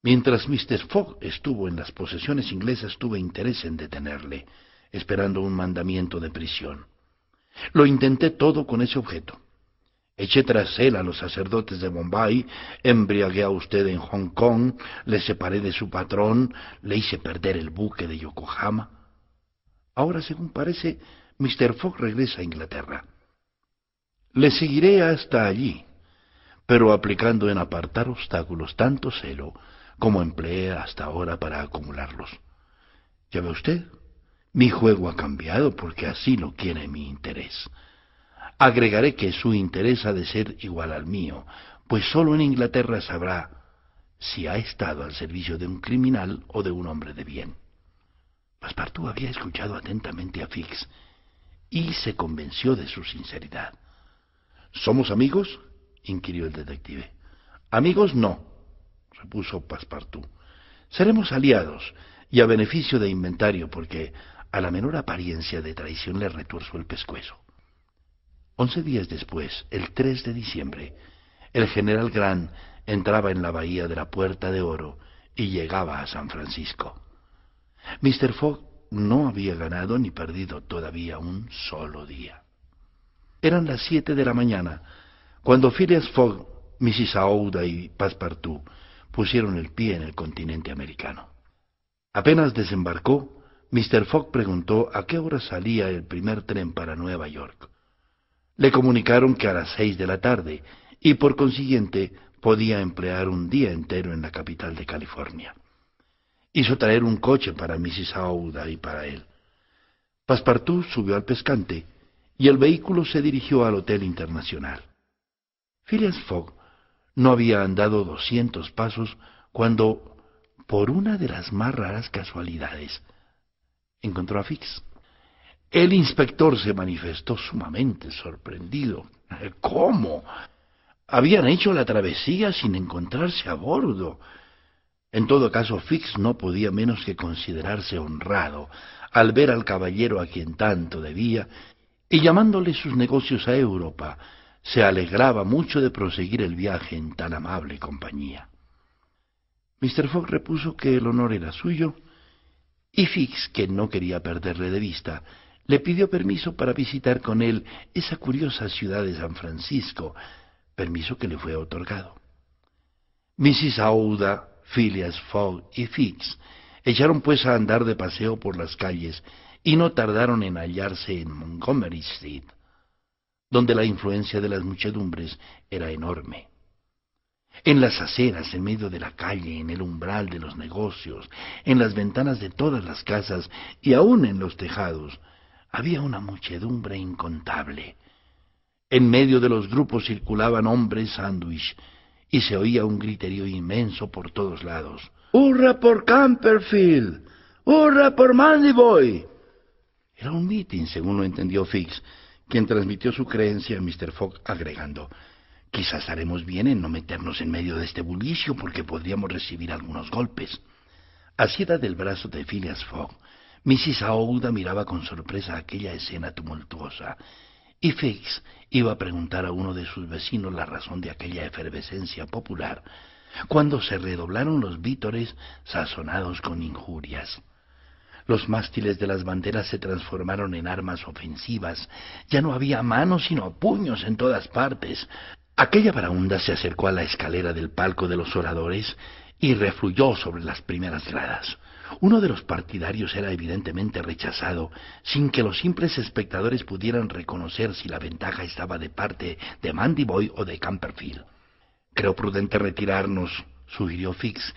Mientras Mr. Fogg estuvo en las posesiones inglesas, tuve interés en detenerle, esperando un mandamiento de prisión. Lo intenté todo con ese objeto. Eché tras él a los sacerdotes de Bombay, embriagué a usted en Hong Kong, le separé de su patrón, le hice perder el buque de Yokohama. Ahora, según parece, Mr. Fogg regresa a Inglaterra. Le seguiré hasta allí, pero aplicando en apartar obstáculos tanto celo como empleé hasta ahora para acumularlos. Ya ve usted, mi juego ha cambiado porque así lo quiere mi interés. Agregaré que su interés ha de ser igual al mío, pues solo en Inglaterra sabrá si ha estado al servicio de un criminal o de un hombre de bien. Passepartout había escuchado atentamente a Fix y se convenció de su sinceridad. ¿Somos amigos? inquirió el detective. Amigos no, repuso Passepartout. Seremos aliados y a beneficio de inventario porque a la menor apariencia de traición le retuerzo el pescuezo. Once días después, el 3 de diciembre, el general Grant entraba en la bahía de la Puerta de Oro y llegaba a San Francisco. Mr. Fogg no había ganado ni perdido todavía un solo día. Eran las siete de la mañana cuando Phileas Fogg, Mrs. Aouda y Passepartout pusieron el pie en el continente americano. Apenas desembarcó, Mr. Fogg preguntó a qué hora salía el primer tren para Nueva York. Le comunicaron que a las seis de la tarde y por consiguiente podía emplear un día entero en la capital de California. Hizo traer un coche para Mrs. Aouda y para él. Passepartout subió al pescante y el vehículo se dirigió al Hotel Internacional. Phileas Fogg no había andado doscientos pasos cuando, por una de las más raras casualidades, encontró a Fix. El inspector se manifestó sumamente sorprendido. ¿Cómo? Habían hecho la travesía sin encontrarse a bordo. En todo caso, Fix no podía menos que considerarse honrado al ver al caballero a quien tanto debía, y llamándole sus negocios a Europa, se alegraba mucho de proseguir el viaje en tan amable compañía. Mr. Fogg repuso que el honor era suyo, y Fix, que no quería perderle de vista, le pidió permiso para visitar con él esa curiosa ciudad de San Francisco, permiso que le fue otorgado. Mrs. Aouda, Phileas Fogg y Fix echaron pues a andar de paseo por las calles y no tardaron en hallarse en Montgomery Street, donde la influencia de las muchedumbres era enorme. En las aceras, en medio de la calle, en el umbral de los negocios, en las ventanas de todas las casas y aún en los tejados, había una muchedumbre incontable. En medio de los grupos circulaban hombres sándwich y se oía un griterío inmenso por todos lados. ¡Hurra por Camperfield! ¡Hurra por Mandyboy! Era un meeting, según lo entendió Fix, quien transmitió su creencia a Mr. Fogg agregando, quizás haremos bien en no meternos en medio de este bullicio porque podríamos recibir algunos golpes. Así del brazo de Phileas Fogg, Mrs. Aouda miraba con sorpresa aquella escena tumultuosa, y Fix iba a preguntar a uno de sus vecinos la razón de aquella efervescencia popular, cuando se redoblaron los vítores sazonados con injurias. Los mástiles de las banderas se transformaron en armas ofensivas. Ya no había manos sino puños en todas partes. Aquella varaunda se acercó a la escalera del palco de los oradores y refluyó sobre las primeras gradas. Uno de los partidarios era evidentemente rechazado, sin que los simples espectadores pudieran reconocer si la ventaja estaba de parte de Mandy Boy o de Camperfield. Creo prudente retirarnos, sugirió Fix,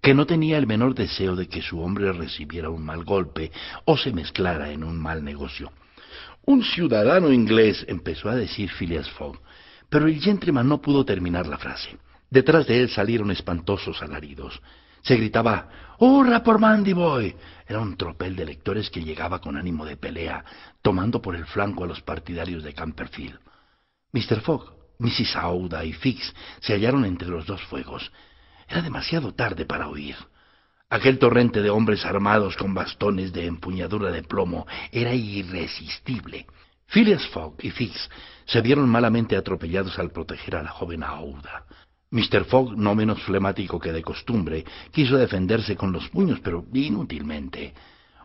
que no tenía el menor deseo de que su hombre recibiera un mal golpe o se mezclara en un mal negocio. Un ciudadano inglés, empezó a decir Phileas Fogg, pero el gentleman no pudo terminar la frase. Detrás de él salieron espantosos alaridos. Se gritaba ¡Hurra por Mandy Boy! Era un tropel de lectores que llegaba con ánimo de pelea, tomando por el flanco a los partidarios de Camperfield. Mr. Fogg, Mrs. Aouda y Fix se hallaron entre los dos fuegos. Era demasiado tarde para huir. Aquel torrente de hombres armados con bastones de empuñadura de plomo era irresistible. Phileas Fogg y Fix se vieron malamente atropellados al proteger a la joven Auda. Mr. Fogg, no menos flemático que de costumbre, quiso defenderse con los puños, pero inútilmente.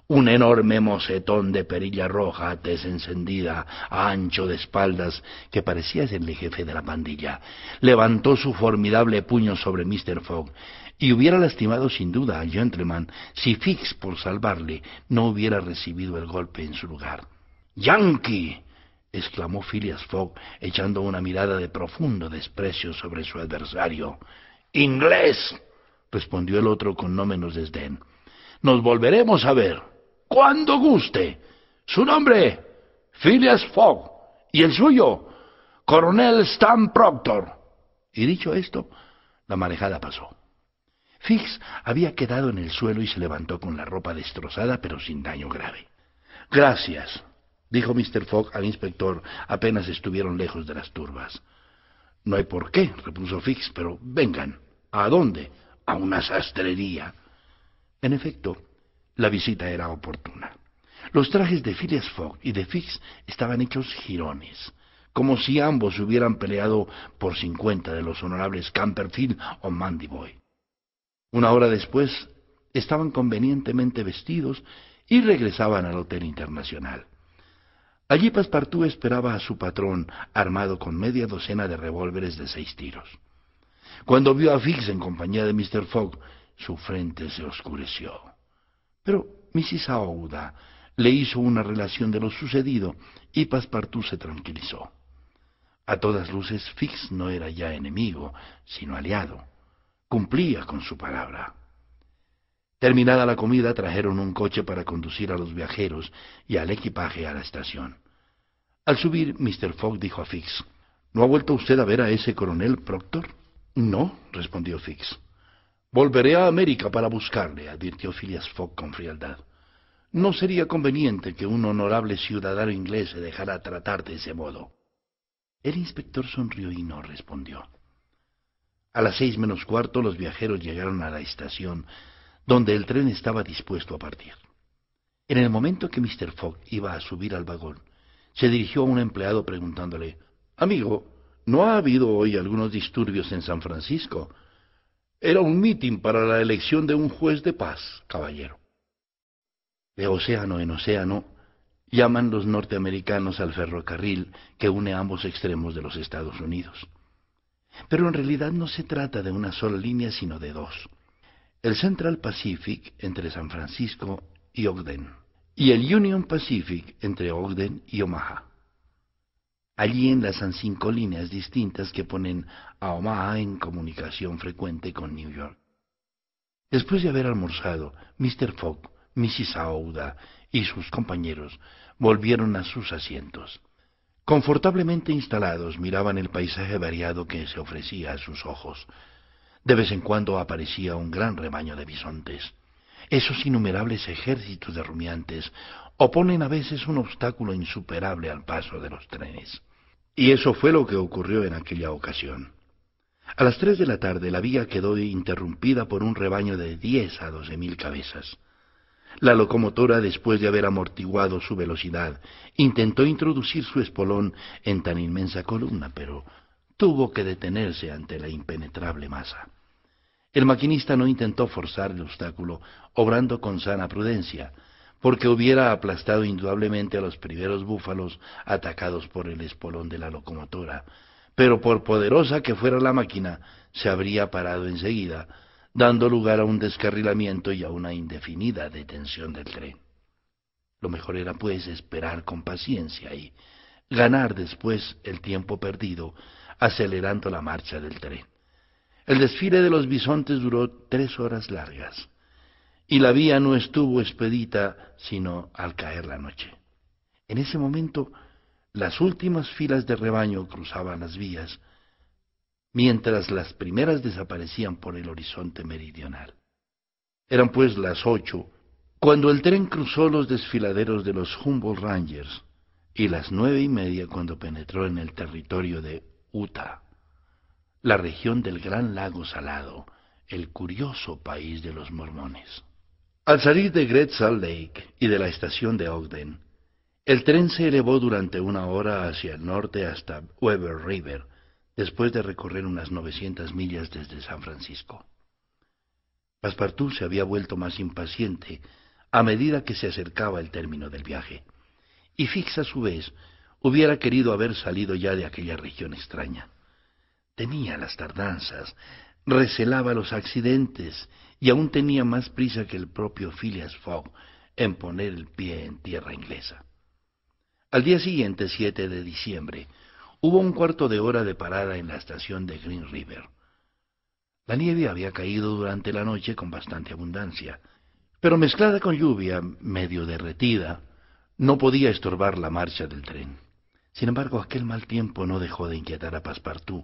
Un enorme mocetón de perilla roja, desencendida, a ancho de espaldas, que parecía ser el jefe de la pandilla, levantó su formidable puño sobre Mr. Fogg y hubiera lastimado sin duda al gentleman si Fix, por salvarle, no hubiera recibido el golpe en su lugar. Yankee, exclamó Phileas Fogg, echando una mirada de profundo desprecio sobre su adversario. Inglés, respondió el otro con no menos desdén. Nos volveremos a ver, cuando guste. Su nombre, Phileas Fogg, y el suyo, Coronel Stan Proctor. Y dicho esto, la marejada pasó. Fix había quedado en el suelo y se levantó con la ropa destrozada, pero sin daño grave. Gracias, dijo Mr. Fogg al inspector apenas estuvieron lejos de las turbas. No hay por qué, repuso Fix, pero vengan. ¿A dónde? A una sastrería. En efecto, la visita era oportuna. Los trajes de Phileas Fogg y de Fix estaban hechos jirones, como si ambos hubieran peleado por cincuenta de los honorables Camperfield o Mandiboy. Una hora después estaban convenientemente vestidos y regresaban al Hotel Internacional. Allí Paspartú esperaba a su patrón, armado con media docena de revólveres de seis tiros. Cuando vio a Fix en compañía de Mr. Fogg, su frente se oscureció. Pero Mrs. Aouda le hizo una relación de lo sucedido y Passepartout se tranquilizó. A todas luces, Fix no era ya enemigo, sino aliado. Cumplía con su palabra. Terminada la comida, trajeron un coche para conducir a los viajeros y al equipaje a la estación. Al subir, Mr. Fogg dijo a Fix, ¿No ha vuelto usted a ver a ese coronel Proctor? No, respondió Fix. Volveré a América para buscarle, advirtió Phileas Fogg con frialdad. No sería conveniente que un honorable ciudadano inglés se dejara tratar de ese modo. El inspector sonrió y no respondió. A las seis menos cuarto los viajeros llegaron a la estación donde el tren estaba dispuesto a partir. En el momento que Mr. Fogg iba a subir al vagón, se dirigió a un empleado preguntándole, Amigo, ¿no ha habido hoy algunos disturbios en San Francisco? Era un mitin para la elección de un juez de paz, caballero. De océano en océano, llaman los norteamericanos al ferrocarril que une ambos extremos de los Estados Unidos. Pero en realidad no se trata de una sola línea, sino de dos el Central Pacific entre San Francisco y Ogden, y el Union Pacific entre Ogden y Omaha. Allí enlazan cinco líneas distintas que ponen a Omaha en comunicación frecuente con New York. Después de haber almorzado, Mr. Fogg, Mrs. Aouda y sus compañeros volvieron a sus asientos. Confortablemente instalados miraban el paisaje variado que se ofrecía a sus ojos, de vez en cuando aparecía un gran rebaño de bisontes. Esos innumerables ejércitos de rumiantes oponen a veces un obstáculo insuperable al paso de los trenes. Y eso fue lo que ocurrió en aquella ocasión. A las tres de la tarde la vía quedó interrumpida por un rebaño de diez a doce mil cabezas. La locomotora, después de haber amortiguado su velocidad, intentó introducir su espolón en tan inmensa columna, pero tuvo que detenerse ante la impenetrable masa. El maquinista no intentó forzar el obstáculo, obrando con sana prudencia, porque hubiera aplastado indudablemente a los primeros búfalos atacados por el espolón de la locomotora, pero por poderosa que fuera la máquina, se habría parado enseguida, dando lugar a un descarrilamiento y a una indefinida detención del tren. Lo mejor era pues esperar con paciencia y ganar después el tiempo perdido, acelerando la marcha del tren. El desfile de los bisontes duró tres horas largas y la vía no estuvo expedita sino al caer la noche. En ese momento las últimas filas de rebaño cruzaban las vías, mientras las primeras desaparecían por el horizonte meridional. Eran pues las ocho cuando el tren cruzó los desfiladeros de los Humboldt Rangers y las nueve y media cuando penetró en el territorio de Utah la región del Gran Lago Salado, el curioso país de los mormones. Al salir de Great Salt Lake y de la estación de Ogden, el tren se elevó durante una hora hacia el norte hasta Weber River, después de recorrer unas 900 millas desde San Francisco. Passepartout se había vuelto más impaciente a medida que se acercaba el término del viaje, y Fix a su vez hubiera querido haber salido ya de aquella región extraña tenía las tardanzas, recelaba los accidentes y aún tenía más prisa que el propio Phileas Fogg en poner el pie en tierra inglesa. Al día siguiente, 7 de diciembre, hubo un cuarto de hora de parada en la estación de Green River. La nieve había caído durante la noche con bastante abundancia, pero mezclada con lluvia, medio derretida, no podía estorbar la marcha del tren. Sin embargo, aquel mal tiempo no dejó de inquietar a Passepartout,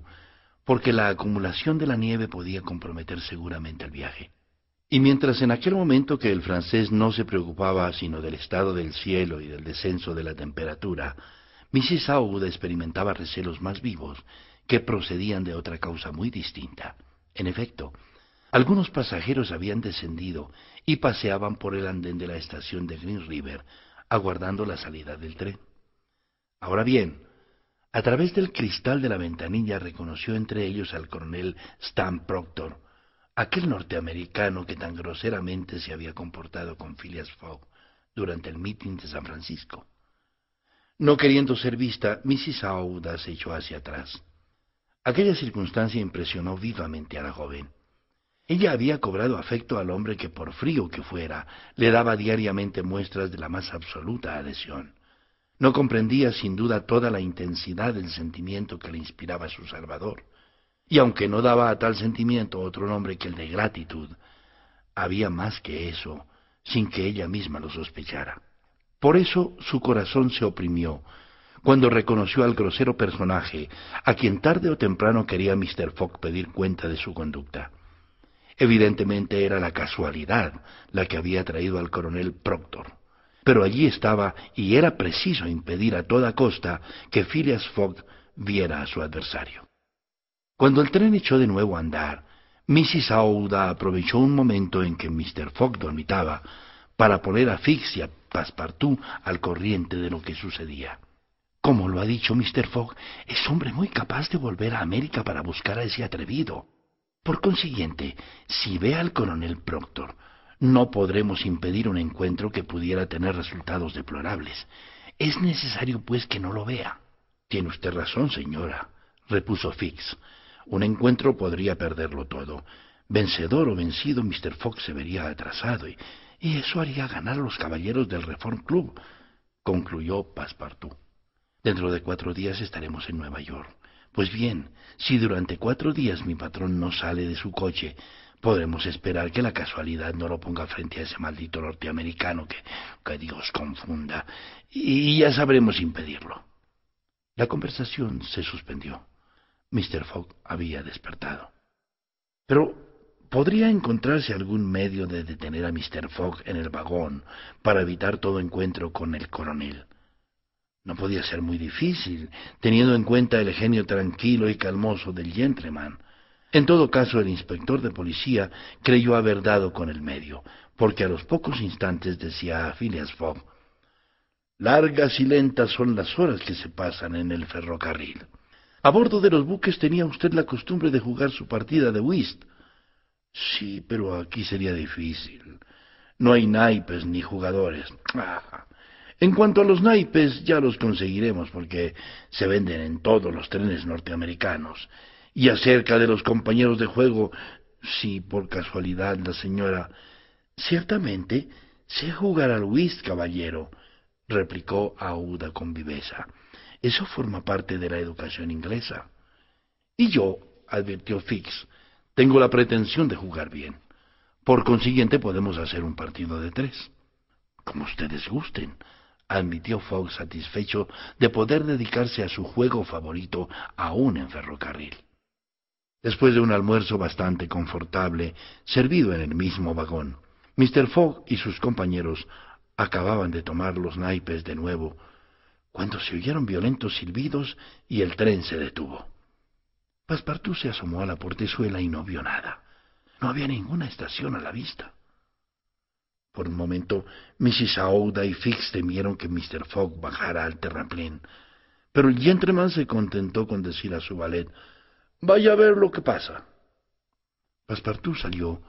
porque la acumulación de la nieve podía comprometer seguramente el viaje. Y mientras en aquel momento que el francés no se preocupaba sino del estado del cielo y del descenso de la temperatura, Mrs. Aoud experimentaba recelos más vivos que procedían de otra causa muy distinta. En efecto, algunos pasajeros habían descendido y paseaban por el andén de la estación de Green River, aguardando la salida del tren. Ahora bien, a través del cristal de la ventanilla reconoció entre ellos al coronel Stan Proctor, aquel norteamericano que tan groseramente se había comportado con Phileas Fogg durante el mitin de San Francisco. No queriendo ser vista, Mrs. Aouda se echó hacia atrás. Aquella circunstancia impresionó vivamente a la joven. Ella había cobrado afecto al hombre que, por frío que fuera, le daba diariamente muestras de la más absoluta adhesión. No comprendía sin duda toda la intensidad del sentimiento que le inspiraba su Salvador, y aunque no daba a tal sentimiento otro nombre que el de gratitud, había más que eso, sin que ella misma lo sospechara. Por eso su corazón se oprimió cuando reconoció al grosero personaje a quien tarde o temprano quería Mr. Fogg pedir cuenta de su conducta. Evidentemente era la casualidad la que había traído al coronel Proctor pero allí estaba y era preciso impedir a toda costa que Phileas Fogg viera a su adversario. Cuando el tren echó de nuevo a andar, Mrs. Auda aprovechó un momento en que Mr. Fogg dormitaba para poner a Fix y Passepartout al corriente de lo que sucedía. Como lo ha dicho Mr. Fogg, es hombre muy capaz de volver a América para buscar a ese atrevido. Por consiguiente, si ve al coronel Proctor, no podremos impedir un encuentro que pudiera tener resultados deplorables. Es necesario, pues, que no lo vea. Tiene usted razón, señora, repuso Fix. Un encuentro podría perderlo todo. Vencedor o vencido, Mr. Fox se vería atrasado y, y eso haría ganar a los caballeros del Reform Club, concluyó Passepartout. Dentro de cuatro días estaremos en Nueva York. Pues bien, si durante cuatro días mi patrón no sale de su coche, podremos esperar que la casualidad no lo ponga frente a ese maldito norteamericano que, que Dios confunda, y ya sabremos impedirlo. La conversación se suspendió. Mr. Fogg había despertado. Pero podría encontrarse algún medio de detener a Mr. Fogg en el vagón para evitar todo encuentro con el coronel. No podía ser muy difícil, teniendo en cuenta el genio tranquilo y calmoso del gentleman. En todo caso, el inspector de policía creyó haber dado con el medio, porque a los pocos instantes decía a Phileas Fogg, Largas y lentas son las horas que se pasan en el ferrocarril. A bordo de los buques tenía usted la costumbre de jugar su partida de whist. Sí, pero aquí sería difícil. No hay naipes ni jugadores. En cuanto a los naipes, ya los conseguiremos porque se venden en todos los trenes norteamericanos y acerca de los compañeros de juego, si por casualidad la señora... Ciertamente, sé jugar al whist, caballero, replicó Aouda con viveza. Eso forma parte de la educación inglesa. Y yo, advirtió Fix, tengo la pretensión de jugar bien. Por consiguiente, podemos hacer un partido de tres. Como ustedes gusten, admitió Fogg satisfecho de poder dedicarse a su juego favorito aún en ferrocarril después de un almuerzo bastante confortable, servido en el mismo vagón. Mr. Fogg y sus compañeros acababan de tomar los naipes de nuevo, cuando se oyeron violentos silbidos y el tren se detuvo. Passepartout se asomó a la portezuela y no vio nada. No había ninguna estación a la vista. Por un momento, Mrs. Aouda y Fix temieron que Mr. Fogg bajara al terraplén, pero el gentleman se contentó con decir a su valet Vaya a ver lo que pasa. Paspartout salió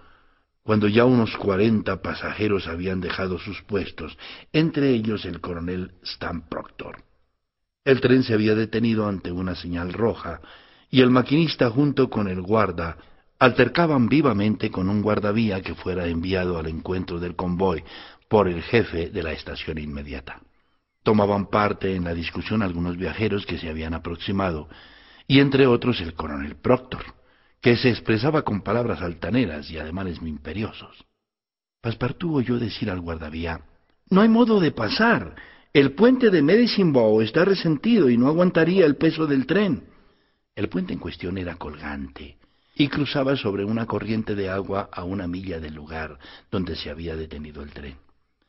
cuando ya unos cuarenta pasajeros habían dejado sus puestos, entre ellos el coronel Stamp Proctor. El tren se había detenido ante una señal roja, y el maquinista junto con el guarda altercaban vivamente con un guardavía que fuera enviado al encuentro del convoy por el jefe de la estación inmediata. Tomaban parte en la discusión algunos viajeros que se habían aproximado, y entre otros el coronel Proctor, que se expresaba con palabras altaneras y ademanes imperiosos. Paspartú oyó decir al guardavía, No hay modo de pasar. El puente de Medicine Bow está resentido y no aguantaría el peso del tren. El puente en cuestión era colgante y cruzaba sobre una corriente de agua a una milla del lugar donde se había detenido el tren.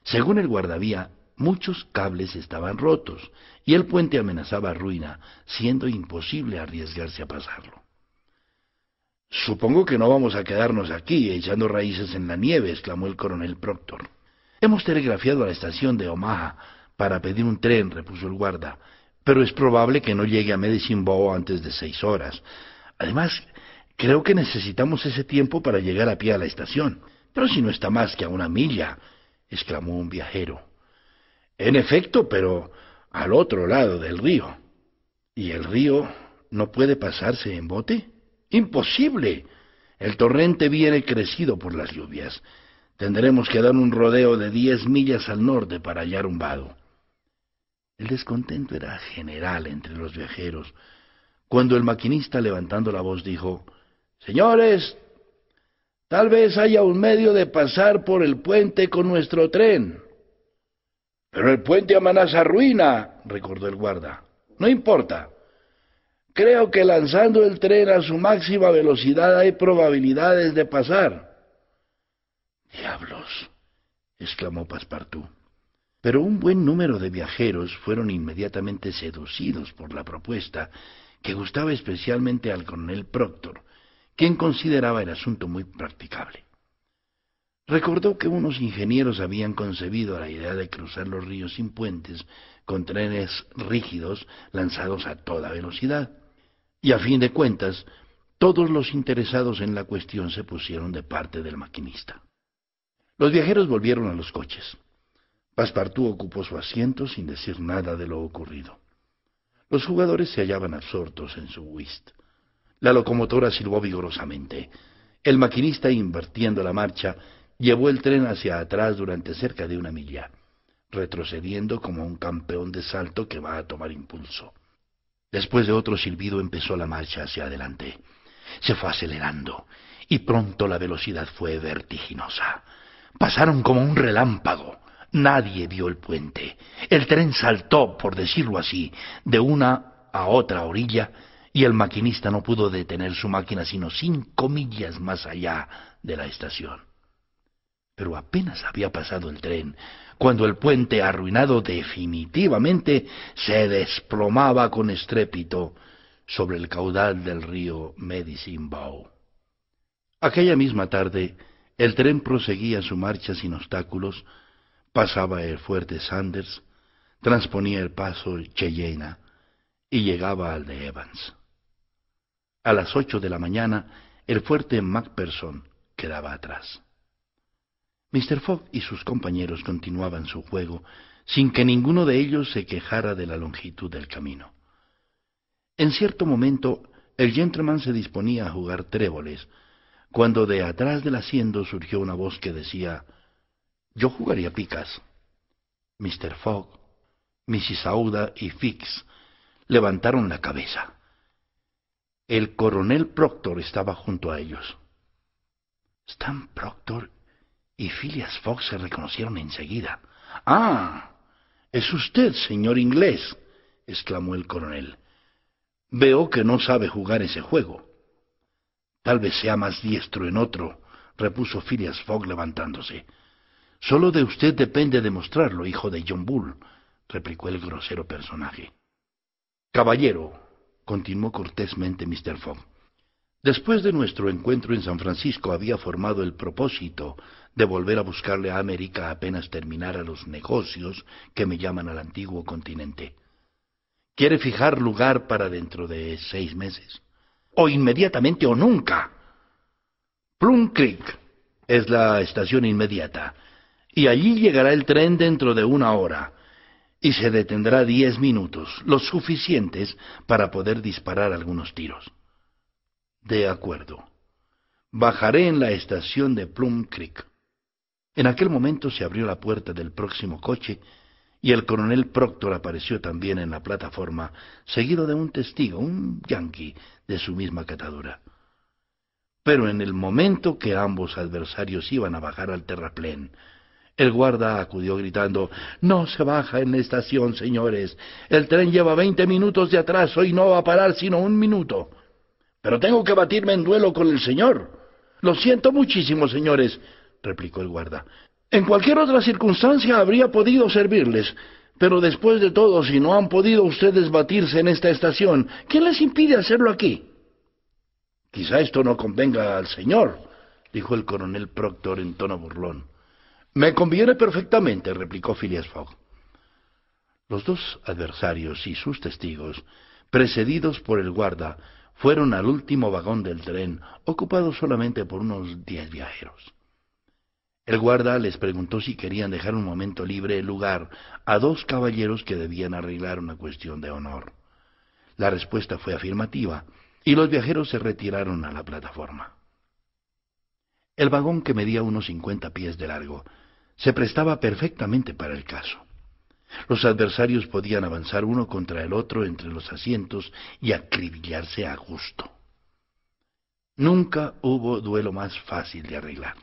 Según el guardavía, Muchos cables estaban rotos y el puente amenazaba ruina, siendo imposible arriesgarse a pasarlo. Supongo que no vamos a quedarnos aquí echando raíces en la nieve, exclamó el coronel Proctor. Hemos telegrafiado a la estación de Omaha para pedir un tren, repuso el guarda, pero es probable que no llegue a Medicine Bow antes de seis horas. Además, creo que necesitamos ese tiempo para llegar a pie a la estación. Pero si no está más que a una milla, exclamó un viajero. En efecto, pero al otro lado del río. ¿Y el río no puede pasarse en bote? Imposible. El torrente viene crecido por las lluvias. Tendremos que dar un rodeo de diez millas al norte para hallar un vado. El descontento era general entre los viajeros, cuando el maquinista levantando la voz dijo, Señores, tal vez haya un medio de pasar por el puente con nuestro tren. Pero el puente amenaza ruina, recordó el guarda. No importa. Creo que lanzando el tren a su máxima velocidad hay probabilidades de pasar. Diablos, exclamó Paspartú. Pero un buen número de viajeros fueron inmediatamente seducidos por la propuesta que gustaba especialmente al coronel Proctor, quien consideraba el asunto muy practicable. Recordó que unos ingenieros habían concebido la idea de cruzar los ríos sin puentes con trenes rígidos lanzados a toda velocidad. Y a fin de cuentas, todos los interesados en la cuestión se pusieron de parte del maquinista. Los viajeros volvieron a los coches. Passepartout ocupó su asiento sin decir nada de lo ocurrido. Los jugadores se hallaban absortos en su whist. La locomotora silbó vigorosamente. El maquinista, invirtiendo la marcha, llevó el tren hacia atrás durante cerca de una milla, retrocediendo como un campeón de salto que va a tomar impulso. Después de otro silbido empezó la marcha hacia adelante. Se fue acelerando, y pronto la velocidad fue vertiginosa. Pasaron como un relámpago. Nadie vio el puente. El tren saltó, por decirlo así, de una a otra orilla, y el maquinista no pudo detener su máquina sino cinco millas más allá de la estación. Pero apenas había pasado el tren, cuando el puente arruinado definitivamente se desplomaba con estrépito sobre el caudal del río Medicine Bow. Aquella misma tarde, el tren proseguía su marcha sin obstáculos, pasaba el fuerte Sanders, transponía el paso Cheyena y llegaba al de Evans. A las ocho de la mañana, el fuerte MacPherson quedaba atrás. Mr. Fogg y sus compañeros continuaban su juego sin que ninguno de ellos se quejara de la longitud del camino. En cierto momento, el gentleman se disponía a jugar tréboles, cuando de atrás del asiento surgió una voz que decía, Yo jugaría picas. Mr. Fogg, Mrs. Aouda y Fix levantaron la cabeza. El coronel Proctor estaba junto a ellos. ¿Stan Proctor y Phileas Fogg se reconocieron enseguida. Ah, es usted, señor inglés, exclamó el coronel. Veo que no sabe jugar ese juego. Tal vez sea más diestro en otro, repuso Phileas Fogg levantándose. Solo de usted depende demostrarlo, hijo de John Bull, replicó el grosero personaje. Caballero, continuó cortésmente Mr. Fogg, Después de nuestro encuentro en San Francisco había formado el propósito de volver a buscarle a América apenas terminara los negocios que me llaman al antiguo continente. Quiere fijar lugar para dentro de seis meses. O inmediatamente o nunca. Plum Creek es la estación inmediata, y allí llegará el tren dentro de una hora, y se detendrá diez minutos, los suficientes para poder disparar algunos tiros. De acuerdo. Bajaré en la estación de Plum Creek. En aquel momento se abrió la puerta del próximo coche y el coronel Proctor apareció también en la plataforma, seguido de un testigo, un yankee, de su misma catadura. Pero en el momento que ambos adversarios iban a bajar al terraplén, el guarda acudió gritando No se baja en la estación, señores. El tren lleva veinte minutos de atraso y no va a parar sino un minuto. Pero tengo que batirme en duelo con el Señor. Lo siento muchísimo, señores, replicó el guarda. En cualquier otra circunstancia habría podido servirles, pero después de todo, si no han podido ustedes batirse en esta estación, ¿qué les impide hacerlo aquí? Quizá esto no convenga al señor, dijo el coronel Proctor en tono burlón. Me conviene perfectamente, replicó Phileas Fogg. Los dos adversarios y sus testigos, precedidos por el guarda, fueron al último vagón del tren, ocupado solamente por unos diez viajeros. El guarda les preguntó si querían dejar un momento libre el lugar a dos caballeros que debían arreglar una cuestión de honor. La respuesta fue afirmativa, y los viajeros se retiraron a la plataforma. El vagón que medía unos cincuenta pies de largo se prestaba perfectamente para el caso. Los adversarios podían avanzar uno contra el otro entre los asientos y acribillarse a gusto. Nunca hubo duelo más fácil de arreglar.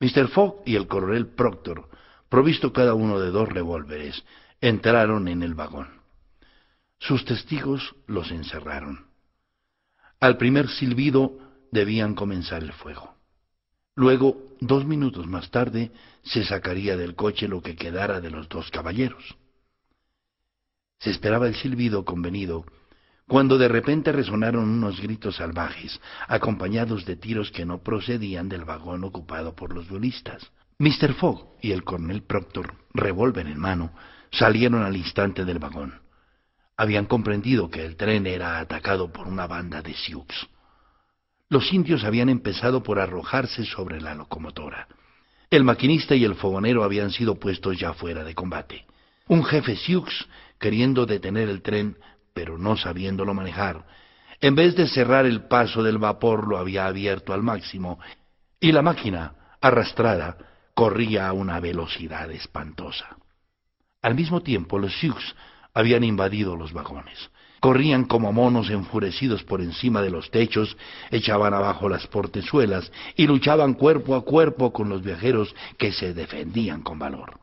Mr. Fogg y el coronel Proctor, provisto cada uno de dos revólveres, entraron en el vagón. Sus testigos los encerraron. Al primer silbido debían comenzar el fuego. Luego, dos minutos más tarde, se sacaría del coche lo que quedara de los dos caballeros. Se esperaba el silbido convenido, cuando de repente resonaron unos gritos salvajes, acompañados de tiros que no procedían del vagón ocupado por los duelistas. Mr. Fogg y el coronel Proctor, revólver en mano, salieron al instante del vagón. Habían comprendido que el tren era atacado por una banda de Sioux. Los indios habían empezado por arrojarse sobre la locomotora. El maquinista y el fogonero habían sido puestos ya fuera de combate. Un jefe Sioux, queriendo detener el tren, pero no sabiéndolo manejar, en vez de cerrar el paso del vapor lo había abierto al máximo, y la máquina, arrastrada, corría a una velocidad espantosa. Al mismo tiempo, los Sioux habían invadido los vagones corrían como monos enfurecidos por encima de los techos, echaban abajo las portezuelas y luchaban cuerpo a cuerpo con los viajeros que se defendían con valor.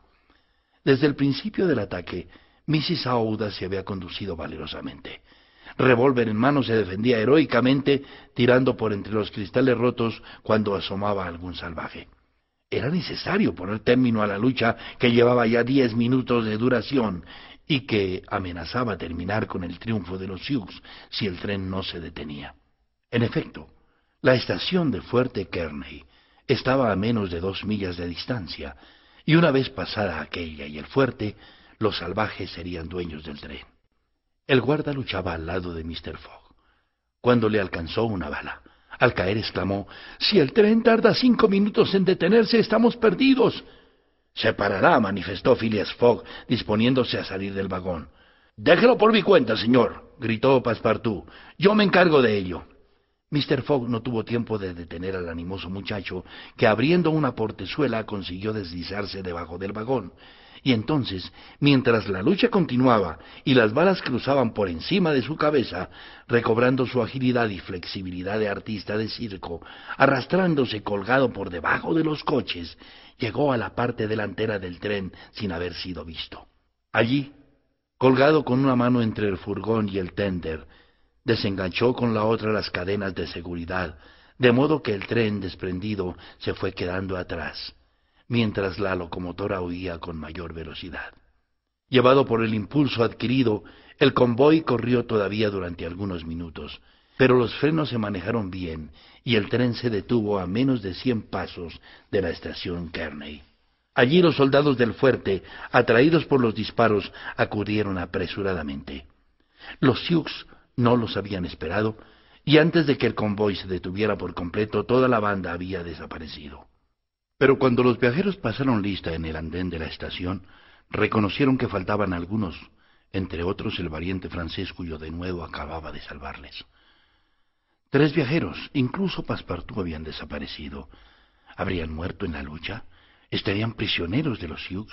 Desde el principio del ataque, Mrs. Aouda se había conducido valerosamente. Revólver en mano se defendía heroicamente, tirando por entre los cristales rotos cuando asomaba algún salvaje. Era necesario poner término a la lucha que llevaba ya diez minutos de duración, y que amenazaba terminar con el triunfo de los Sioux si el tren no se detenía. En efecto, la estación de Fuerte Kearney estaba a menos de dos millas de distancia, y una vez pasada aquella y el fuerte, los salvajes serían dueños del tren. El guarda luchaba al lado de Mr. Fogg. Cuando le alcanzó una bala, al caer exclamó, Si el tren tarda cinco minutos en detenerse, estamos perdidos. Se parará, manifestó Phileas Fogg, disponiéndose a salir del vagón. Déjelo por mi cuenta, señor, gritó Passepartout. Yo me encargo de ello. Mr. Fogg no tuvo tiempo de detener al animoso muchacho, que abriendo una portezuela consiguió deslizarse debajo del vagón. Y entonces, mientras la lucha continuaba y las balas cruzaban por encima de su cabeza, recobrando su agilidad y flexibilidad de artista de circo, arrastrándose colgado por debajo de los coches, llegó a la parte delantera del tren sin haber sido visto. Allí, colgado con una mano entre el furgón y el tender, desenganchó con la otra las cadenas de seguridad, de modo que el tren desprendido se fue quedando atrás, mientras la locomotora huía con mayor velocidad. Llevado por el impulso adquirido, el convoy corrió todavía durante algunos minutos, pero los frenos se manejaron bien y el tren se detuvo a menos de cien pasos de la estación Kearney. Allí los soldados del fuerte, atraídos por los disparos, acudieron apresuradamente. Los Sioux no los habían esperado, y antes de que el convoy se detuviera por completo, toda la banda había desaparecido. Pero cuando los viajeros pasaron lista en el andén de la estación, reconocieron que faltaban algunos, entre otros el valiente francés cuyo de nuevo acababa de salvarles. Tres viajeros, incluso Passepartout, habían desaparecido. ¿Habrían muerto en la lucha? ¿Estarían prisioneros de los Sioux?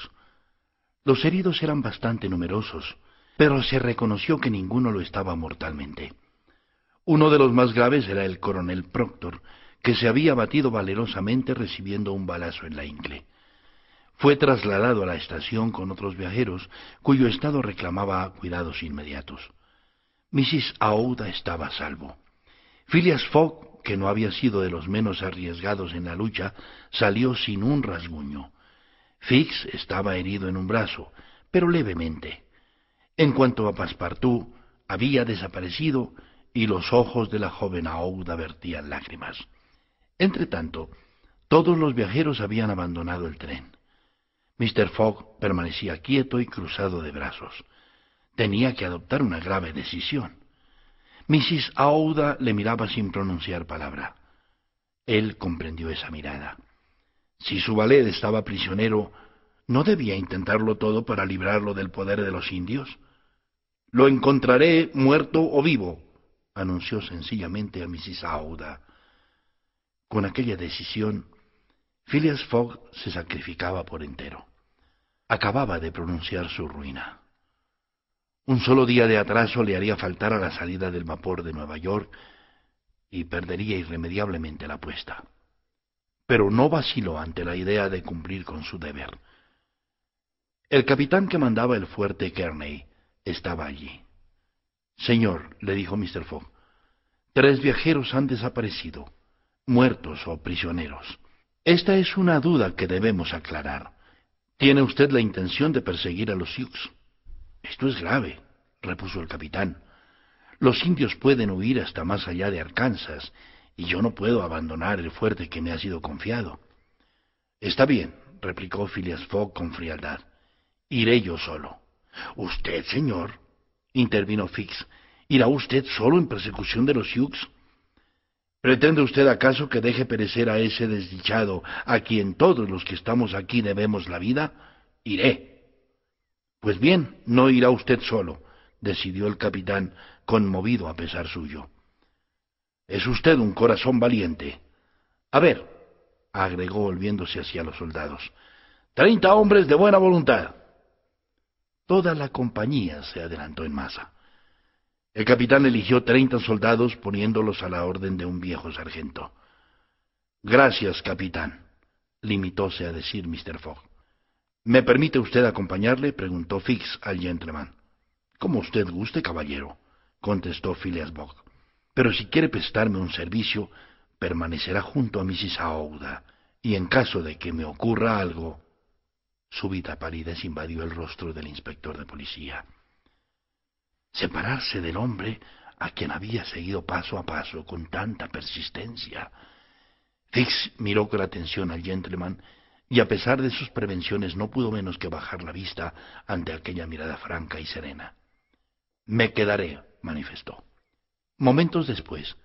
Los heridos eran bastante numerosos, pero se reconoció que ninguno lo estaba mortalmente. Uno de los más graves era el coronel Proctor, que se había batido valerosamente recibiendo un balazo en la ingle. Fue trasladado a la estación con otros viajeros, cuyo estado reclamaba cuidados inmediatos. Mrs. Aouda estaba salvo. Phileas Fogg, que no había sido de los menos arriesgados en la lucha, salió sin un rasguño. Fix estaba herido en un brazo, pero levemente. En cuanto a Passepartout, había desaparecido y los ojos de la joven Aouda vertían lágrimas. Entretanto, todos los viajeros habían abandonado el tren. Mr. Fogg permanecía quieto y cruzado de brazos. Tenía que adoptar una grave decisión. Mrs. Aouda le miraba sin pronunciar palabra. Él comprendió esa mirada. Si su valet estaba prisionero, ¿no debía intentarlo todo para librarlo del poder de los indios? Lo encontraré muerto o vivo, anunció sencillamente a Mrs. Aouda. Con aquella decisión, Phileas Fogg se sacrificaba por entero. Acababa de pronunciar su ruina. Un solo día de atraso le haría faltar a la salida del vapor de Nueva York y perdería irremediablemente la apuesta. Pero no vaciló ante la idea de cumplir con su deber. El capitán que mandaba el fuerte Kearney estaba allí. Señor, le dijo Mr. Fogg, tres viajeros han desaparecido, muertos o prisioneros. Esta es una duda que debemos aclarar. ¿Tiene usted la intención de perseguir a los Sioux? Esto es grave, repuso el capitán. Los indios pueden huir hasta más allá de Arkansas, y yo no puedo abandonar el fuerte que me ha sido confiado. Está bien, replicó Phileas Fogg con frialdad. Iré yo solo. Usted, señor, intervino Fix, ¿irá usted solo en persecución de los Sioux? ¿Pretende usted acaso que deje perecer a ese desdichado a quien todos los que estamos aquí debemos la vida? Iré. Pues bien, no irá usted solo, decidió el capitán, conmovido a pesar suyo. Es usted un corazón valiente. A ver, agregó volviéndose hacia los soldados, treinta hombres de buena voluntad. Toda la compañía se adelantó en masa. El capitán eligió treinta soldados poniéndolos a la orden de un viejo sargento. Gracias, capitán, limitóse a decir Mr. Fogg. ¿Me permite usted acompañarle? preguntó Fix al gentleman. Como usted guste, caballero, contestó Phileas Fogg. Pero si quiere prestarme un servicio, permanecerá junto a Mrs. Aouda, y en caso de que me ocurra algo... Súbita palidez invadió el rostro del inspector de policía. Separarse del hombre a quien había seguido paso a paso con tanta persistencia. Fix miró con atención al gentleman y a pesar de sus prevenciones no pudo menos que bajar la vista ante aquella mirada franca y serena. Me quedaré, manifestó. Momentos después,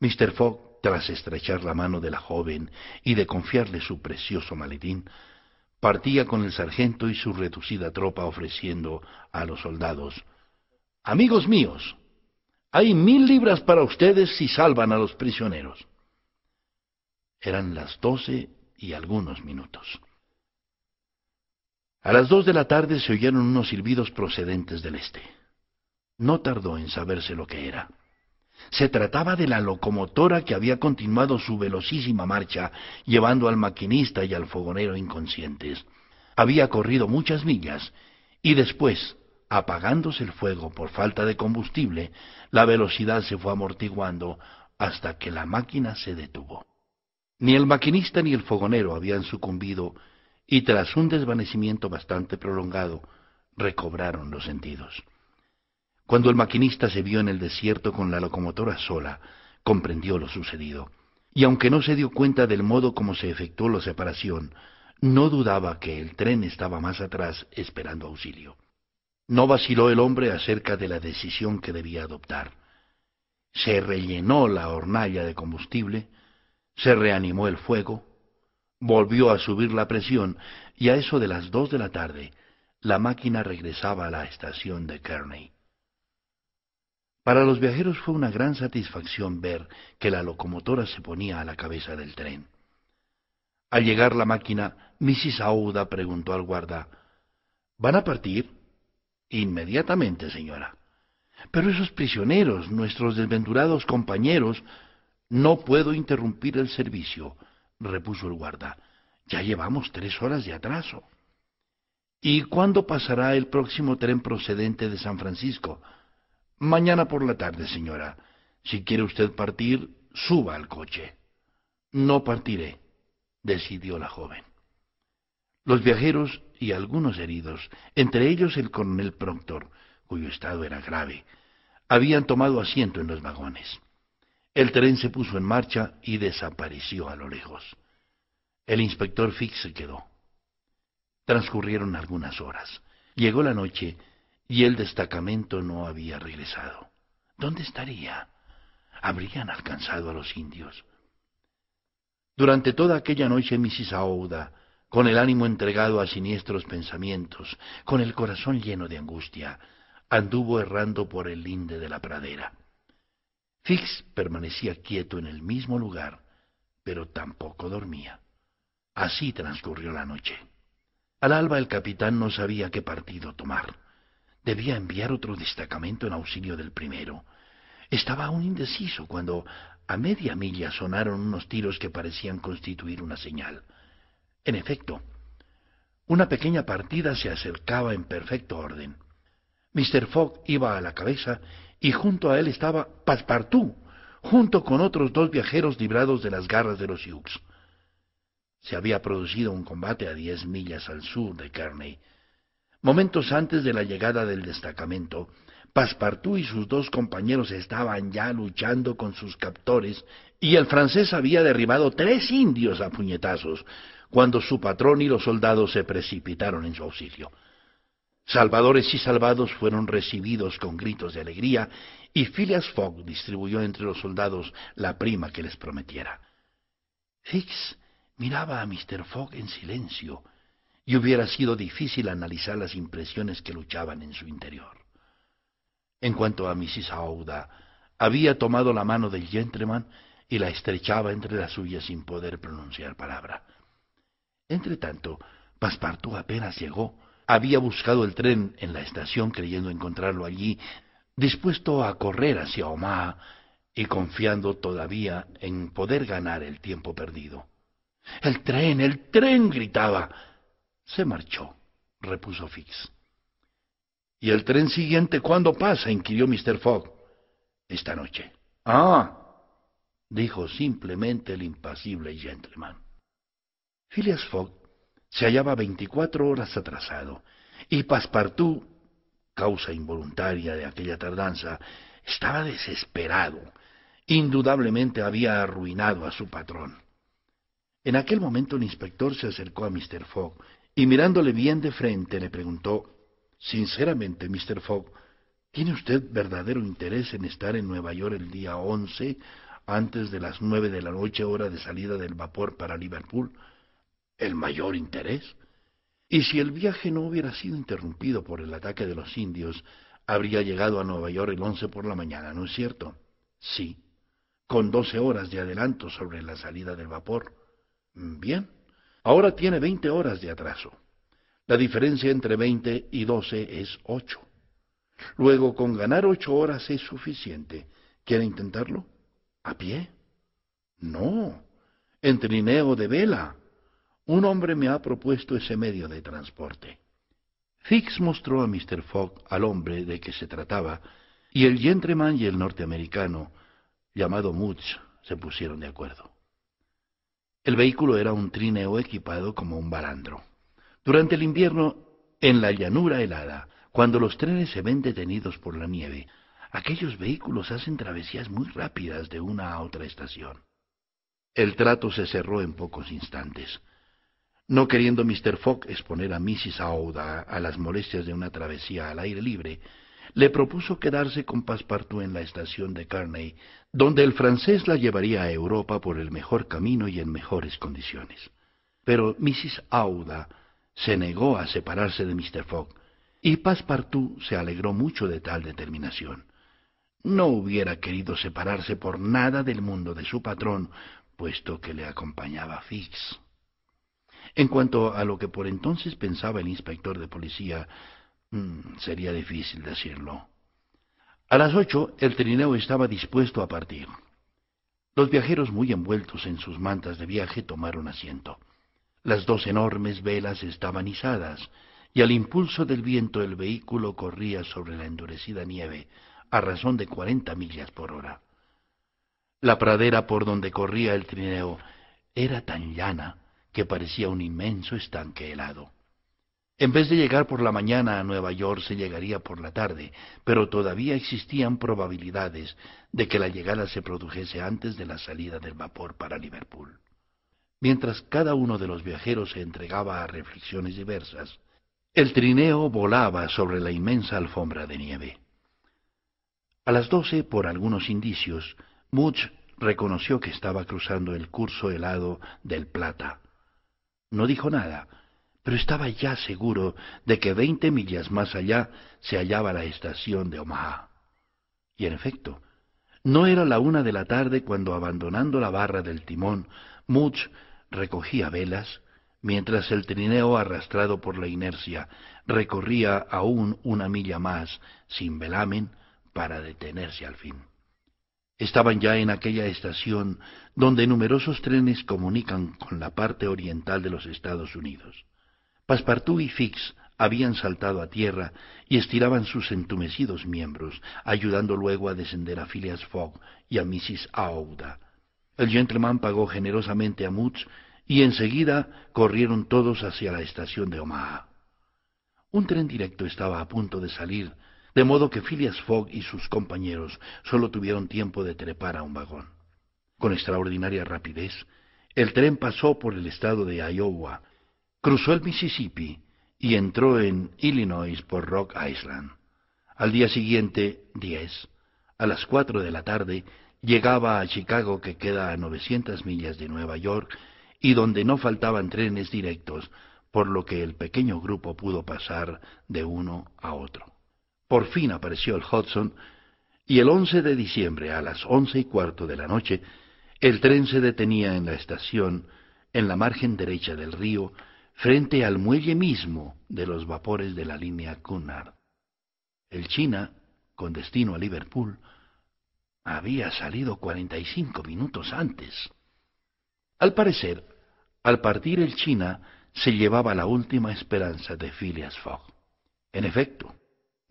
Mr. Fogg, tras estrechar la mano de la joven y de confiarle su precioso maletín, partía con el sargento y su reducida tropa ofreciendo a los soldados Amigos míos, hay mil libras para ustedes si salvan a los prisioneros. Eran las doce y algunos minutos. A las dos de la tarde se oyeron unos silbidos procedentes del este. No tardó en saberse lo que era. Se trataba de la locomotora que había continuado su velocísima marcha, llevando al maquinista y al fogonero inconscientes. Había corrido muchas millas y después, apagándose el fuego por falta de combustible, la velocidad se fue amortiguando hasta que la máquina se detuvo. Ni el maquinista ni el fogonero habían sucumbido y tras un desvanecimiento bastante prolongado recobraron los sentidos. Cuando el maquinista se vio en el desierto con la locomotora sola, comprendió lo sucedido, y aunque no se dio cuenta del modo como se efectuó la separación, no dudaba que el tren estaba más atrás esperando auxilio. No vaciló el hombre acerca de la decisión que debía adoptar. Se rellenó la hornalla de combustible, se reanimó el fuego, volvió a subir la presión y a eso de las dos de la tarde la máquina regresaba a la estación de Kearney. Para los viajeros fue una gran satisfacción ver que la locomotora se ponía a la cabeza del tren. Al llegar la máquina, Mrs. Aouda preguntó al guarda, ¿Van a partir? Inmediatamente, señora. Pero esos prisioneros, nuestros desventurados compañeros, no puedo interrumpir el servicio, repuso el guarda. Ya llevamos tres horas de atraso. ¿Y cuándo pasará el próximo tren procedente de San Francisco? Mañana por la tarde, señora. Si quiere usted partir, suba al coche. No partiré, decidió la joven. Los viajeros y algunos heridos, entre ellos el coronel Proctor, cuyo estado era grave, habían tomado asiento en los vagones. El tren se puso en marcha y desapareció a lo lejos. El inspector Fix se quedó. Transcurrieron algunas horas. Llegó la noche y el destacamento no había regresado. ¿Dónde estaría? Habrían alcanzado a los indios. Durante toda aquella noche Mrs. Aouda, con el ánimo entregado a siniestros pensamientos, con el corazón lleno de angustia, anduvo errando por el linde de la pradera. Fix permanecía quieto en el mismo lugar, pero tampoco dormía. Así transcurrió la noche. Al alba el capitán no sabía qué partido tomar. Debía enviar otro destacamento en auxilio del primero. Estaba aún indeciso cuando a media milla sonaron unos tiros que parecían constituir una señal. En efecto, una pequeña partida se acercaba en perfecto orden. Mr. Fogg iba a la cabeza y junto a él estaba Paspartú, junto con otros dos viajeros librados de las garras de los Sioux. Se había producido un combate a diez millas al sur de Kearney. Momentos antes de la llegada del destacamento, Paspartú y sus dos compañeros estaban ya luchando con sus captores y el francés había derribado tres indios a puñetazos, cuando su patrón y los soldados se precipitaron en su auxilio. Salvadores y salvados fueron recibidos con gritos de alegría y Phileas Fogg distribuyó entre los soldados la prima que les prometiera. Fix miraba a Mr. Fogg en silencio y hubiera sido difícil analizar las impresiones que luchaban en su interior. En cuanto a Mrs. Aouda, había tomado la mano del gentleman y la estrechaba entre las suyas sin poder pronunciar palabra. Entretanto, Passepartout apenas llegó había buscado el tren en la estación creyendo encontrarlo allí, dispuesto a correr hacia Omaha y confiando todavía en poder ganar el tiempo perdido. El tren, el tren, gritaba. Se marchó, repuso Fix. ¿Y el tren siguiente cuándo pasa? inquirió Mr. Fogg. Esta noche. Ah, dijo simplemente el impasible gentleman. Phileas Fogg se hallaba veinticuatro horas atrasado, y Passepartout, causa involuntaria de aquella tardanza, estaba desesperado. Indudablemente había arruinado a su patrón. En aquel momento el inspector se acercó a Mr. Fogg y mirándole bien de frente le preguntó, Sinceramente, Mr. Fogg, ¿tiene usted verdadero interés en estar en Nueva York el día once, antes de las nueve de la noche hora de salida del vapor para Liverpool? el mayor interés. Y si el viaje no hubiera sido interrumpido por el ataque de los indios, habría llegado a Nueva York el 11 por la mañana, ¿no es cierto? Sí, con 12 horas de adelanto sobre la salida del vapor. Bien, ahora tiene 20 horas de atraso. La diferencia entre 20 y 12 es ocho. Luego, con ganar ocho horas es suficiente. ¿Quiere intentarlo? ¿A pie? No, en trineo de vela un hombre me ha propuesto ese medio de transporte. Fix mostró a Mr. Fogg al hombre de que se trataba, y el gentleman y el norteamericano, llamado Much, se pusieron de acuerdo. El vehículo era un trineo equipado como un balandro. Durante el invierno, en la llanura helada, cuando los trenes se ven detenidos por la nieve, aquellos vehículos hacen travesías muy rápidas de una a otra estación. El trato se cerró en pocos instantes. No queriendo Mr. Fogg exponer a Mrs. Aouda a las molestias de una travesía al aire libre, le propuso quedarse con Passepartout en la estación de Carney, donde el francés la llevaría a Europa por el mejor camino y en mejores condiciones. Pero Mrs. Aouda se negó a separarse de Mr. Fogg, y Passepartout se alegró mucho de tal determinación. No hubiera querido separarse por nada del mundo de su patrón, puesto que le acompañaba Fix. En cuanto a lo que por entonces pensaba el inspector de policía, mm, sería difícil decirlo. A las ocho el trineo estaba dispuesto a partir. Los viajeros, muy envueltos en sus mantas de viaje, tomaron asiento. Las dos enormes velas estaban izadas, y al impulso del viento el vehículo corría sobre la endurecida nieve, a razón de cuarenta millas por hora. La pradera por donde corría el trineo era tan llana que parecía un inmenso estanque helado. En vez de llegar por la mañana a Nueva York, se llegaría por la tarde, pero todavía existían probabilidades de que la llegada se produjese antes de la salida del vapor para Liverpool. Mientras cada uno de los viajeros se entregaba a reflexiones diversas, el trineo volaba sobre la inmensa alfombra de nieve. A las doce, por algunos indicios, Much reconoció que estaba cruzando el curso helado del Plata no dijo nada, pero estaba ya seguro de que veinte millas más allá se hallaba la estación de Omaha. Y en efecto, no era la una de la tarde cuando, abandonando la barra del timón, Much recogía velas, mientras el trineo arrastrado por la inercia recorría aún una milla más sin velamen para detenerse al fin. Estaban ya en aquella estación donde numerosos trenes comunican con la parte oriental de los Estados Unidos. Passepartout y Fix habían saltado a tierra y estiraban sus entumecidos miembros, ayudando luego a descender a Phileas Fogg y a Mrs. Aouda. El gentleman pagó generosamente a Mutz y enseguida corrieron todos hacia la estación de Omaha. Un tren directo estaba a punto de salir de modo que Phileas Fogg y sus compañeros solo tuvieron tiempo de trepar a un vagón. Con extraordinaria rapidez, el tren pasó por el estado de Iowa, cruzó el Mississippi y entró en Illinois por Rock Island. Al día siguiente, 10, a las 4 de la tarde, llegaba a Chicago, que queda a 900 millas de Nueva York, y donde no faltaban trenes directos, por lo que el pequeño grupo pudo pasar de uno a otro. Por fin apareció el Hudson, y el 11 de diciembre a las once y cuarto de la noche, el tren se detenía en la estación, en la margen derecha del río, frente al muelle mismo de los vapores de la línea Cunard. El China, con destino a Liverpool, había salido cuarenta y cinco minutos antes. Al parecer, al partir el China, se llevaba la última esperanza de Phileas Fogg. En efecto,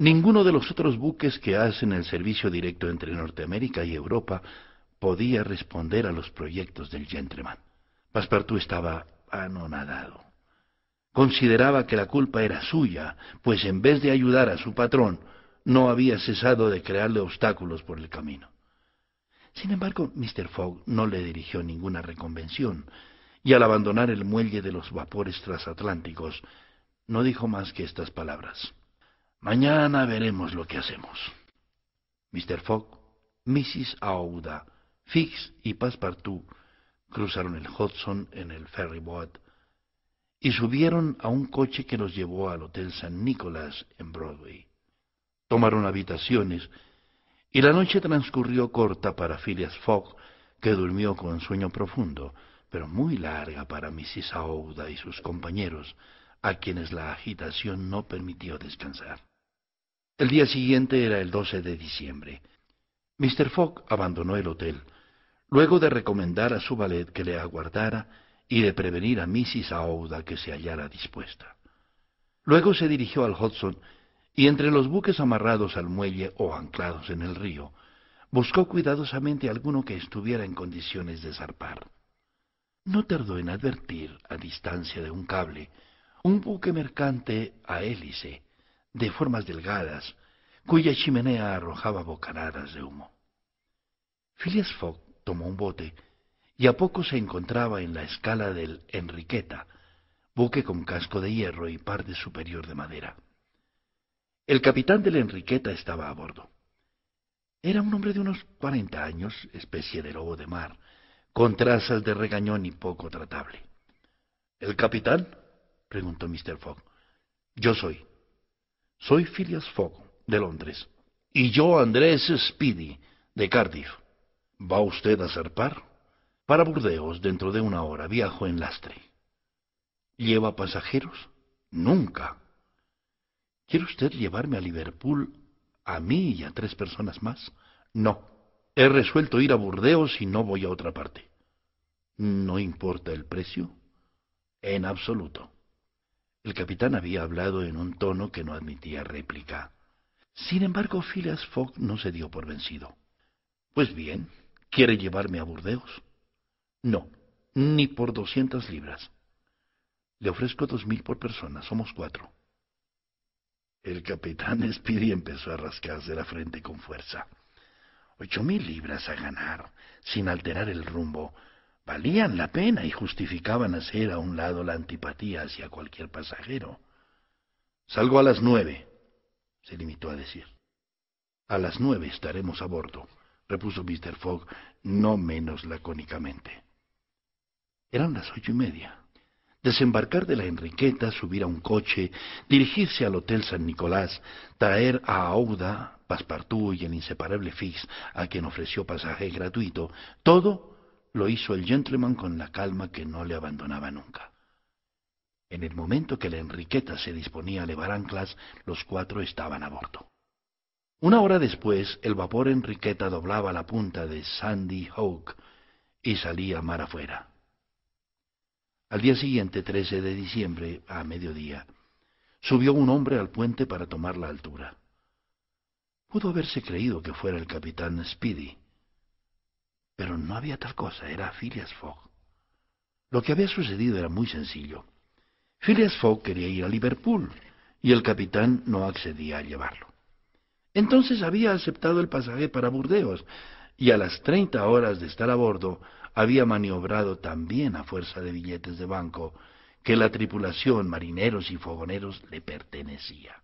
Ninguno de los otros buques que hacen el servicio directo entre Norteamérica y Europa podía responder a los proyectos del gentleman. Passepartout estaba anonadado. Consideraba que la culpa era suya, pues en vez de ayudar a su patrón, no había cesado de crearle obstáculos por el camino. Sin embargo, Mr. Fogg no le dirigió ninguna reconvención, y al abandonar el muelle de los vapores transatlánticos, no dijo más que estas palabras. Mañana veremos lo que hacemos. Mr. Fogg, Mrs. Aouda, Fix y Passepartout cruzaron el Hudson en el Ferry Boat y subieron a un coche que los llevó al Hotel San Nicolás en Broadway. Tomaron habitaciones y la noche transcurrió corta para Phileas Fogg, que durmió con sueño profundo, pero muy larga para Mrs. Aouda y sus compañeros, a quienes la agitación no permitió descansar. El día siguiente era el 12 de diciembre. Mr. Fogg abandonó el hotel, luego de recomendar a su valet que le aguardara y de prevenir a Mrs. Aouda que se hallara dispuesta. Luego se dirigió al Hudson y entre los buques amarrados al muelle o anclados en el río, buscó cuidadosamente alguno que estuviera en condiciones de zarpar. No tardó en advertir, a distancia de un cable, un buque mercante a hélice, de formas delgadas, cuya chimenea arrojaba bocanadas de humo. Phileas Fogg tomó un bote y a poco se encontraba en la escala del Enriqueta, buque con casco de hierro y parte superior de madera. El capitán del Enriqueta estaba a bordo. Era un hombre de unos cuarenta años, especie de lobo de mar, con trazas de regañón y poco tratable. ¿El capitán? preguntó Mr. Fogg. Yo soy, soy Phileas Fogg, de Londres, y yo Andrés Speedy, de Cardiff. ¿Va usted a zarpar? Para Burdeos dentro de una hora viajo en lastre. ¿Lleva pasajeros? Nunca. ¿Quiere usted llevarme a Liverpool a mí y a tres personas más? No. He resuelto ir a Burdeos y no voy a otra parte. ¿No importa el precio? En absoluto. El capitán había hablado en un tono que no admitía réplica. Sin embargo, Phileas Fogg no se dio por vencido. Pues bien, ¿quiere llevarme a Burdeos? No, ni por doscientas libras. Le ofrezco dos mil por persona, somos cuatro. El capitán Speedy empezó a rascarse la frente con fuerza. Ocho mil libras a ganar, sin alterar el rumbo, valían la pena y justificaban hacer a un lado la antipatía hacia cualquier pasajero. Salgo a las nueve, se limitó a decir. A las nueve estaremos a bordo, repuso Mr. Fogg, no menos lacónicamente. Eran las ocho y media. Desembarcar de la Enriqueta, subir a un coche, dirigirse al Hotel San Nicolás, traer a Auda, Passepartout y el inseparable Fix, a quien ofreció pasaje gratuito, todo lo hizo el gentleman con la calma que no le abandonaba nunca. En el momento que la Enriqueta se disponía a levar anclas, los cuatro estaban a bordo. Una hora después, el vapor Enriqueta doblaba la punta de Sandy Hook y salía mar afuera. Al día siguiente, 13 de diciembre, a mediodía, subió un hombre al puente para tomar la altura. Pudo haberse creído que fuera el capitán Speedy, pero no había tal cosa, era Phileas Fogg. Lo que había sucedido era muy sencillo. Phileas Fogg quería ir a Liverpool y el capitán no accedía a llevarlo. Entonces había aceptado el pasaje para Burdeos y a las treinta horas de estar a bordo había maniobrado también a fuerza de billetes de banco que la tripulación, marineros y fogoneros le pertenecía.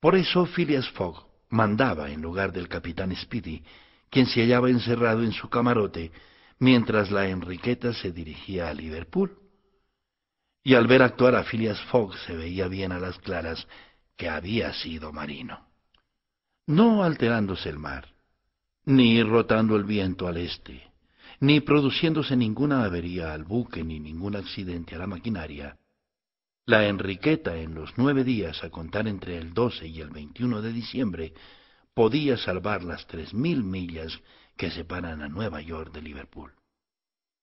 Por eso Phileas Fogg mandaba en lugar del capitán Speedy quien se hallaba encerrado en su camarote mientras la Enriqueta se dirigía a Liverpool. Y al ver actuar a Phileas Fogg se veía bien a las claras que había sido marino. No alterándose el mar, ni rotando el viento al este, ni produciéndose ninguna avería al buque ni ningún accidente a la maquinaria, la Enriqueta en los nueve días a contar entre el 12 y el 21 de diciembre podía salvar las tres mil millas que separan a Nueva York de Liverpool.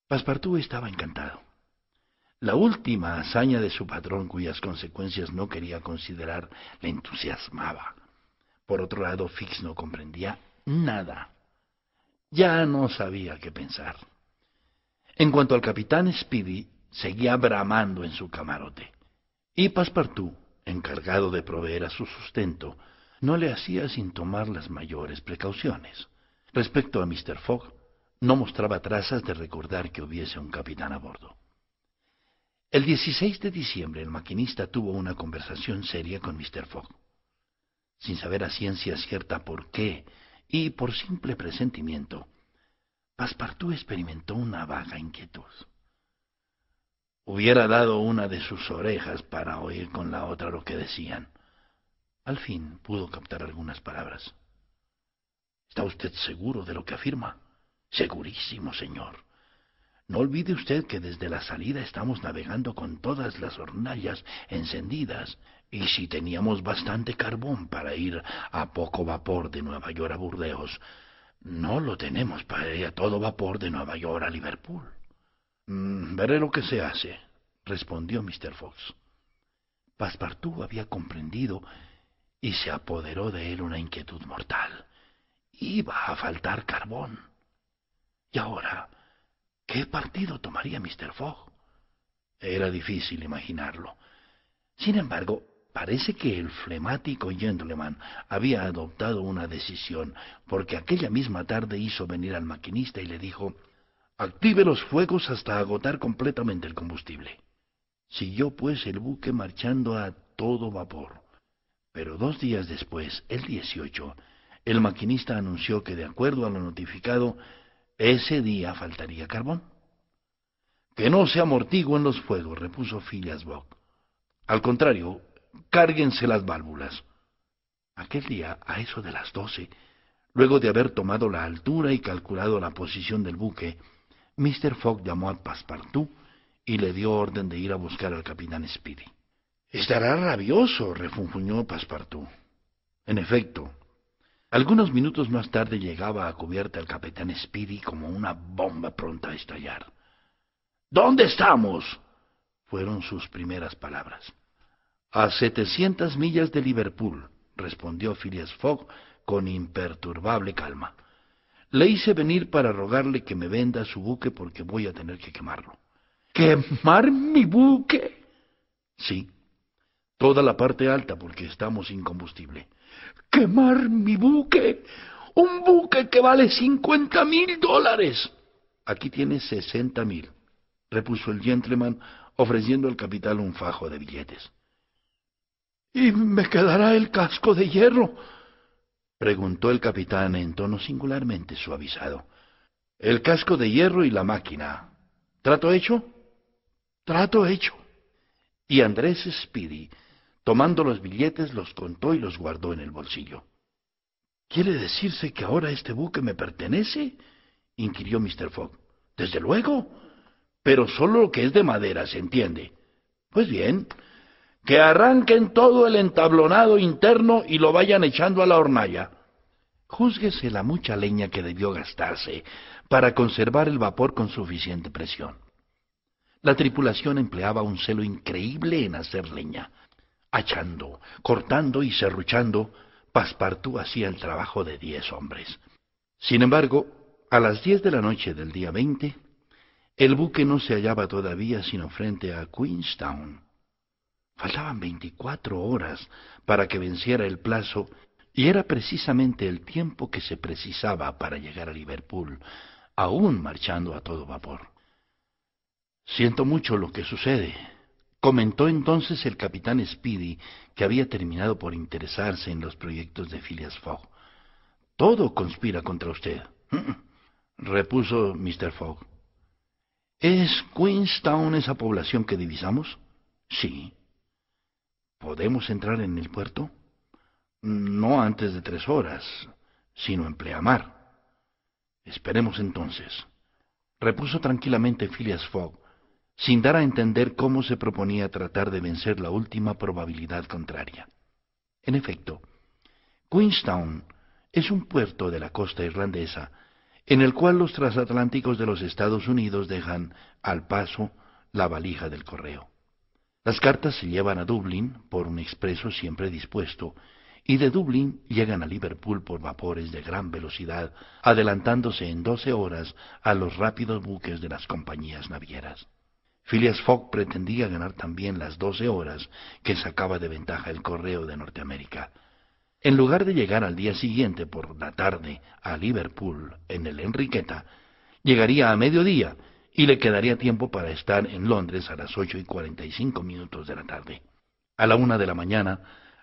Passepartout estaba encantado. La última hazaña de su patrón, cuyas consecuencias no quería considerar, le entusiasmaba. Por otro lado, Fix no comprendía nada. Ya no sabía qué pensar. En cuanto al capitán Speedy, seguía bramando en su camarote. Y Passepartout, encargado de proveer a su sustento, no le hacía sin tomar las mayores precauciones. Respecto a Mr. Fogg, no mostraba trazas de recordar que hubiese un capitán a bordo. El 16 de diciembre el maquinista tuvo una conversación seria con Mr. Fogg. Sin saber a ciencia cierta por qué y por simple presentimiento, Passepartout experimentó una vaga inquietud. Hubiera dado una de sus orejas para oír con la otra lo que decían. Al fin pudo captar algunas palabras. ¿Está usted seguro de lo que afirma? Segurísimo, señor. No olvide usted que desde la salida estamos navegando con todas las hornallas encendidas, y si teníamos bastante carbón para ir a poco vapor de Nueva York a Burdeos, no lo tenemos para ir a todo vapor de Nueva York a Liverpool. Mm, veré lo que se hace, respondió Mr. Fox. Passepartout había comprendido y se apoderó de él una inquietud mortal. Iba a faltar carbón. Y ahora, ¿qué partido tomaría Mr. Fogg? Era difícil imaginarlo. Sin embargo, parece que el flemático gentleman había adoptado una decisión, porque aquella misma tarde hizo venir al maquinista y le dijo Active los fuegos hasta agotar completamente el combustible. Siguió pues el buque marchando a todo vapor. Pero dos días después, el 18, el maquinista anunció que de acuerdo a lo notificado, ese día faltaría carbón. Que no se en los fuegos, repuso Phileas Fogg. Al contrario, cárguense las válvulas. Aquel día, a eso de las doce, luego de haber tomado la altura y calculado la posición del buque, Mr. Fogg llamó a Passepartout y le dio orden de ir a buscar al capitán Speedy. Estará rabioso, refunfuñó Passepartout. En efecto, algunos minutos más tarde llegaba a cubierta el capitán Speedy como una bomba pronta a estallar. ¿Dónde estamos? fueron sus primeras palabras. A setecientas millas de Liverpool, respondió Phileas Fogg con imperturbable calma. Le hice venir para rogarle que me venda su buque porque voy a tener que quemarlo. ¿Quemar mi buque? Sí, toda la parte alta porque estamos sin combustible. ¡Quemar mi buque! ¡Un buque que vale cincuenta mil dólares! Aquí tiene sesenta mil, repuso el gentleman, ofreciendo al capitán un fajo de billetes. ¿Y me quedará el casco de hierro? preguntó el capitán en tono singularmente suavizado. El casco de hierro y la máquina. ¿Trato hecho? Trato hecho. Y Andrés Speedy Tomando los billetes los contó y los guardó en el bolsillo. ¿Quiere decirse que ahora este buque me pertenece? inquirió Mr. Fogg. Desde luego. Pero solo lo que es de madera, ¿se entiende? Pues bien, que arranquen todo el entablonado interno y lo vayan echando a la hornalla. Júzguese la mucha leña que debió gastarse para conservar el vapor con suficiente presión. La tripulación empleaba un celo increíble en hacer leña. Hachando, cortando y serruchando, Paspartú hacía el trabajo de diez hombres. Sin embargo, a las diez de la noche del día veinte, el buque no se hallaba todavía sino frente a Queenstown. Faltaban veinticuatro horas para que venciera el plazo y era precisamente el tiempo que se precisaba para llegar a Liverpool, aún marchando a todo vapor. Siento mucho lo que sucede, Comentó entonces el capitán Speedy que había terminado por interesarse en los proyectos de Phileas Fogg. Todo conspira contra usted, repuso Mr. Fogg. ¿Es Queenstown esa población que divisamos? Sí. ¿Podemos entrar en el puerto? No antes de tres horas, sino en pleamar. Esperemos entonces, repuso tranquilamente Phileas Fogg, sin dar a entender cómo se proponía tratar de vencer la última probabilidad contraria. En efecto, Queenstown es un puerto de la costa irlandesa en el cual los transatlánticos de los Estados Unidos dejan al paso la valija del correo. Las cartas se llevan a Dublín por un expreso siempre dispuesto y de Dublín llegan a Liverpool por vapores de gran velocidad, adelantándose en doce horas a los rápidos buques de las compañías navieras. Phileas Fogg pretendía ganar también las doce horas que sacaba de ventaja el correo de Norteamérica. En lugar de llegar al día siguiente por la tarde a Liverpool en el Enriqueta, llegaría a mediodía y le quedaría tiempo para estar en Londres a las ocho y cuarenta y cinco minutos de la tarde. A la una de la mañana,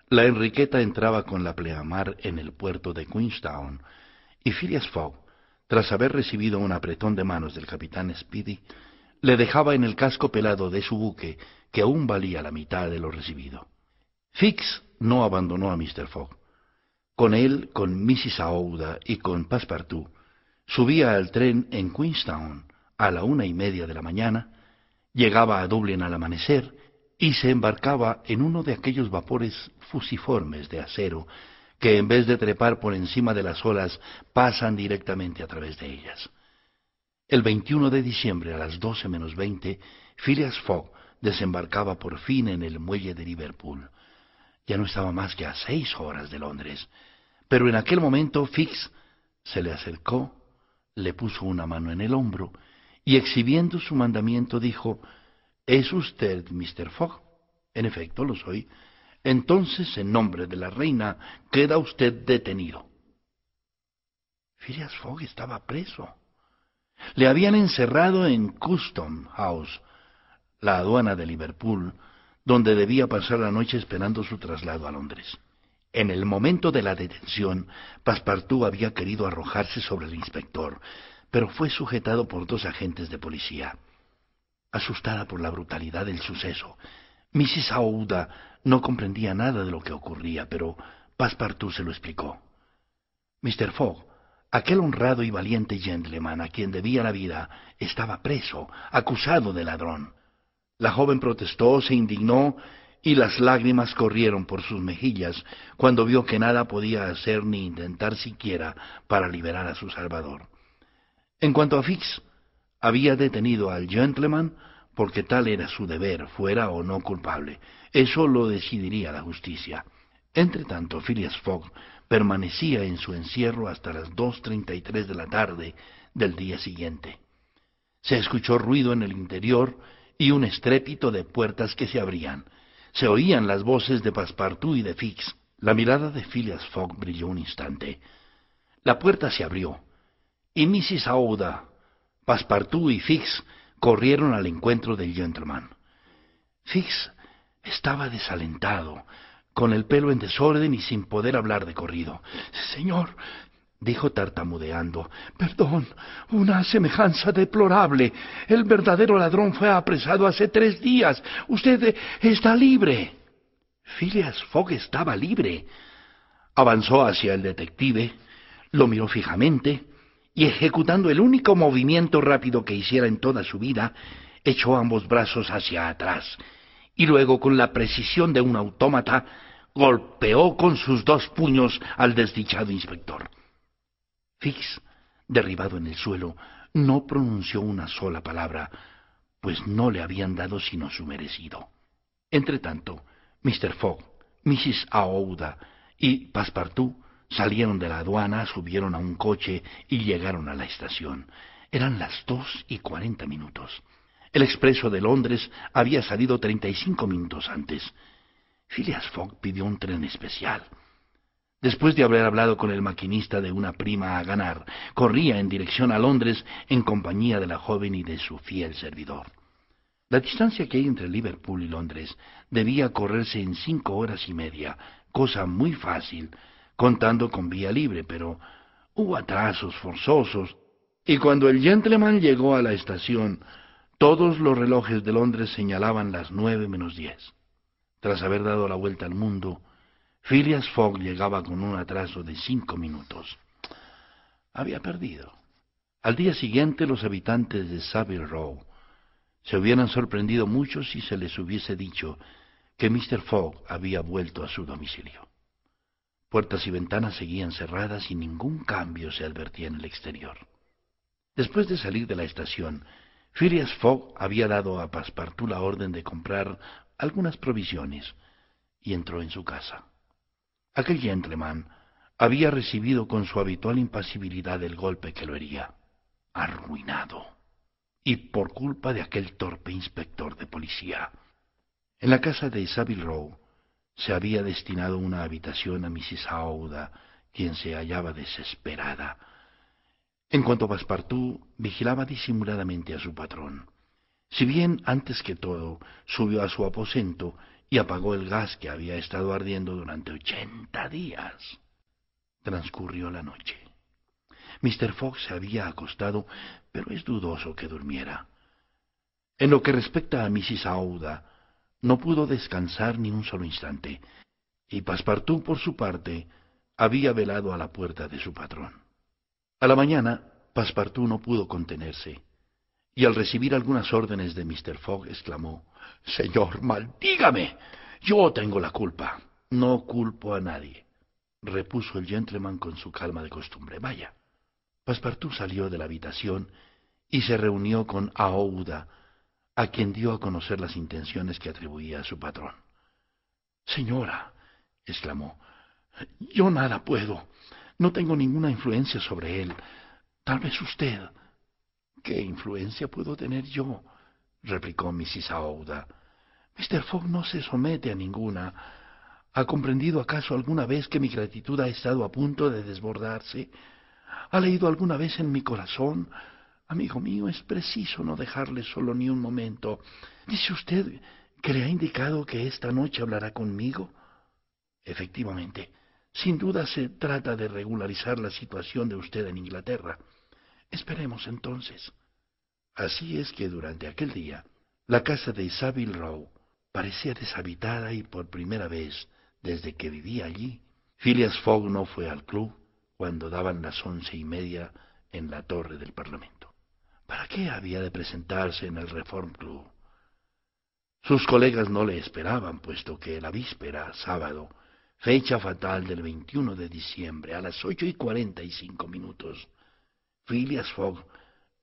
la Enriqueta entraba con la pleamar en el puerto de Queenstown y Phileas Fogg, tras haber recibido un apretón de manos del capitán Speedy, le dejaba en el casco pelado de su buque, que aún valía la mitad de lo recibido. Fix no abandonó a Mr. Fogg. Con él, con Mrs. Aouda y con Passepartout, subía al tren en Queenstown a la una y media de la mañana, llegaba a Dublín al amanecer y se embarcaba en uno de aquellos vapores fusiformes de acero que en vez de trepar por encima de las olas pasan directamente a través de ellas. El 21 de diciembre a las doce menos veinte, Phileas Fogg desembarcaba por fin en el muelle de Liverpool. Ya no estaba más que a seis horas de Londres, pero en aquel momento Fix se le acercó, le puso una mano en el hombro y exhibiendo su mandamiento dijo, ¿Es usted Mr. Fogg? En efecto, lo soy. Entonces, en nombre de la reina, queda usted detenido. Phileas Fogg estaba preso. Le habían encerrado en Custom House, la aduana de Liverpool, donde debía pasar la noche esperando su traslado a Londres. En el momento de la detención, Passepartout había querido arrojarse sobre el inspector, pero fue sujetado por dos agentes de policía. Asustada por la brutalidad del suceso, Mrs. Aouda no comprendía nada de lo que ocurría, pero Passepartout se lo explicó. Mr. Fogg Aquel honrado y valiente gentleman a quien debía la vida estaba preso, acusado de ladrón. La joven protestó, se indignó y las lágrimas corrieron por sus mejillas cuando vio que nada podía hacer ni intentar siquiera para liberar a su salvador. En cuanto a Fix, había detenido al gentleman porque tal era su deber, fuera o no culpable. Eso lo decidiría la justicia. Entretanto, Phileas Fogg permanecía en su encierro hasta las dos treinta y tres de la tarde del día siguiente. Se escuchó ruido en el interior y un estrépito de puertas que se abrían. Se oían las voces de Passepartout y de Fix. La mirada de Phileas Fogg brilló un instante. La puerta se abrió y Mrs. Aouda, Passepartout y Fix corrieron al encuentro del gentleman. Fix estaba desalentado, con el pelo en desorden y sin poder hablar de corrido. Señor, dijo tartamudeando, perdón, una semejanza deplorable. El verdadero ladrón fue apresado hace tres días. Usted está libre. Phileas Fogg estaba libre. Avanzó hacia el detective, lo miró fijamente y ejecutando el único movimiento rápido que hiciera en toda su vida, echó ambos brazos hacia atrás y luego con la precisión de un autómata golpeó con sus dos puños al desdichado inspector. Fix, derribado en el suelo, no pronunció una sola palabra, pues no le habían dado sino su merecido. Entretanto, Mr. Fogg, Mrs. Aouda y Passepartout salieron de la aduana, subieron a un coche y llegaron a la estación. Eran las dos y cuarenta minutos. El expreso de Londres había salido treinta y cinco minutos antes. Phileas Fogg pidió un tren especial. Después de haber hablado con el maquinista de una prima a ganar, corría en dirección a Londres en compañía de la joven y de su fiel servidor. La distancia que hay entre Liverpool y Londres debía correrse en cinco horas y media, cosa muy fácil, contando con vía libre, pero hubo atrasos forzosos, y cuando el gentleman llegó a la estación, todos los relojes de Londres señalaban las nueve menos diez. Tras haber dado la vuelta al mundo, Phileas Fogg llegaba con un atraso de cinco minutos. Había perdido. Al día siguiente los habitantes de Savile Row se hubieran sorprendido mucho si se les hubiese dicho que Mr. Fogg había vuelto a su domicilio. Puertas y ventanas seguían cerradas y ningún cambio se advertía en el exterior. Después de salir de la estación, Phileas Fogg había dado a Passepartout la orden de comprar algunas provisiones y entró en su casa. Aquel gentleman había recibido con su habitual impasibilidad el golpe que lo hería, arruinado, y por culpa de aquel torpe inspector de policía. En la casa de Isabel Row se había destinado una habitación a Mrs. Aouda, quien se hallaba desesperada. En cuanto a Passepartout, vigilaba disimuladamente a su patrón. Si bien antes que todo subió a su aposento y apagó el gas que había estado ardiendo durante ochenta días, transcurrió la noche. Mr. Fox se había acostado, pero es dudoso que durmiera. En lo que respecta a Mrs. Aouda, no pudo descansar ni un solo instante, y Passepartout, por su parte, había velado a la puerta de su patrón. A la mañana, Passepartout no pudo contenerse y al recibir algunas órdenes de Mr. Fogg exclamó Señor, maldígame. Yo tengo la culpa. No culpo a nadie, repuso el gentleman con su calma de costumbre. Vaya. Passepartout salió de la habitación y se reunió con Aouda, a quien dio a conocer las intenciones que atribuía a su patrón. Señora, exclamó, yo nada puedo. No tengo ninguna influencia sobre él. Tal vez usted. ¿Qué influencia puedo tener yo? replicó Mrs. Aouda. Mr. Fogg no se somete a ninguna. ¿Ha comprendido acaso alguna vez que mi gratitud ha estado a punto de desbordarse? ¿Ha leído alguna vez en mi corazón? Amigo mío, es preciso no dejarle solo ni un momento. ¿Dice usted que le ha indicado que esta noche hablará conmigo? Efectivamente, sin duda se trata de regularizar la situación de usted en Inglaterra. Esperemos entonces. Así es que durante aquel día, la casa de Isabel Rowe parecía deshabitada y por primera vez desde que vivía allí, Phileas Fogg no fue al club cuando daban las once y media en la torre del Parlamento. ¿Para qué había de presentarse en el Reform Club? Sus colegas no le esperaban, puesto que la víspera, sábado, fecha fatal del 21 de diciembre, a las ocho y cuarenta y cinco minutos, Phileas Fogg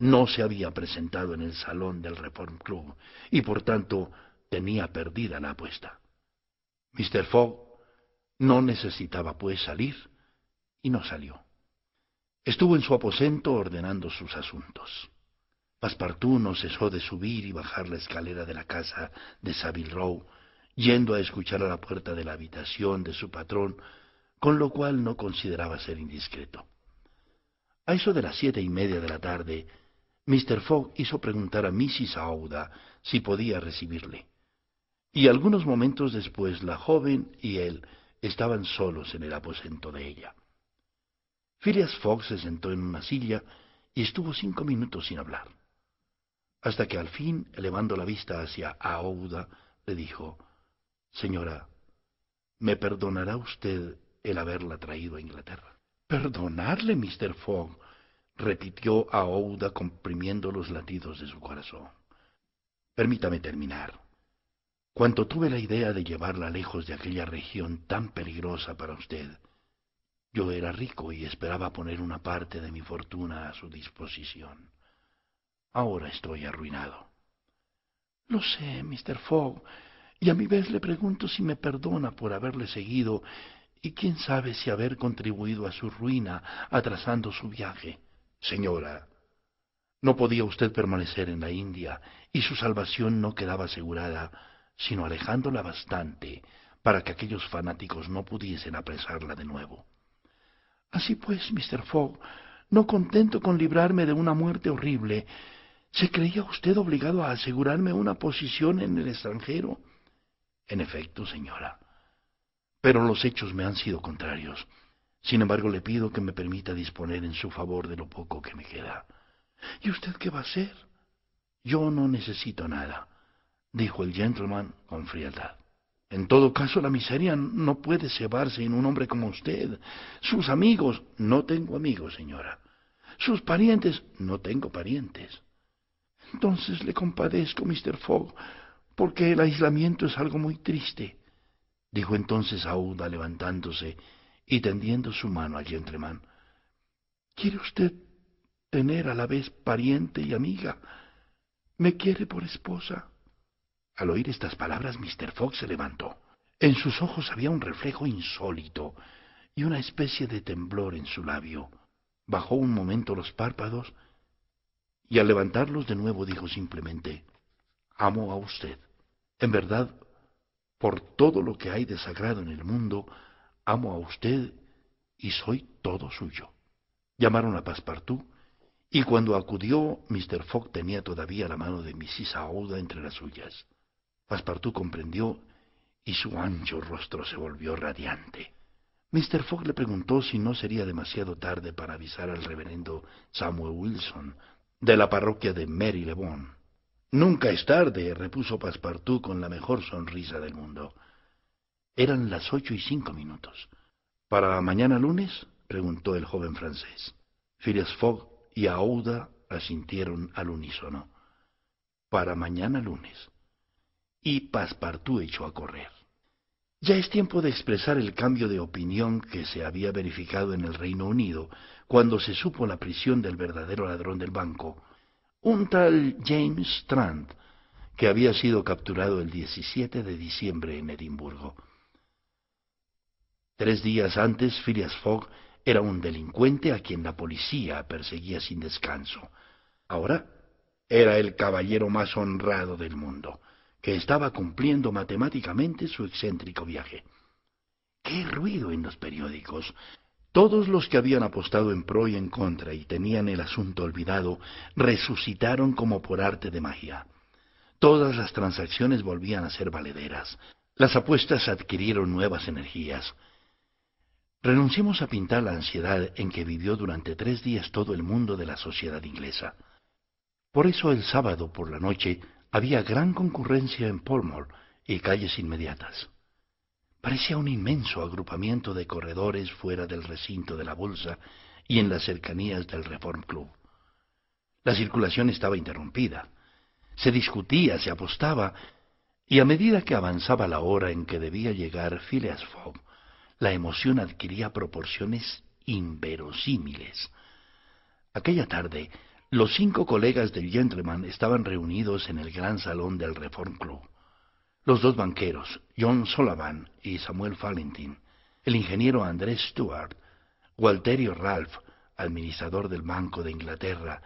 no se había presentado en el salón del Reform Club y por tanto tenía perdida la apuesta. Mr. Fogg no necesitaba pues salir y no salió. Estuvo en su aposento ordenando sus asuntos. Passepartout no cesó de subir y bajar la escalera de la casa de Savile Row, yendo a escuchar a la puerta de la habitación de su patrón, con lo cual no consideraba ser indiscreto. A eso de las siete y media de la tarde, Mr. Fogg hizo preguntar a Mrs. Aouda si podía recibirle. Y algunos momentos después la joven y él estaban solos en el aposento de ella. Phileas Fogg se sentó en una silla y estuvo cinco minutos sin hablar, hasta que al fin, elevando la vista hacia Aouda, le dijo, Señora, ¿me perdonará usted el haberla traído a Inglaterra? «Perdonarle, Mr. Fogg, repitió Aouda comprimiendo los latidos de su corazón. Permítame terminar. Cuanto tuve la idea de llevarla lejos de aquella región tan peligrosa para usted, yo era rico y esperaba poner una parte de mi fortuna a su disposición. Ahora estoy arruinado. Lo sé, Mister Fogg, y a mi vez le pregunto si me perdona por haberle seguido y quién sabe si haber contribuido a su ruina atrasando su viaje. Señora, no podía usted permanecer en la India y su salvación no quedaba asegurada, sino alejándola bastante para que aquellos fanáticos no pudiesen apresarla de nuevo. Así pues, Mr. Fogg, no contento con librarme de una muerte horrible, ¿se creía usted obligado a asegurarme una posición en el extranjero? En efecto, señora pero los hechos me han sido contrarios. Sin embargo, le pido que me permita disponer en su favor de lo poco que me queda. ¿Y usted qué va a hacer? Yo no necesito nada, dijo el gentleman con frialdad. En todo caso, la miseria no puede cebarse en un hombre como usted. Sus amigos, no tengo amigos, señora. Sus parientes, no tengo parientes. Entonces le compadezco, Mr. Fogg, porque el aislamiento es algo muy triste dijo entonces Auda levantándose y tendiendo su mano al gentleman. ¿Quiere usted tener a la vez pariente y amiga? ¿Me quiere por esposa? Al oír estas palabras, Mr. Fox se levantó. En sus ojos había un reflejo insólito y una especie de temblor en su labio. Bajó un momento los párpados y al levantarlos de nuevo dijo simplemente, Amo a usted. En verdad, por todo lo que hay de sagrado en el mundo, amo a usted y soy todo suyo. Llamaron a Passepartout y cuando acudió, Mr. Fogg tenía todavía la mano de Mrs. Aouda entre las suyas. Passepartout comprendió y su ancho rostro se volvió radiante. Mr. Fogg le preguntó si no sería demasiado tarde para avisar al reverendo Samuel Wilson de la parroquia de Mary Nunca es tarde, repuso Passepartout con la mejor sonrisa del mundo. Eran las ocho y cinco minutos. ¿Para mañana lunes? preguntó el joven francés. Phileas Fogg y Aouda asintieron al unísono. Para mañana lunes. Y Passepartout echó a correr. Ya es tiempo de expresar el cambio de opinión que se había verificado en el Reino Unido cuando se supo la prisión del verdadero ladrón del banco un tal James Strand, que había sido capturado el 17 de diciembre en Edimburgo. Tres días antes, Phileas Fogg era un delincuente a quien la policía perseguía sin descanso. Ahora era el caballero más honrado del mundo, que estaba cumpliendo matemáticamente su excéntrico viaje. ¡Qué ruido en los periódicos! Todos los que habían apostado en pro y en contra y tenían el asunto olvidado, resucitaron como por arte de magia. Todas las transacciones volvían a ser valederas. Las apuestas adquirieron nuevas energías. Renunciemos a pintar la ansiedad en que vivió durante tres días todo el mundo de la sociedad inglesa. Por eso el sábado por la noche había gran concurrencia en mall y calles inmediatas. Parecía un inmenso agrupamiento de corredores fuera del recinto de la bolsa y en las cercanías del Reform Club. La circulación estaba interrumpida. Se discutía, se apostaba, y a medida que avanzaba la hora en que debía llegar Phileas Fogg, la emoción adquiría proporciones inverosímiles. Aquella tarde, los cinco colegas del gentleman estaban reunidos en el gran salón del Reform Club. Los dos banqueros, John Solavan y Samuel Fallentin, el ingeniero Andrés Stuart, Walterio Ralph, administrador del Banco de Inglaterra,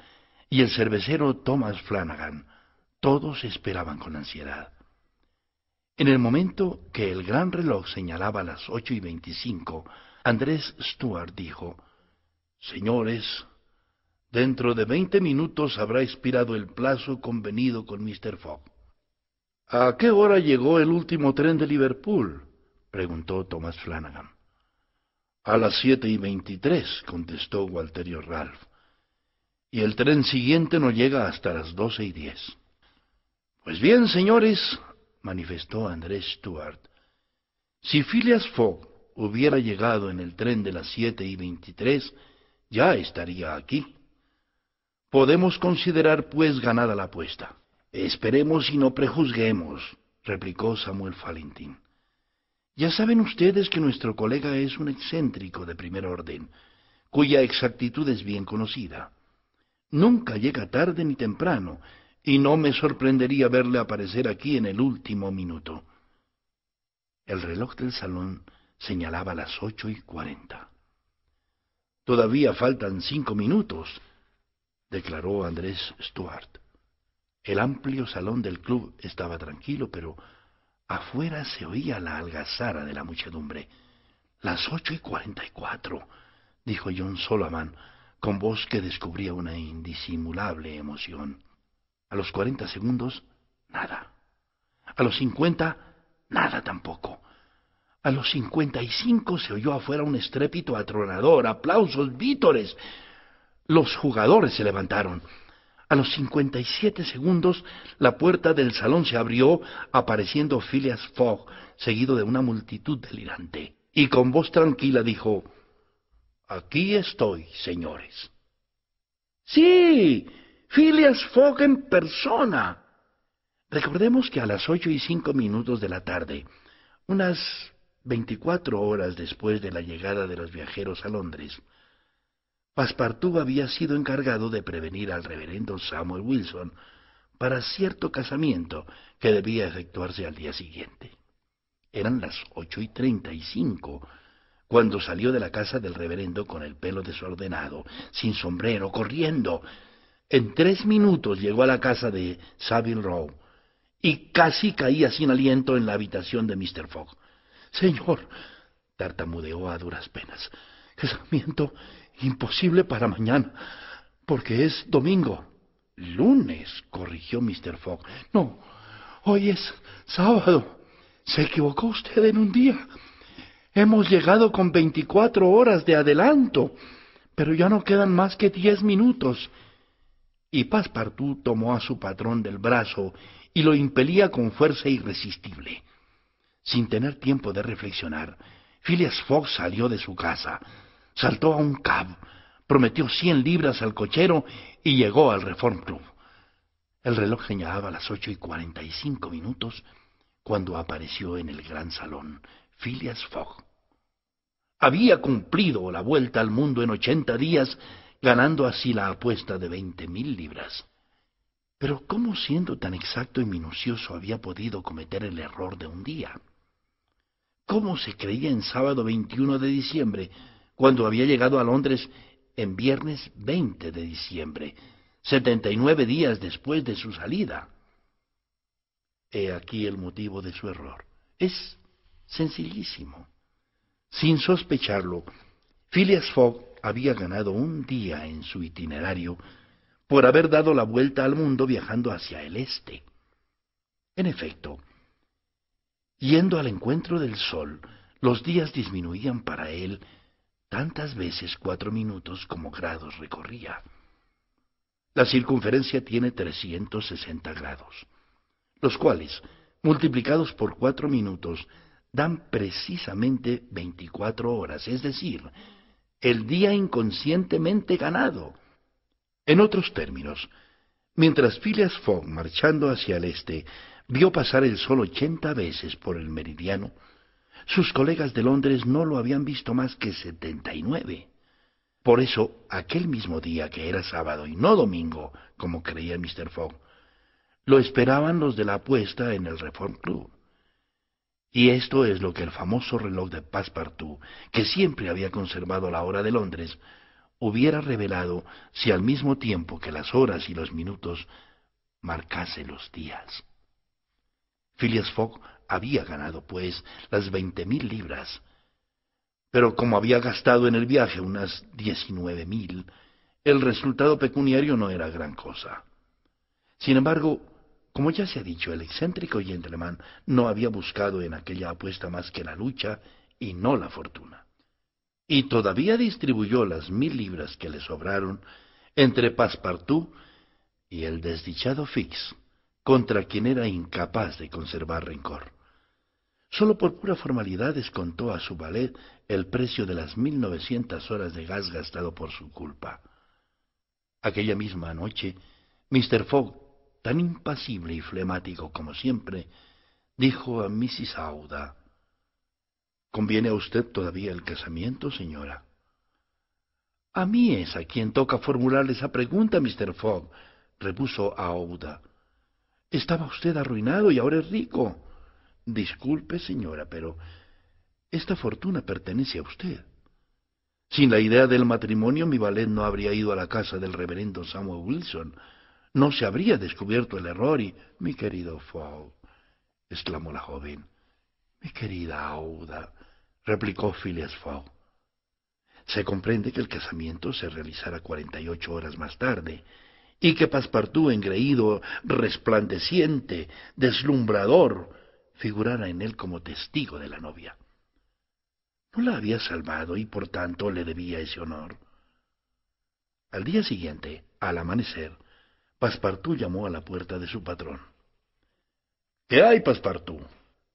y el cervecero Thomas Flanagan, todos esperaban con ansiedad. En el momento que el gran reloj señalaba las ocho y veinticinco, Andrés Stuart dijo Señores, dentro de veinte minutos habrá expirado el plazo convenido con Mr. Fogg. ¿A qué hora llegó el último tren de Liverpool? preguntó Thomas Flanagan. A las siete y veintitrés, contestó Walterio Ralph. Y el tren siguiente no llega hasta las doce y diez. Pues bien, señores, manifestó Andrés Stuart, si Phileas Fogg hubiera llegado en el tren de las siete y veintitrés, ya estaría aquí. Podemos considerar, pues, ganada la apuesta. Esperemos y no prejuzguemos, replicó Samuel Fallentin. Ya saben ustedes que nuestro colega es un excéntrico de primer orden, cuya exactitud es bien conocida. Nunca llega tarde ni temprano, y no me sorprendería verle aparecer aquí en el último minuto. El reloj del salón señalaba las ocho y cuarenta. Todavía faltan cinco minutos, declaró Andrés Stuart. El amplio salón del club estaba tranquilo, pero afuera se oía la algazara de la muchedumbre. Las ocho y cuarenta y cuatro, dijo John Solomon, con voz que descubría una indisimulable emoción. A los cuarenta segundos, nada. A los cincuenta, nada tampoco. A los cincuenta y cinco se oyó afuera un estrépito atronador, aplausos, vítores. Los jugadores se levantaron. A los 57 segundos, la puerta del salón se abrió, apareciendo Phileas Fogg, seguido de una multitud delirante, y con voz tranquila dijo, Aquí estoy, señores. Sí, Phileas Fogg en persona. Recordemos que a las ocho y cinco minutos de la tarde, unas veinticuatro horas después de la llegada de los viajeros a Londres, Passepartout había sido encargado de prevenir al reverendo Samuel Wilson para cierto casamiento que debía efectuarse al día siguiente. Eran las ocho y treinta y cinco cuando salió de la casa del reverendo con el pelo desordenado, sin sombrero, corriendo. En tres minutos llegó a la casa de Savile Row y casi caía sin aliento en la habitación de Mr. Fogg. Señor, tartamudeó a duras penas, casamiento Imposible para mañana, porque es domingo. Lunes, corrigió Mr. Fogg. No, hoy es sábado. Se equivocó usted en un día. Hemos llegado con veinticuatro horas de adelanto, pero ya no quedan más que diez minutos. Y Passepartout tomó a su patrón del brazo y lo impelía con fuerza irresistible. Sin tener tiempo de reflexionar, Phileas Fogg salió de su casa saltó a un cab, prometió cien libras al cochero y llegó al Reform Club. El reloj señalaba las ocho y cuarenta y cinco minutos cuando apareció en el gran salón Phileas Fogg. Había cumplido la vuelta al mundo en ochenta días, ganando así la apuesta de veinte mil libras. Pero ¿cómo siendo tan exacto y minucioso había podido cometer el error de un día? ¿Cómo se creía en sábado 21 de diciembre cuando había llegado a Londres en viernes 20 de diciembre, 79 días después de su salida. He aquí el motivo de su error. Es sencillísimo. Sin sospecharlo, Phileas Fogg había ganado un día en su itinerario por haber dado la vuelta al mundo viajando hacia el este. En efecto, yendo al encuentro del sol, los días disminuían para él tantas veces cuatro minutos como grados recorría. La circunferencia tiene 360 grados, los cuales, multiplicados por cuatro minutos, dan precisamente 24 horas, es decir, el día inconscientemente ganado. En otros términos, mientras Phileas Fogg, marchando hacia el este, vio pasar el sol 80 veces por el meridiano, sus colegas de Londres no lo habían visto más que setenta y nueve. Por eso, aquel mismo día, que era sábado y no domingo, como creía Mr. Fogg, lo esperaban los de la apuesta en el Reform Club. Y esto es lo que el famoso reloj de Passepartout, que siempre había conservado la hora de Londres, hubiera revelado si al mismo tiempo que las horas y los minutos marcase los días. Phileas Fogg había ganado, pues, las veinte mil libras. Pero como había gastado en el viaje unas diecinueve mil, el resultado pecuniario no era gran cosa. Sin embargo, como ya se ha dicho, el excéntrico gentleman no había buscado en aquella apuesta más que la lucha y no la fortuna. Y todavía distribuyó las mil libras que le sobraron entre Passepartout y el desdichado Fix, contra quien era incapaz de conservar rencor. Solo por pura formalidad descontó a su valet el precio de las mil novecientas horas de gas gastado por su culpa. Aquella misma noche, Mr. Fogg, tan impasible y flemático como siempre, dijo a Mrs. Auda, ¿Conviene a usted todavía el casamiento, señora? A mí es a quien toca formular esa pregunta, Mr. Fogg, repuso Auda. Estaba usted arruinado y ahora es rico. Disculpe, señora, pero esta fortuna pertenece a usted. Sin la idea del matrimonio, mi valet no habría ido a la casa del reverendo Samuel Wilson. No se habría descubierto el error y... Mi querido Fogg, exclamó la joven. Mi querida Auda, replicó Phileas Fogg. Se comprende que el casamiento se realizara cuarenta y ocho horas más tarde, y que Passepartout, engreído, resplandeciente, deslumbrador, figurara en él como testigo de la novia. No la había salvado y por tanto le debía ese honor. Al día siguiente, al amanecer, Passepartout llamó a la puerta de su patrón. ¿Qué hay, Passepartout?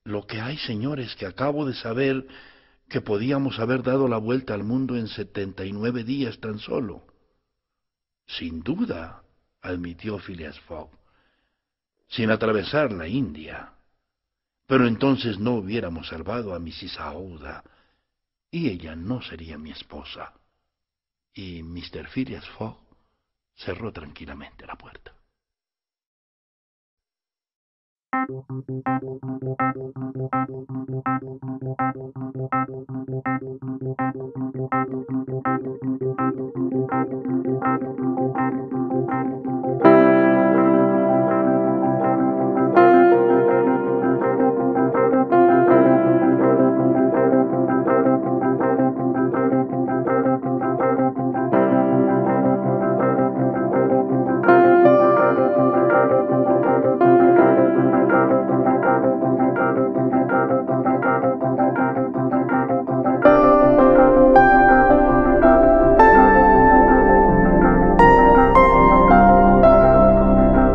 Lo que hay, señores, que acabo de saber que podíamos haber dado la vuelta al mundo en setenta y nueve días tan solo. Sin duda, admitió Phileas Fogg, sin atravesar la India pero entonces no hubiéramos salvado a Mrs. Aouda, y ella no sería mi esposa. Y Mr. Phileas Fogg cerró tranquilamente la puerta.